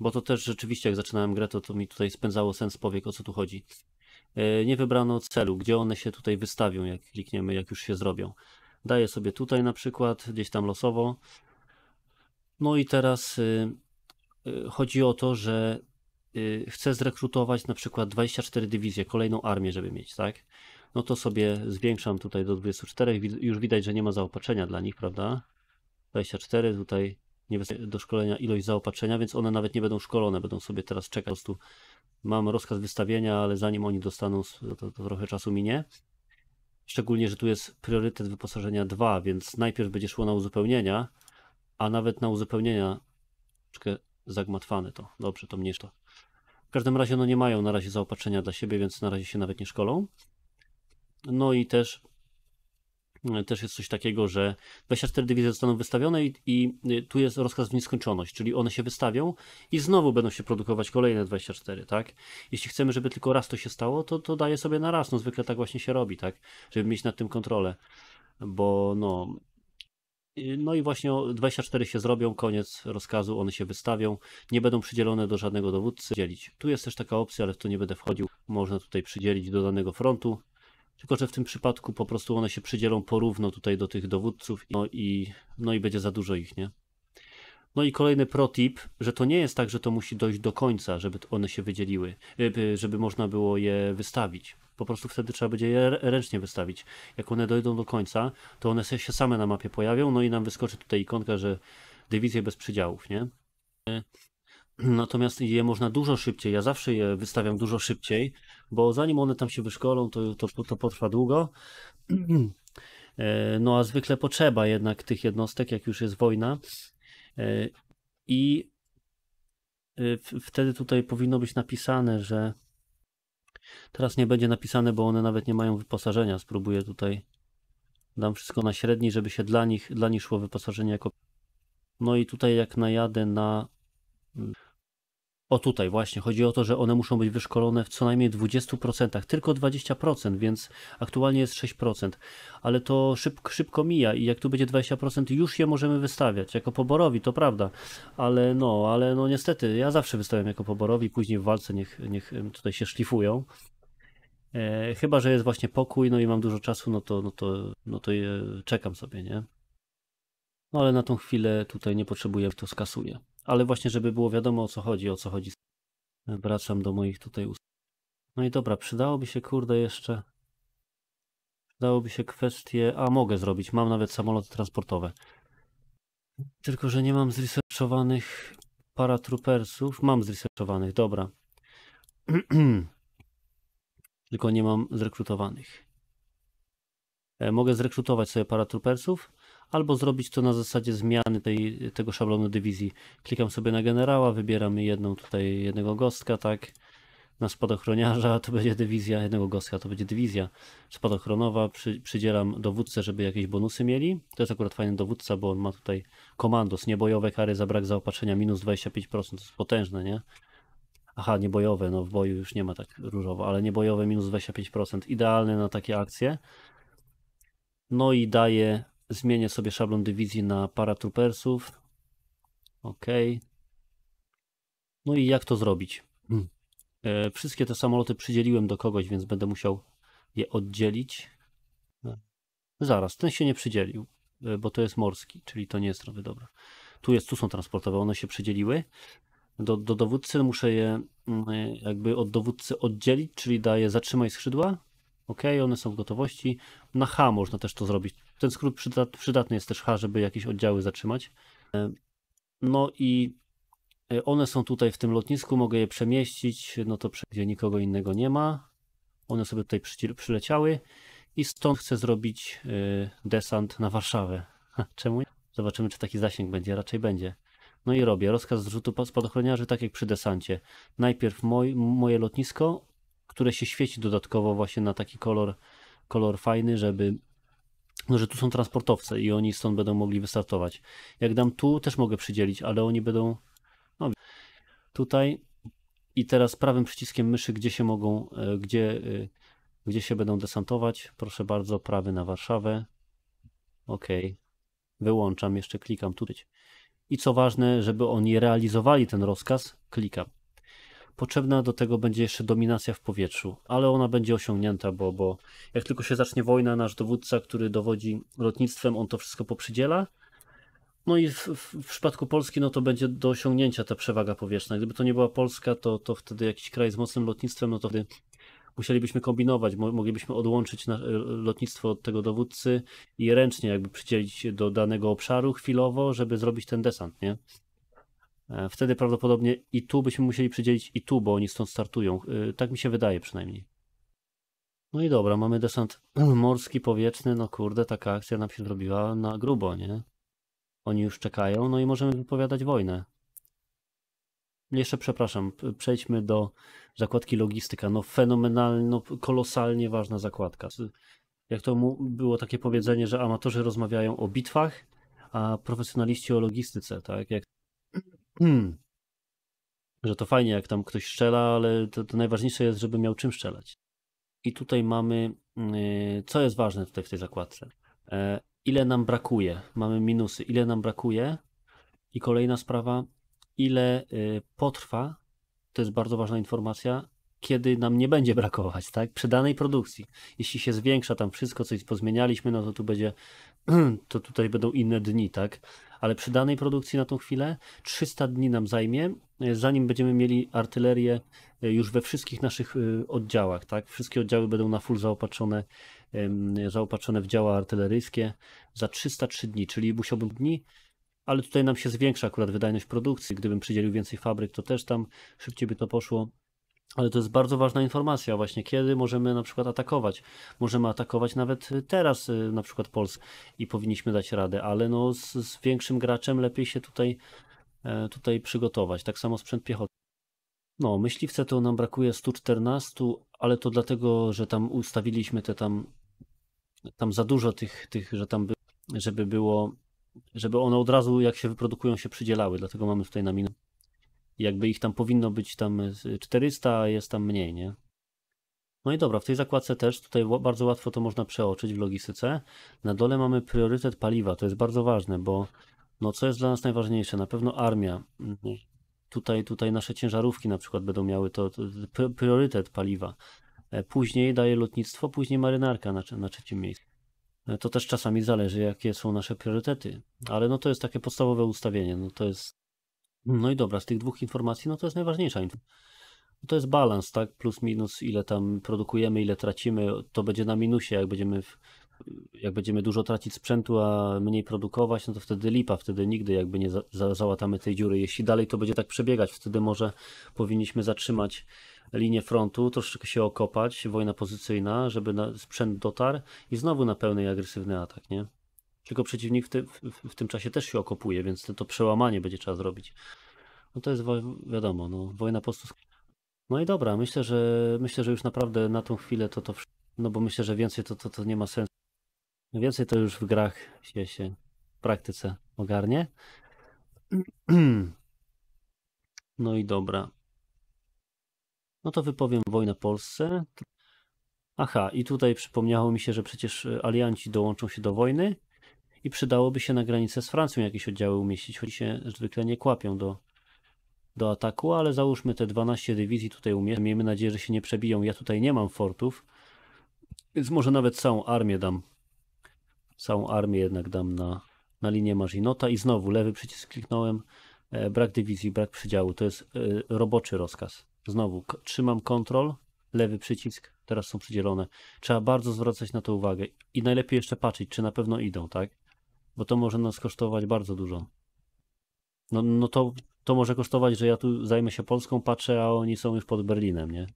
Bo to też rzeczywiście, jak zaczynałem grę, to, to mi tutaj spędzało sens powiek, o co tu chodzi. E, nie wybrano celu, gdzie one się tutaj wystawią, jak klikniemy, jak już się zrobią. Daję sobie tutaj na przykład, gdzieś tam losowo. No i teraz y, Y, chodzi o to, że y, chcę zrekrutować na przykład 24 dywizje, kolejną armię, żeby mieć, tak? No to sobie zwiększam tutaj do 24, już widać, że nie ma zaopatrzenia dla nich, prawda? 24 tutaj nie do szkolenia ilość zaopatrzenia, więc one nawet nie będą szkolone, będą sobie teraz czekać. Po prostu mam rozkaz wystawienia, ale zanim oni dostaną, to, to trochę czasu minie. Szczególnie, że tu jest priorytet wyposażenia 2, więc najpierw będzie szło na uzupełnienia, a nawet na uzupełnienia zagmatwane to. Dobrze, to mniej to. W każdym razie no nie mają na razie zaopatrzenia dla siebie, więc na razie się nawet nie szkolą. No i też e, też jest coś takiego, że 24 dywizje zostaną wystawione i, i, e, tu jest rozkaz w nieskończoność, czyli one się wystawią i znowu będą się produkować kolejne 24, tak? Jeśli chcemy, żeby tylko raz to się stało, to, to daje sobie na raz, no zwykle tak właśnie się robi, tak? Żeby mieć nad tym kontrolę, bo no Y, no i właśnie 24 się zrobią, koniec rozkazu, one się wystawią, nie będą przydzielone do żadnego dowódcy. Dzielić. Tu jest też taka opcja, ale w to nie będę wchodził. Można tutaj przydzielić do danego frontu, tylko że w tym przypadku po prostu one się przydzielą porówno tutaj do tych dowódców no i, no i będzie za dużo ich, nie? No i kolejny protip, że to nie jest tak, że to musi dojść do końca, żeby one się wydzieliły, y, żeby można było je wystawić. Po prostu wtedy trzeba będzie je ręcznie wystawić. Jak one dojdą do końca, to one się same na mapie pojawią, no i nam wyskoczy tutaj ikonka, że dywizje bez przydziałów, nie? E, natomiast je można dużo szybciej, ja zawsze je wystawiam dużo szybciej, bo zanim one tam się wyszkolą, to, to, to potrwa długo. E, no a zwykle potrzeba jednak tych jednostek, jak już jest wojna. E, I wtedy tutaj powinno być napisane, że Teraz nie będzie napisane, bo one nawet nie mają wyposażenia. Spróbuję tutaj. Dam wszystko na średni, żeby się dla nich, dla nich szło wyposażenie jako. No i tutaj jak najadę na o tutaj właśnie, chodzi o to, że one muszą być wyszkolone w co najmniej 20%, tylko 20%, więc aktualnie jest 6%, ale to szybko, szybko mija i jak tu będzie 20%, już je możemy wystawiać, jako poborowi, to prawda, ale no, ale no niestety, ja zawsze wystawiam jako poborowi, później w walce niech, niech tutaj się szlifują, e, chyba, że jest właśnie pokój, no i mam dużo czasu, no to, no to, no to je, czekam sobie, nie? No ale na tą chwilę tutaj nie potrzebuję, to skasuję ale właśnie, żeby było wiadomo o co chodzi, o co chodzi. Wracam do moich tutaj ust. No i dobra, przydałoby się, kurde, jeszcze. Przydałoby się kwestie. A mogę zrobić, mam nawet samoloty transportowe. Tylko, że nie mam zresearchowanych paratroopersów. Mam zresearchowanych, dobra. <clears throat> Tylko nie mam zrekrutowanych. E, mogę zrekrutować sobie paratroopersów, albo zrobić to na zasadzie zmiany tej, tego szablonu dywizji. Klikam sobie na generała, wybieram jedną tutaj, jednego gostka, tak, na spadochroniarza to będzie dywizja, jednego gostka to będzie dywizja spadochronowa, przy, przydzielam dowódcę, żeby jakieś bonusy mieli. To jest akurat fajny dowódca, bo on ma tutaj komandos, niebojowe kary za brak zaopatrzenia, minus 25%, to jest potężne, nie? Aha, niebojowe, no w boju już nie ma tak różowo, ale niebojowe minus 25%, idealne na takie akcje. No i daje Zmienię sobie szablon dywizji na paratroopersów. Ok. No i jak to zrobić? E, wszystkie te samoloty przydzieliłem do kogoś, więc będę musiał je oddzielić. E, zaraz, ten się nie przydzielił, e, bo to jest morski, czyli to nie jest trochę dobra. Tu, jest, tu są transportowe, one się przydzieliły. Do, do dowódcy muszę je mm, jakby od dowódcy oddzielić, czyli daję zatrzymaj skrzydła. Ok, one są w gotowości. Na H można też to zrobić. Ten skrót przydat, przydatny jest też H, żeby jakieś oddziały zatrzymać. E, no i e, one są tutaj w tym lotnisku, mogę je przemieścić, no to gdzie nikogo innego nie ma. One sobie tutaj przyleciały i stąd chcę zrobić e, desant na Warszawę. Czemu nie? Zobaczymy, czy taki zasięg będzie, raczej będzie. No i robię rozkaz zrzutu spadochroniarzy, tak jak przy desancie. Najpierw moj, moje lotnisko, które się świeci dodatkowo właśnie na taki kolor, kolor fajny, żeby no, że tu są transportowce i oni stąd będą mogli wystartować. Jak dam tu, też mogę przydzielić, ale oni będą no, tutaj i teraz prawym przyciskiem myszy, gdzie się mogą, e, gdzie, e, gdzie się będą desantować. Proszę bardzo, prawy na Warszawę. OK. Wyłączam, jeszcze klikam tutaj. I co ważne, żeby oni realizowali ten rozkaz, klikam. Potrzebna do tego będzie jeszcze dominacja w powietrzu, ale ona będzie osiągnięta, bo, bo jak tylko się zacznie wojna, nasz dowódca, który dowodzi lotnictwem, on to wszystko poprzydziela. No i w, w, przypadku Polski, no to będzie do osiągnięcia ta przewaga powietrzna. Gdyby to nie była Polska, to, to wtedy jakiś kraj z mocnym lotnictwem, no to wtedy musielibyśmy kombinować, moglibyśmy odłączyć e, lotnictwo od tego dowódcy i ręcznie jakby przydzielić do danego obszaru chwilowo, żeby zrobić ten desant, nie? E, wtedy prawdopodobnie i tu byśmy musieli przydzielić i tu, bo oni stąd startują. E, tak mi się wydaje przynajmniej. No i dobra, mamy desant <clears throat> morski, powietrzny. No kurde, taka akcja nam się zrobiła na grubo, nie? Oni już czekają, no i możemy wypowiadać wojnę. Jeszcze przepraszam, przejdźmy do zakładki logistyka. No fenomenalnie, no kolosalnie ważna zakładka. Jak to było takie powiedzenie, że amatorzy rozmawiają o bitwach, a profesjonaliści o logistyce, tak? Jak Hmm. Że to fajnie, jak tam ktoś strzela, ale to, to najważniejsze jest, żeby miał czym strzelać. I tutaj mamy, yy, co jest ważne tutaj w tej zakładce. E, ile nam brakuje? Mamy minusy. Ile nam brakuje? I kolejna sprawa, ile yy, potrwa? To jest bardzo ważna informacja, kiedy nam nie będzie brakować, tak? Przy danej produkcji. Jeśli się zwiększa tam wszystko, coś pozmienialiśmy, no to tu będzie, <clears throat> to tutaj będą inne dni, tak? ale przy danej produkcji na tą chwilę 300 dni nam zajmie, e, zanim będziemy mieli artylerię e, już we wszystkich naszych e, oddziałach, tak? Wszystkie oddziały będą na full zaopatrzone, zaopatrzone w działa artyleryjskie za 303 dni, czyli musiałbym dni, ale tutaj nam się zwiększa akurat wydajność produkcji. Gdybym przydzielił więcej fabryk, to też tam szybciej by to poszło. Ale to jest bardzo ważna informacja, właśnie kiedy możemy na przykład atakować. Możemy atakować nawet teraz, y, na przykład Polskę i powinniśmy dać radę, ale no z, z większym graczem lepiej się tutaj, e, tutaj przygotować. Tak samo sprzęt piechoty. No, myśliwce to nam brakuje 114, ale to dlatego, że tam ustawiliśmy te tam, tam za dużo tych, tych że tam by, żeby było, żeby one od razu jak się wyprodukują się przydzielały, dlatego mamy tutaj na minus jakby ich tam powinno być tam 400, e, jest tam mniej, nie? No i dobra, w tej zakładce też tutaj bardzo łatwo to można przeoczyć w logistyce. Na dole mamy priorytet paliwa, to jest bardzo ważne, bo no co jest dla nas najważniejsze? Na pewno armia. Mm, tutaj, tutaj nasze ciężarówki na przykład będą miały to, to priorytet paliwa. E, później daje lotnictwo, później marynarka na, na trzecim miejscu. E, to też czasami zależy, jakie są nasze priorytety, ale no to jest takie podstawowe ustawienie, no to jest no i dobra, z tych dwóch informacji, no to jest najważniejsza. To jest balans, tak? Plus minus, ile tam produkujemy, ile tracimy, to będzie na minusie, jak będziemy w, jak będziemy dużo tracić sprzętu, a mniej produkować, no to wtedy lipa, wtedy nigdy jakby nie za, za, załatamy tej dziury. Jeśli dalej to będzie tak przebiegać, wtedy może powinniśmy zatrzymać linię frontu, troszeczkę się okopać, wojna pozycyjna, żeby na, sprzęt dotarł i znowu na pełny agresywny atak, nie? tylko przeciwnik w, ty, w, w tym czasie też się okopuje, więc to, to przełamanie będzie trzeba zrobić. No to jest wiadomo, no, wojna po prostu. No i dobra, myślę, że myślę, że już naprawdę na tą chwilę to to no bo myślę, że więcej to, to, to nie ma sensu. No więcej to już w grach się, się w praktyce ogarnie. <clears throat> No i dobra. No to wypowiem wojnę Polsce. Aha, i tutaj przypomniało mi się, że przecież e, alianci dołączą się do wojny, i przydałoby się na granicę z Francją jakieś oddziały umieścić, choć się zwykle nie kłapią do, do ataku, ale załóżmy te 12 dywizji tutaj umieścić. miejmy nadzieję, że się nie przebiją. Ja tutaj nie mam fortów, więc może nawet całą armię dam. Całą armię jednak dam na, na linię Marzinota i znowu lewy przycisk kliknąłem, e, brak dywizji, brak przydziału, to jest e, roboczy rozkaz. Znowu trzymam kontrol, lewy przycisk, teraz są przydzielone. Trzeba bardzo zwracać na to uwagę i najlepiej jeszcze patrzeć, czy na pewno idą, tak? bo to może nas kosztować bardzo dużo. No, no to, to może kosztować, że ja tu zajmę się Polską, patrzę, a oni są już pod Berlinem, nie?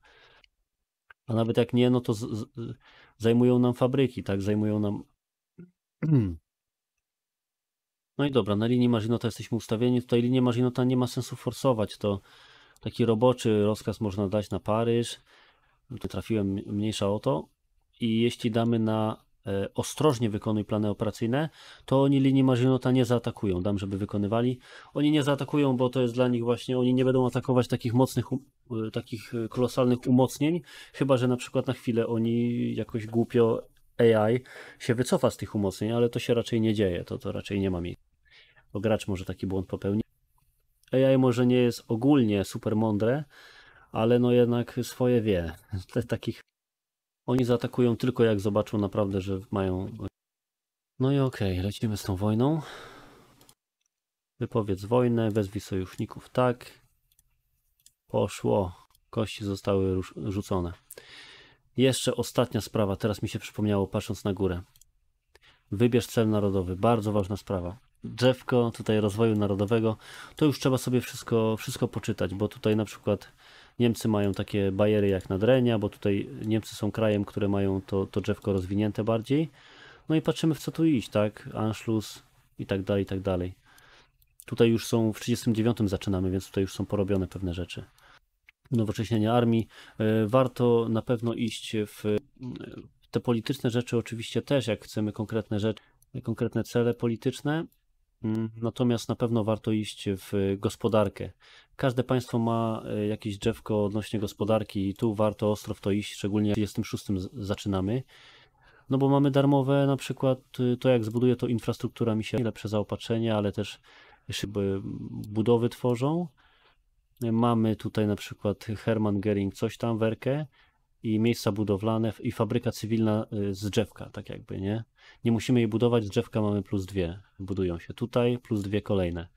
A nawet jak nie, no to z, z, zajmują nam fabryki, tak? Zajmują nam. <clears throat> No i dobra, na linii Marzinota jesteśmy ustawieni. Tutaj linii Marzinota nie ma sensu forsować. To taki roboczy rozkaz można dać na Paryż. Tu trafiłem mniejsza o to. I jeśli damy na E, ostrożnie wykonuj plany operacyjne, to oni linii Marzinota nie zaatakują. Dam, żeby wykonywali. Oni nie zaatakują, bo to jest dla nich właśnie, oni nie będą atakować takich mocnych, um, e, takich e, kolosalnych umocnień, chyba że na przykład na chwilę oni jakoś głupio AI się wycofa z tych umocnień, ale to się raczej nie dzieje, to, to raczej nie ma miejsca. Bo gracz może taki błąd popełnić. AI może nie jest ogólnie super mądre, ale no jednak swoje wie. <laughs> Te, takich oni zaatakują tylko jak zobaczą naprawdę, że mają... No i okej, okay, lecimy z tą wojną. Wypowiedz wojnę, wezwij sojuszników, tak. Poszło. Kości zostały rzucone. Jeszcze ostatnia sprawa, teraz mi się przypomniało, patrząc na górę. Wybierz cel narodowy, bardzo ważna sprawa. Drzewko tutaj rozwoju narodowego, to już trzeba sobie wszystko, wszystko poczytać, bo tutaj na przykład Niemcy mają takie bariery jak nadrenia, bo tutaj Niemcy są krajem, które mają to, to drzewko rozwinięte bardziej. No i patrzymy w co tu iść, tak? Anschluss i tak dalej, i tak dalej. Tutaj już są, w 39 zaczynamy, więc tutaj już są porobione pewne rzeczy. Nowocześnienie armii. E, warto na pewno iść w te polityczne rzeczy oczywiście też, jak chcemy konkretne rzeczy, konkretne cele polityczne, Mm, natomiast na pewno warto iść w y, gospodarkę. Każde państwo ma y, jakieś drzewko odnośnie gospodarki i tu warto ostro w to iść, szczególnie w 36 zaczynamy. No bo mamy darmowe na przykład y, to jak zbuduje to infrastruktura mi się lepsze zaopatrzenie, ale też szyby budowy tworzą. Mamy tutaj na przykład Hermann Gering coś tam werkę, i miejsca budowlane i fabryka cywilna y, z drzewka, tak jakby, nie? Nie musimy jej budować, z drzewka mamy plus dwie, budują się tutaj, plus dwie kolejne.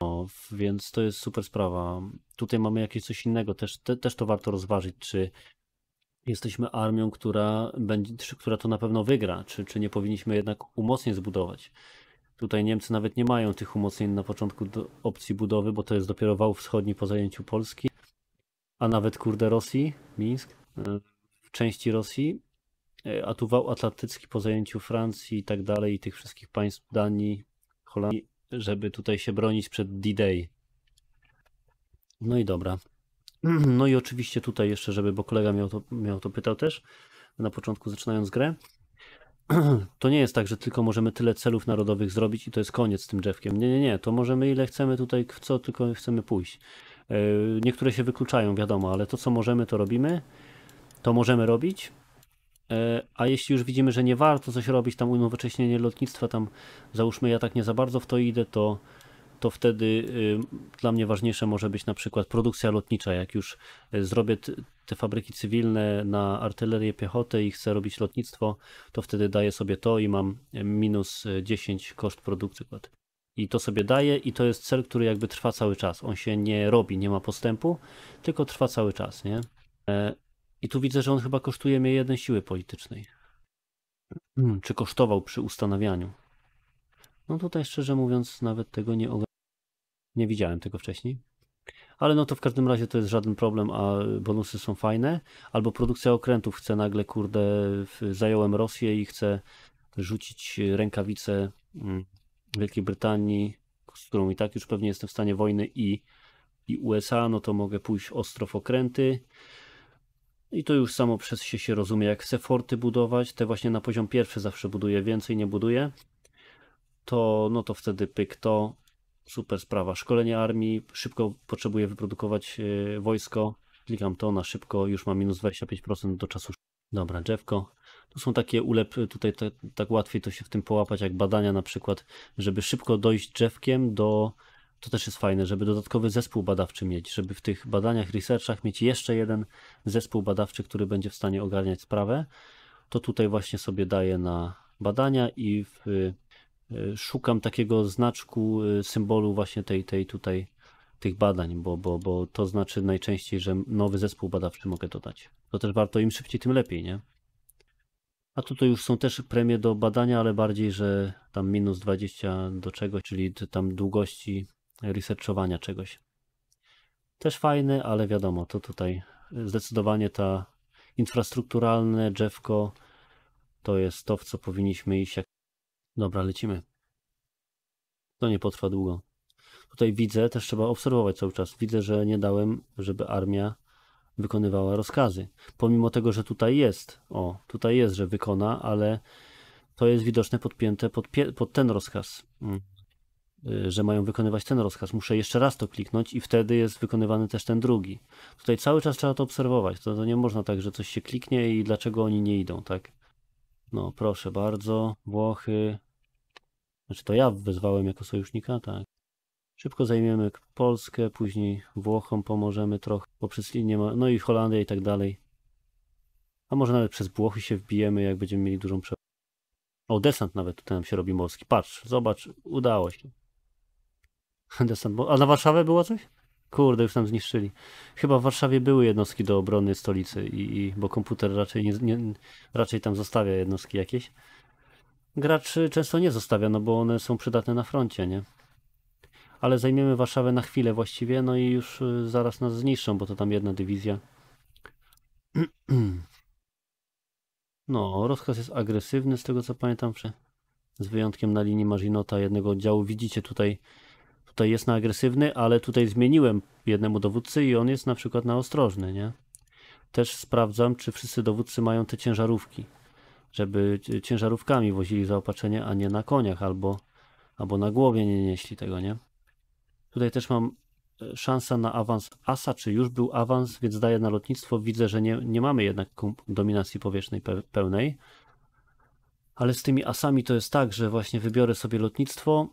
No, więc to jest super sprawa. Tutaj mamy jakieś coś innego, też, te, też to warto rozważyć, czy jesteśmy armią, która, będzie, która to na pewno wygra, czy, czy nie powinniśmy jednak umocnień zbudować. Tutaj Niemcy nawet nie mają tych umocnień na początku opcji budowy, bo to jest dopiero wał wschodni po zajęciu Polski, a nawet kurde Rosji, Mińsk. Y, części Rosji, e, a tu wał atlantycki po zajęciu Francji i tak dalej, i tych wszystkich państw Danii, Holandii, żeby tutaj się bronić przed D-Day. No i dobra. <clears throat> No i oczywiście tutaj jeszcze, żeby, bo kolega miał to, miał to pytał też, na początku zaczynając grę, <clears throat> to nie jest tak, że tylko możemy tyle celów narodowych zrobić i to jest koniec z tym drzewkiem. Nie, nie, nie. To możemy ile chcemy tutaj, w co tylko chcemy pójść. E, niektóre się wykluczają, wiadomo, ale to co możemy, to robimy to możemy robić. E, a jeśli już widzimy, że nie warto coś robić, tam unowocześnienie lotnictwa, tam załóżmy ja tak nie za bardzo w to idę, to, to wtedy y, dla mnie ważniejsze może być na przykład produkcja lotnicza. Jak już e, zrobię te fabryki cywilne na artylerię piechotę i chcę robić lotnictwo, to wtedy daję sobie to i mam e, minus 10 koszt produkcji. I to sobie daję i to jest cel, który jakby trwa cały czas. On się nie robi, nie ma postępu, tylko trwa cały czas, nie? I tu widzę, że on chyba kosztuje mnie jednej siły politycznej. Hmm, czy kosztował przy ustanawianiu? No tutaj szczerze mówiąc nawet tego nie nie widziałem tego wcześniej. Ale no to w każdym razie to jest żaden problem, a bonusy są fajne. Albo produkcja okrętów chce nagle, kurde, zająłem Rosję i chcę rzucić rękawice mm, Wielkiej Brytanii, z którą i tak już pewnie jestem w stanie wojny i, i USA, no to mogę pójść ostro w okręty. I to już samo przez się się rozumie. Jak chcę forty budować, te właśnie na poziom pierwszy zawsze buduję, więcej nie buduję, to no to wtedy pyk to, super sprawa. Szkolenie armii, szybko potrzebuję wyprodukować e, wojsko, klikam to na szybko, już mam minus 25% do czasu. Dobra, drzewko. Tu są takie ulep, tutaj tak łatwiej to się w tym połapać, jak badania na przykład, żeby szybko dojść drzewkiem do to też jest fajne, żeby dodatkowy zespół badawczy mieć, żeby w tych badaniach, researchach mieć jeszcze jeden zespół badawczy, który będzie w stanie ogarniać sprawę, to tutaj właśnie sobie daję na badania i w, y, y, szukam takiego znaczku, y, symbolu właśnie tej, tej tutaj tych badań, bo, bo, bo to znaczy najczęściej, że nowy zespół badawczy mogę dodać. To też warto, im szybciej, tym lepiej, nie? A tutaj już są też premie do badania, ale bardziej, że tam minus 20 do czegoś, czyli tam długości researchowania czegoś. Też fajny, ale wiadomo, to tutaj y, zdecydowanie ta infrastrukturalne drzewko to jest to, w co powinniśmy iść. Jak... Dobra, lecimy. To nie potrwa długo. Tutaj widzę, też trzeba obserwować cały czas. Widzę, że nie dałem, żeby armia wykonywała rozkazy. Pomimo tego, że tutaj jest, o, tutaj jest, że wykona, ale to jest widoczne podpięte pod, pod ten rozkaz. Mm. Y, że mają wykonywać ten rozkaz. Muszę jeszcze raz to kliknąć i wtedy jest wykonywany też ten drugi. Tutaj cały czas trzeba to obserwować. To, to nie można tak, że coś się kliknie i dlaczego oni nie idą, tak? No, proszę bardzo. Włochy. Znaczy to ja wezwałem jako sojusznika, tak. Szybko zajmiemy Polskę, później Włochom pomożemy trochę poprzez linię, no i Holandię i tak dalej. A może nawet przez Włochy się wbijemy, jak będziemy mieli dużą przewagę. O, desant nawet tutaj nam się robi morski. Patrz, zobacz, udało się. <laughs> a na Warszawę było coś? Kurde, już tam zniszczyli. Chyba w Warszawie były jednostki do obrony stolicy, i, i bo komputer raczej, nie, nie, raczej tam zostawia jednostki jakieś. Gracz często nie zostawia, no bo one są przydatne na froncie, nie? Ale zajmiemy Warszawę na chwilę właściwie, no i już y, zaraz nas zniszczą, bo to tam jedna dywizja. <clears throat> No, rozkaz jest agresywny, z tego co pamiętam, że z wyjątkiem na linii Marzinota jednego oddziału. Widzicie tutaj tutaj jest na agresywny, ale tutaj zmieniłem jednemu dowódcy i on jest na przykład na ostrożny, nie? Też sprawdzam, czy wszyscy dowódcy mają te ciężarówki, żeby ciężarówkami wozili zaopatrzenie, a nie na koniach albo, albo na głowie nie nieśli tego, nie? Tutaj też mam e, szansa na awans asa, czy już był awans, więc daję na lotnictwo. Widzę, że nie, nie mamy jednak dominacji powietrznej pe pełnej. Ale z tymi asami to jest tak, że właśnie wybiorę sobie lotnictwo,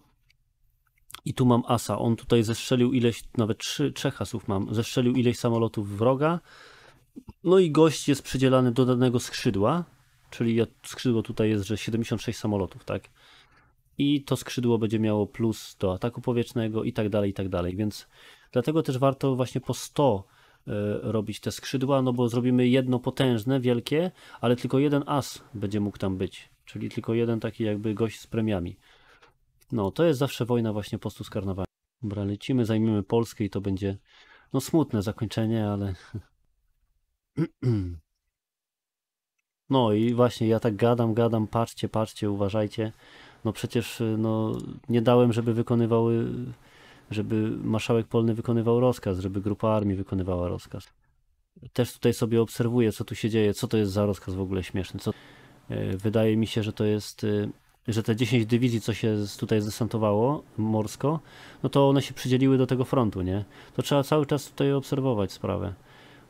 i tu mam asa. On tutaj zestrzelił ileś, nawet trzy, trzech asów mam. Zestrzelił ileś samolotów wroga. No i gość jest przydzielany do danego skrzydła, czyli skrzydło tutaj jest, że 76 samolotów, tak? I to skrzydło będzie miało plus do ataku powietrznego i tak dalej, i tak dalej. Więc dlatego też warto właśnie po 100 e, robić te skrzydła, no bo zrobimy jedno potężne, wielkie, ale tylko jeden as będzie mógł tam być, czyli tylko jeden taki jakby gość z premiami. No, to jest zawsze wojna właśnie po prostu z karnawałem. Dobra, lecimy, zajmiemy Polskę i to będzie no smutne zakończenie, ale... <clears throat> No i właśnie ja tak gadam, gadam, patrzcie, patrzcie, uważajcie. No przecież no, nie dałem, żeby wykonywały, żeby marszałek polny wykonywał rozkaz, żeby grupa armii wykonywała rozkaz. Też tutaj sobie obserwuję, co tu się dzieje, co to jest za rozkaz w ogóle śmieszny. Co... E, wydaje mi się, że to jest e, że te 10 dywizji, co się tutaj zdesantowało morsko, no to one się przydzieliły do tego frontu, nie? To trzeba cały czas tutaj obserwować sprawę.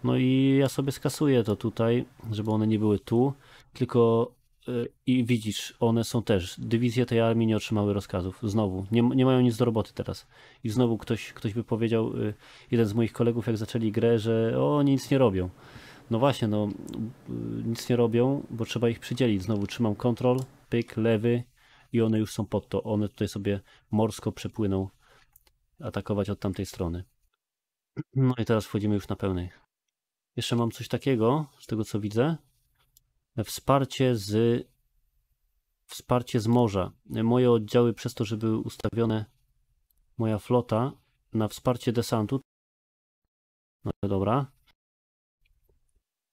No i ja sobie skasuję to tutaj, żeby one nie były tu, tylko e, i widzisz, one są też. Dywizje tej armii nie otrzymały rozkazów. Znowu, nie, nie mają nic do roboty teraz. I znowu ktoś, ktoś by powiedział, y, jeden z moich kolegów, jak zaczęli grę, że o, oni nic nie robią. No właśnie, no y, nic nie robią, bo trzeba ich przydzielić. Znowu trzymam kontrol, pyk, lewy i one już są pod to. One tutaj sobie morsko przepłyną atakować od tamtej strony. No i teraz wchodzimy już na pełnej. Jeszcze mam coś takiego, z tego co widzę. Wsparcie z wsparcie z morza. Moje oddziały przez to, że były ustawione moja flota na wsparcie desantu. No dobra.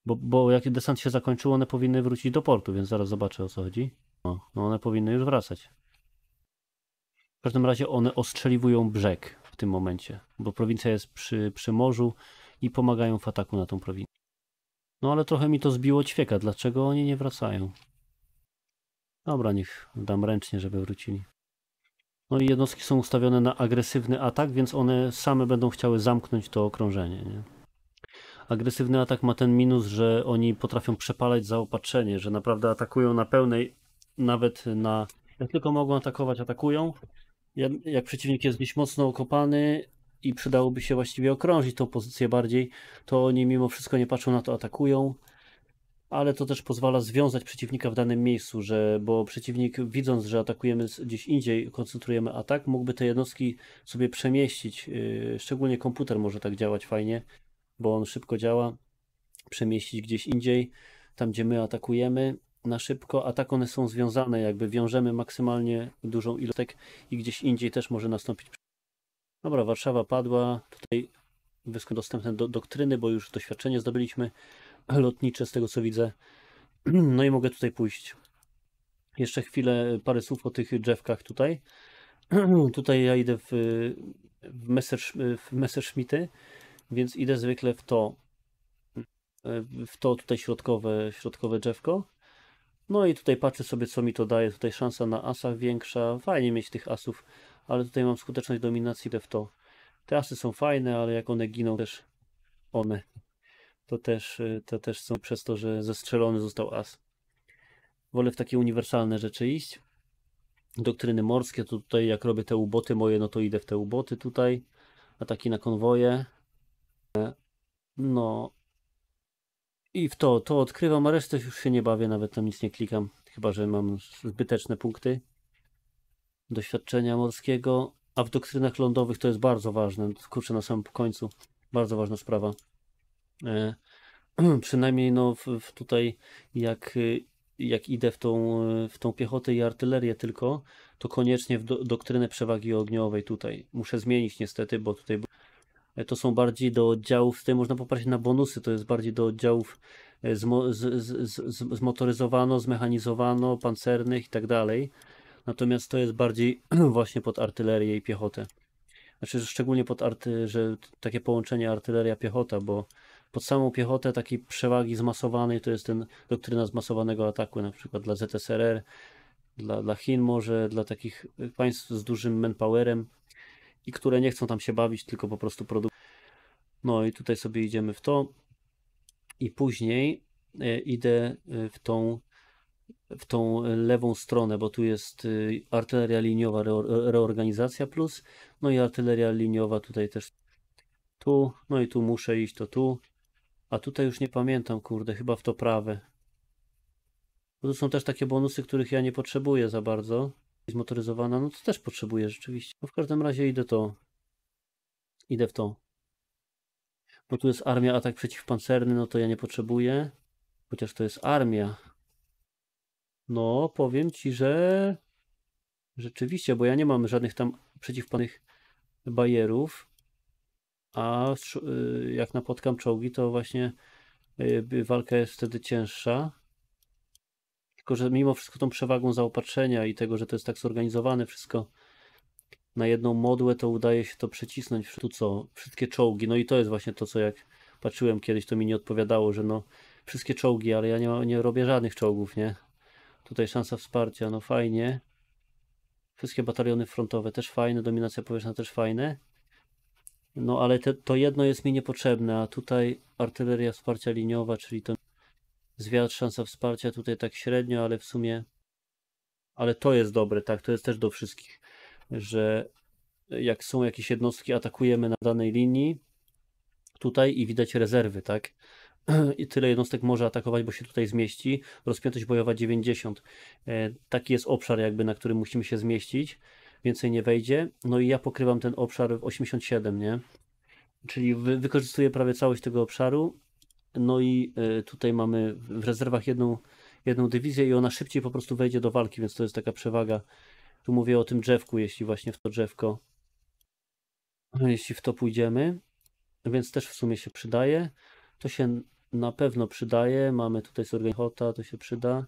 Bo, bo jak desant się zakończył, one powinny wrócić do portu, więc zaraz zobaczę o co chodzi. No, no, one powinny już wracać. W każdym razie one ostrzeliwują brzeg w tym momencie, bo prowincja jest przy, przy morzu i pomagają w ataku na tą prowincję. No ale trochę mi to zbiło ćwieka, dlaczego oni nie wracają? Dobra, niech dam ręcznie, żeby wrócili. No i jednostki są ustawione na agresywny atak, więc one same będą chciały zamknąć to okrążenie. Nie? Agresywny atak ma ten minus, że oni potrafią przepalać zaopatrzenie, że naprawdę atakują na pełnej nawet na. Jak tylko mogą atakować, atakują. Jak przeciwnik jest gdzieś mocno okopany i przydałoby się właściwie okrążyć tą pozycję bardziej, to oni mimo wszystko nie patrzą na to, atakują. Ale to też pozwala związać przeciwnika w danym miejscu, że bo przeciwnik widząc, że atakujemy gdzieś indziej, koncentrujemy atak, mógłby te jednostki sobie przemieścić. Yy, szczególnie komputer może tak działać fajnie, bo on szybko działa. Przemieścić gdzieś indziej, tam gdzie my atakujemy, na szybko, a tak one są związane, jakby wiążemy maksymalnie dużą ilość i gdzieś indziej też może nastąpić. Dobra, Warszawa padła, tutaj dostępne do, doktryny, bo już doświadczenie zdobyliśmy lotnicze z tego co widzę. <clears throat> No i mogę tutaj pójść. Jeszcze chwilę, parę słów o tych drzewkach tutaj. <clears throat> tutaj ja idę w, w, Messersch, w Messerschmitty, więc idę zwykle w to, w to tutaj środkowe, środkowe drzewko. No i tutaj patrzę sobie, co mi to daje. Tutaj szansa na asach większa. Fajnie mieć tych asów, ale tutaj mam skuteczność dominacji, idę w to. Te asy są fajne, ale jak one giną też one, to też, y, to też są przez to, że zestrzelony został as. Wolę w takie uniwersalne rzeczy iść. Doktryny morskie, to tutaj jak robię te uboty moje, no to idę w te uboty tutaj. Ataki na konwoje. E, no, i w to, to odkrywam, a resztę już się nie bawię, nawet tam nic nie klikam, chyba że mam zbyteczne punkty doświadczenia morskiego, a w doktrynach lądowych to jest bardzo ważne, kurczę na samym końcu, bardzo ważna sprawa. E, <clears throat> przynajmniej no w, w tutaj jak, jak idę w tą, w tą piechotę i artylerię tylko, to koniecznie w do, doktrynę przewagi ogniowej tutaj. Muszę zmienić niestety, bo tutaj E, to są bardziej do oddziałów, tutaj można popatrzeć na bonusy, to jest bardziej do oddziałów e, z, zmotoryzowano, zmechanizowano, pancernych i tak dalej. Natomiast to jest bardziej <clears throat> właśnie pod artylerię i piechotę. Znaczy szczególnie pod arty, że takie połączenie artyleria-piechota, bo pod samą piechotę takiej przewagi zmasowanej to jest ten doktryna zmasowanego ataku, na przykład dla ZSRR, dla, dla Chin może, dla takich państw z dużym manpowerem, i które nie chcą tam się bawić, tylko po prostu produkują. No i tutaj sobie idziemy w to i później e, idę e, w tą, w tą lewą stronę, bo tu jest e, artyleria liniowa, reorganizacja plus, no i artyleria liniowa tutaj też tu, no i tu muszę iść, to tu, a tutaj już nie pamiętam, kurde, chyba w to prawe. Bo tu są też takie bonusy, których ja nie potrzebuję za bardzo zmotoryzowana, no to też potrzebuję rzeczywiście. No w każdym razie idę to, idę w to. Bo tu jest armia atak przeciwpancerny, no to ja nie potrzebuję. Chociaż to jest armia. No, powiem ci, że rzeczywiście, bo ja nie mam żadnych tam przeciwpannych bajerów. A y, jak napotkam czołgi, to właśnie y, walka jest wtedy cięższa. Tylko, że mimo wszystko tą przewagą zaopatrzenia i tego, że to jest tak zorganizowane wszystko na jedną modłę, to udaje się to przecisnąć w co, wszystkie czołgi. No i to jest właśnie to, co jak patrzyłem kiedyś, to mi nie odpowiadało, że no wszystkie czołgi, ale ja nie, nie robię żadnych czołgów, nie? Tutaj szansa wsparcia, no fajnie. Wszystkie bataliony frontowe też fajne, dominacja powietrzna też fajne. No ale te, to jedno jest mi niepotrzebne, a tutaj artyleria wsparcia liniowa, czyli to Zwiat, szansa wsparcia tutaj tak średnio, ale w sumie. Ale to jest dobre, tak, to jest też do wszystkich, że jak są jakieś jednostki, atakujemy na danej linii tutaj i widać rezerwy, tak? <clears throat> I tyle jednostek może atakować, bo się tutaj zmieści. Rozpiętość bojowa 90. E, taki jest obszar, jakby na którym musimy się zmieścić. Więcej nie wejdzie. No i ja pokrywam ten obszar w 87, nie? Czyli wykorzystuję prawie całość tego obszaru no i e, tutaj mamy w rezerwach jedną, jedną dywizję i ona szybciej po prostu wejdzie do walki, więc to jest taka przewaga. Tu mówię o tym drzewku, jeśli właśnie w to drzewko, jeśli w to pójdziemy, więc też w sumie się przydaje. To się na pewno przydaje. Mamy tutaj Sorgenhota, to się przyda.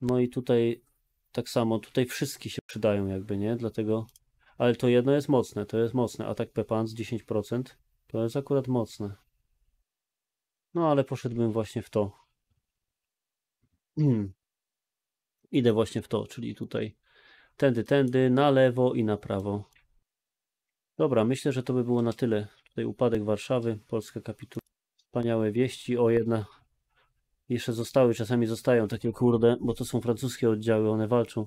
No i tutaj tak samo, tutaj wszystkie się przydają jakby, nie? Dlatego, ale to jedno jest mocne, to jest mocne. Atak Pepans 10%, to jest akurat mocne. No ale poszedłbym właśnie w to. Hmm. Idę właśnie w to, czyli tutaj tędy, tędy, na lewo i na prawo. Dobra, myślę, że to by było na tyle. Tutaj upadek Warszawy, Polska kapituła, Wspaniałe wieści. O, jedna jeszcze zostały, czasami zostają takie kurde, bo to są francuskie oddziały, one walczą.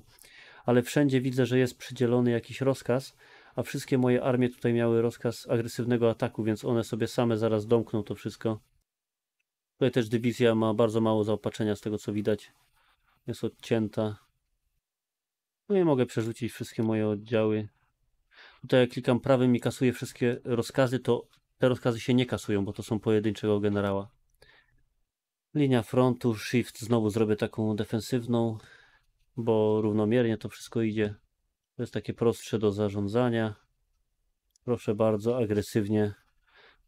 Ale wszędzie widzę, że jest przydzielony jakiś rozkaz, a wszystkie moje armie tutaj miały rozkaz agresywnego ataku, więc one sobie same zaraz domkną to wszystko. Tutaj też dywizja ma bardzo mało zaopatrzenia z tego co widać. Jest odcięta. No i mogę przerzucić wszystkie moje oddziały. Tutaj jak klikam prawym i kasuję wszystkie rozkazy, to te rozkazy się nie kasują, bo to są pojedynczego generała. Linia frontu, shift, znowu zrobię taką defensywną, bo równomiernie to wszystko idzie. To jest takie prostsze do zarządzania. Proszę bardzo, agresywnie.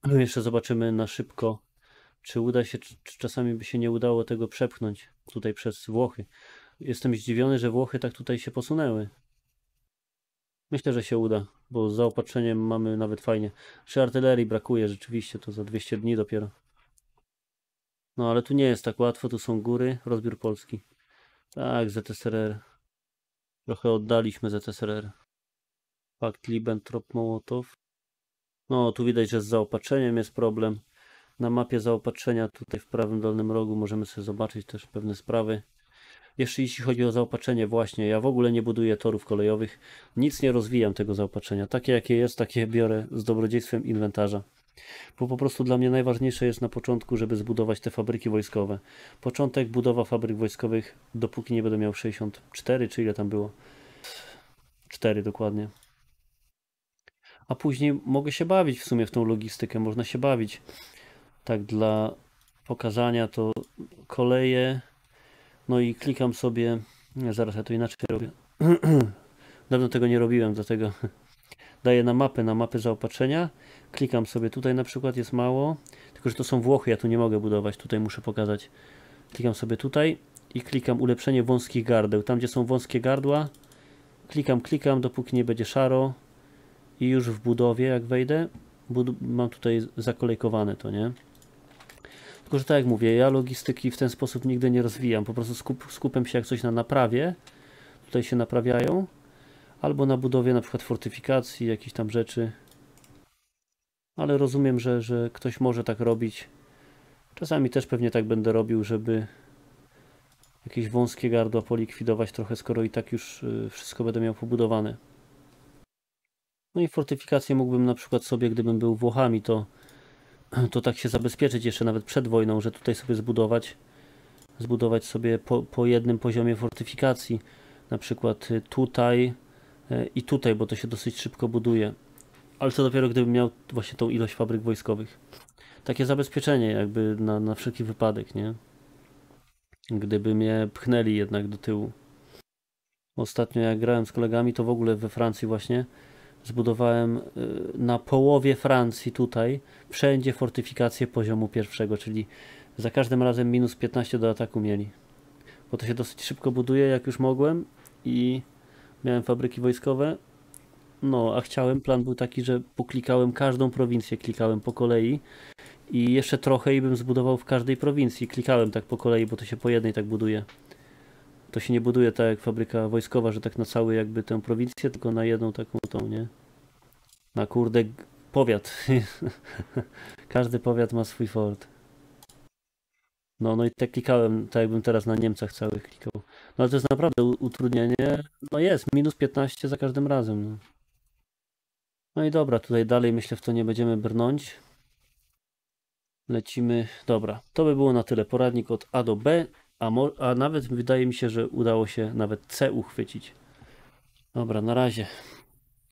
No jeszcze zobaczymy na szybko czy uda się, czy, czasami by się nie udało tego przepchnąć tutaj przez Włochy. Jestem zdziwiony, że Włochy tak tutaj się posunęły. Myślę, że się uda, bo z zaopatrzeniem mamy nawet fajnie. Czy artylerii brakuje rzeczywiście, to za 200 dni dopiero. No ale tu nie jest tak łatwo, tu są góry, rozbiór Polski. Tak, ZSRR. Trochę oddaliśmy ZSRR. Pakt libentrop mołotow No, tu widać, że z zaopatrzeniem jest problem na mapie zaopatrzenia tutaj w prawym dolnym rogu możemy sobie zobaczyć też pewne sprawy. Jeszcze jeśli chodzi o zaopatrzenie, właśnie ja w ogóle nie buduję torów kolejowych, nic nie rozwijam tego zaopatrzenia. Takie jakie jest, takie biorę z dobrodziejstwem inwentarza. Bo po prostu dla mnie najważniejsze jest na początku, żeby zbudować te fabryki wojskowe. Początek budowa fabryk wojskowych, dopóki nie będę miał 64, czy ile tam było? 4 dokładnie. A później mogę się bawić w sumie w tą logistykę, można się bawić tak dla pokazania to koleje. No i klikam sobie, zaraz ja to inaczej robię. <clears throat> Dawno tego nie robiłem, dlatego <laughs> daję na mapę, na mapę zaopatrzenia. Klikam sobie tutaj na przykład, jest mało, tylko że to są Włochy, ja tu nie mogę budować, tutaj muszę pokazać. Klikam sobie tutaj i klikam ulepszenie wąskich gardeł. Tam gdzie są wąskie gardła, klikam, klikam, dopóki nie będzie szaro i już w budowie jak wejdę, mam tutaj zakolejkowane to, nie? Tylko, że tak jak mówię, ja logistyki w ten sposób nigdy nie rozwijam. Po prostu skup, skupiam się jak coś na naprawie, tutaj się naprawiają, albo na budowie na przykład fortyfikacji, jakichś tam rzeczy. Ale rozumiem, że, że ktoś może tak robić. Czasami też pewnie tak będę robił, żeby jakieś wąskie gardła polikwidować trochę, skoro i tak już y, wszystko będę miał pobudowane. No i fortyfikacje mógłbym na przykład sobie, gdybym był Włochami, to <clears throat> to tak się zabezpieczyć jeszcze nawet przed wojną, że tutaj sobie zbudować zbudować sobie po, po jednym poziomie fortyfikacji, na przykład y, tutaj y, i tutaj, bo to się dosyć szybko buduje. Ale co dopiero gdybym miał właśnie tą ilość fabryk wojskowych. Takie zabezpieczenie jakby na, na wszelki wypadek, nie? Gdyby mnie pchnęli jednak do tyłu. Ostatnio jak grałem z kolegami, to w ogóle we Francji właśnie zbudowałem y, na połowie Francji tutaj, wszędzie fortyfikacje poziomu pierwszego, czyli za każdym razem minus 15 do ataku mieli. Bo to się dosyć szybko buduje, jak już mogłem i miałem fabryki wojskowe. No, a chciałem, plan był taki, że poklikałem każdą prowincję, klikałem po kolei i jeszcze trochę i bym zbudował w każdej prowincji. Klikałem tak po kolei, bo to się po jednej tak buduje to się nie buduje tak jak fabryka wojskowa, że tak na cały jakby tę prowincję, tylko na jedną taką tą, nie? Na kurde powiat. <laughs> Każdy powiat ma swój fort. No, no i tak klikałem, tak jakbym teraz na Niemcach cały klikał. No ale to jest naprawdę utrudnienie. No jest, minus 15 za każdym razem. No. no i dobra, tutaj dalej myślę w to nie będziemy brnąć. Lecimy. Dobra, to by było na tyle. Poradnik od A do B. A, a nawet wydaje mi się, że udało się nawet C uchwycić. Dobra, na razie.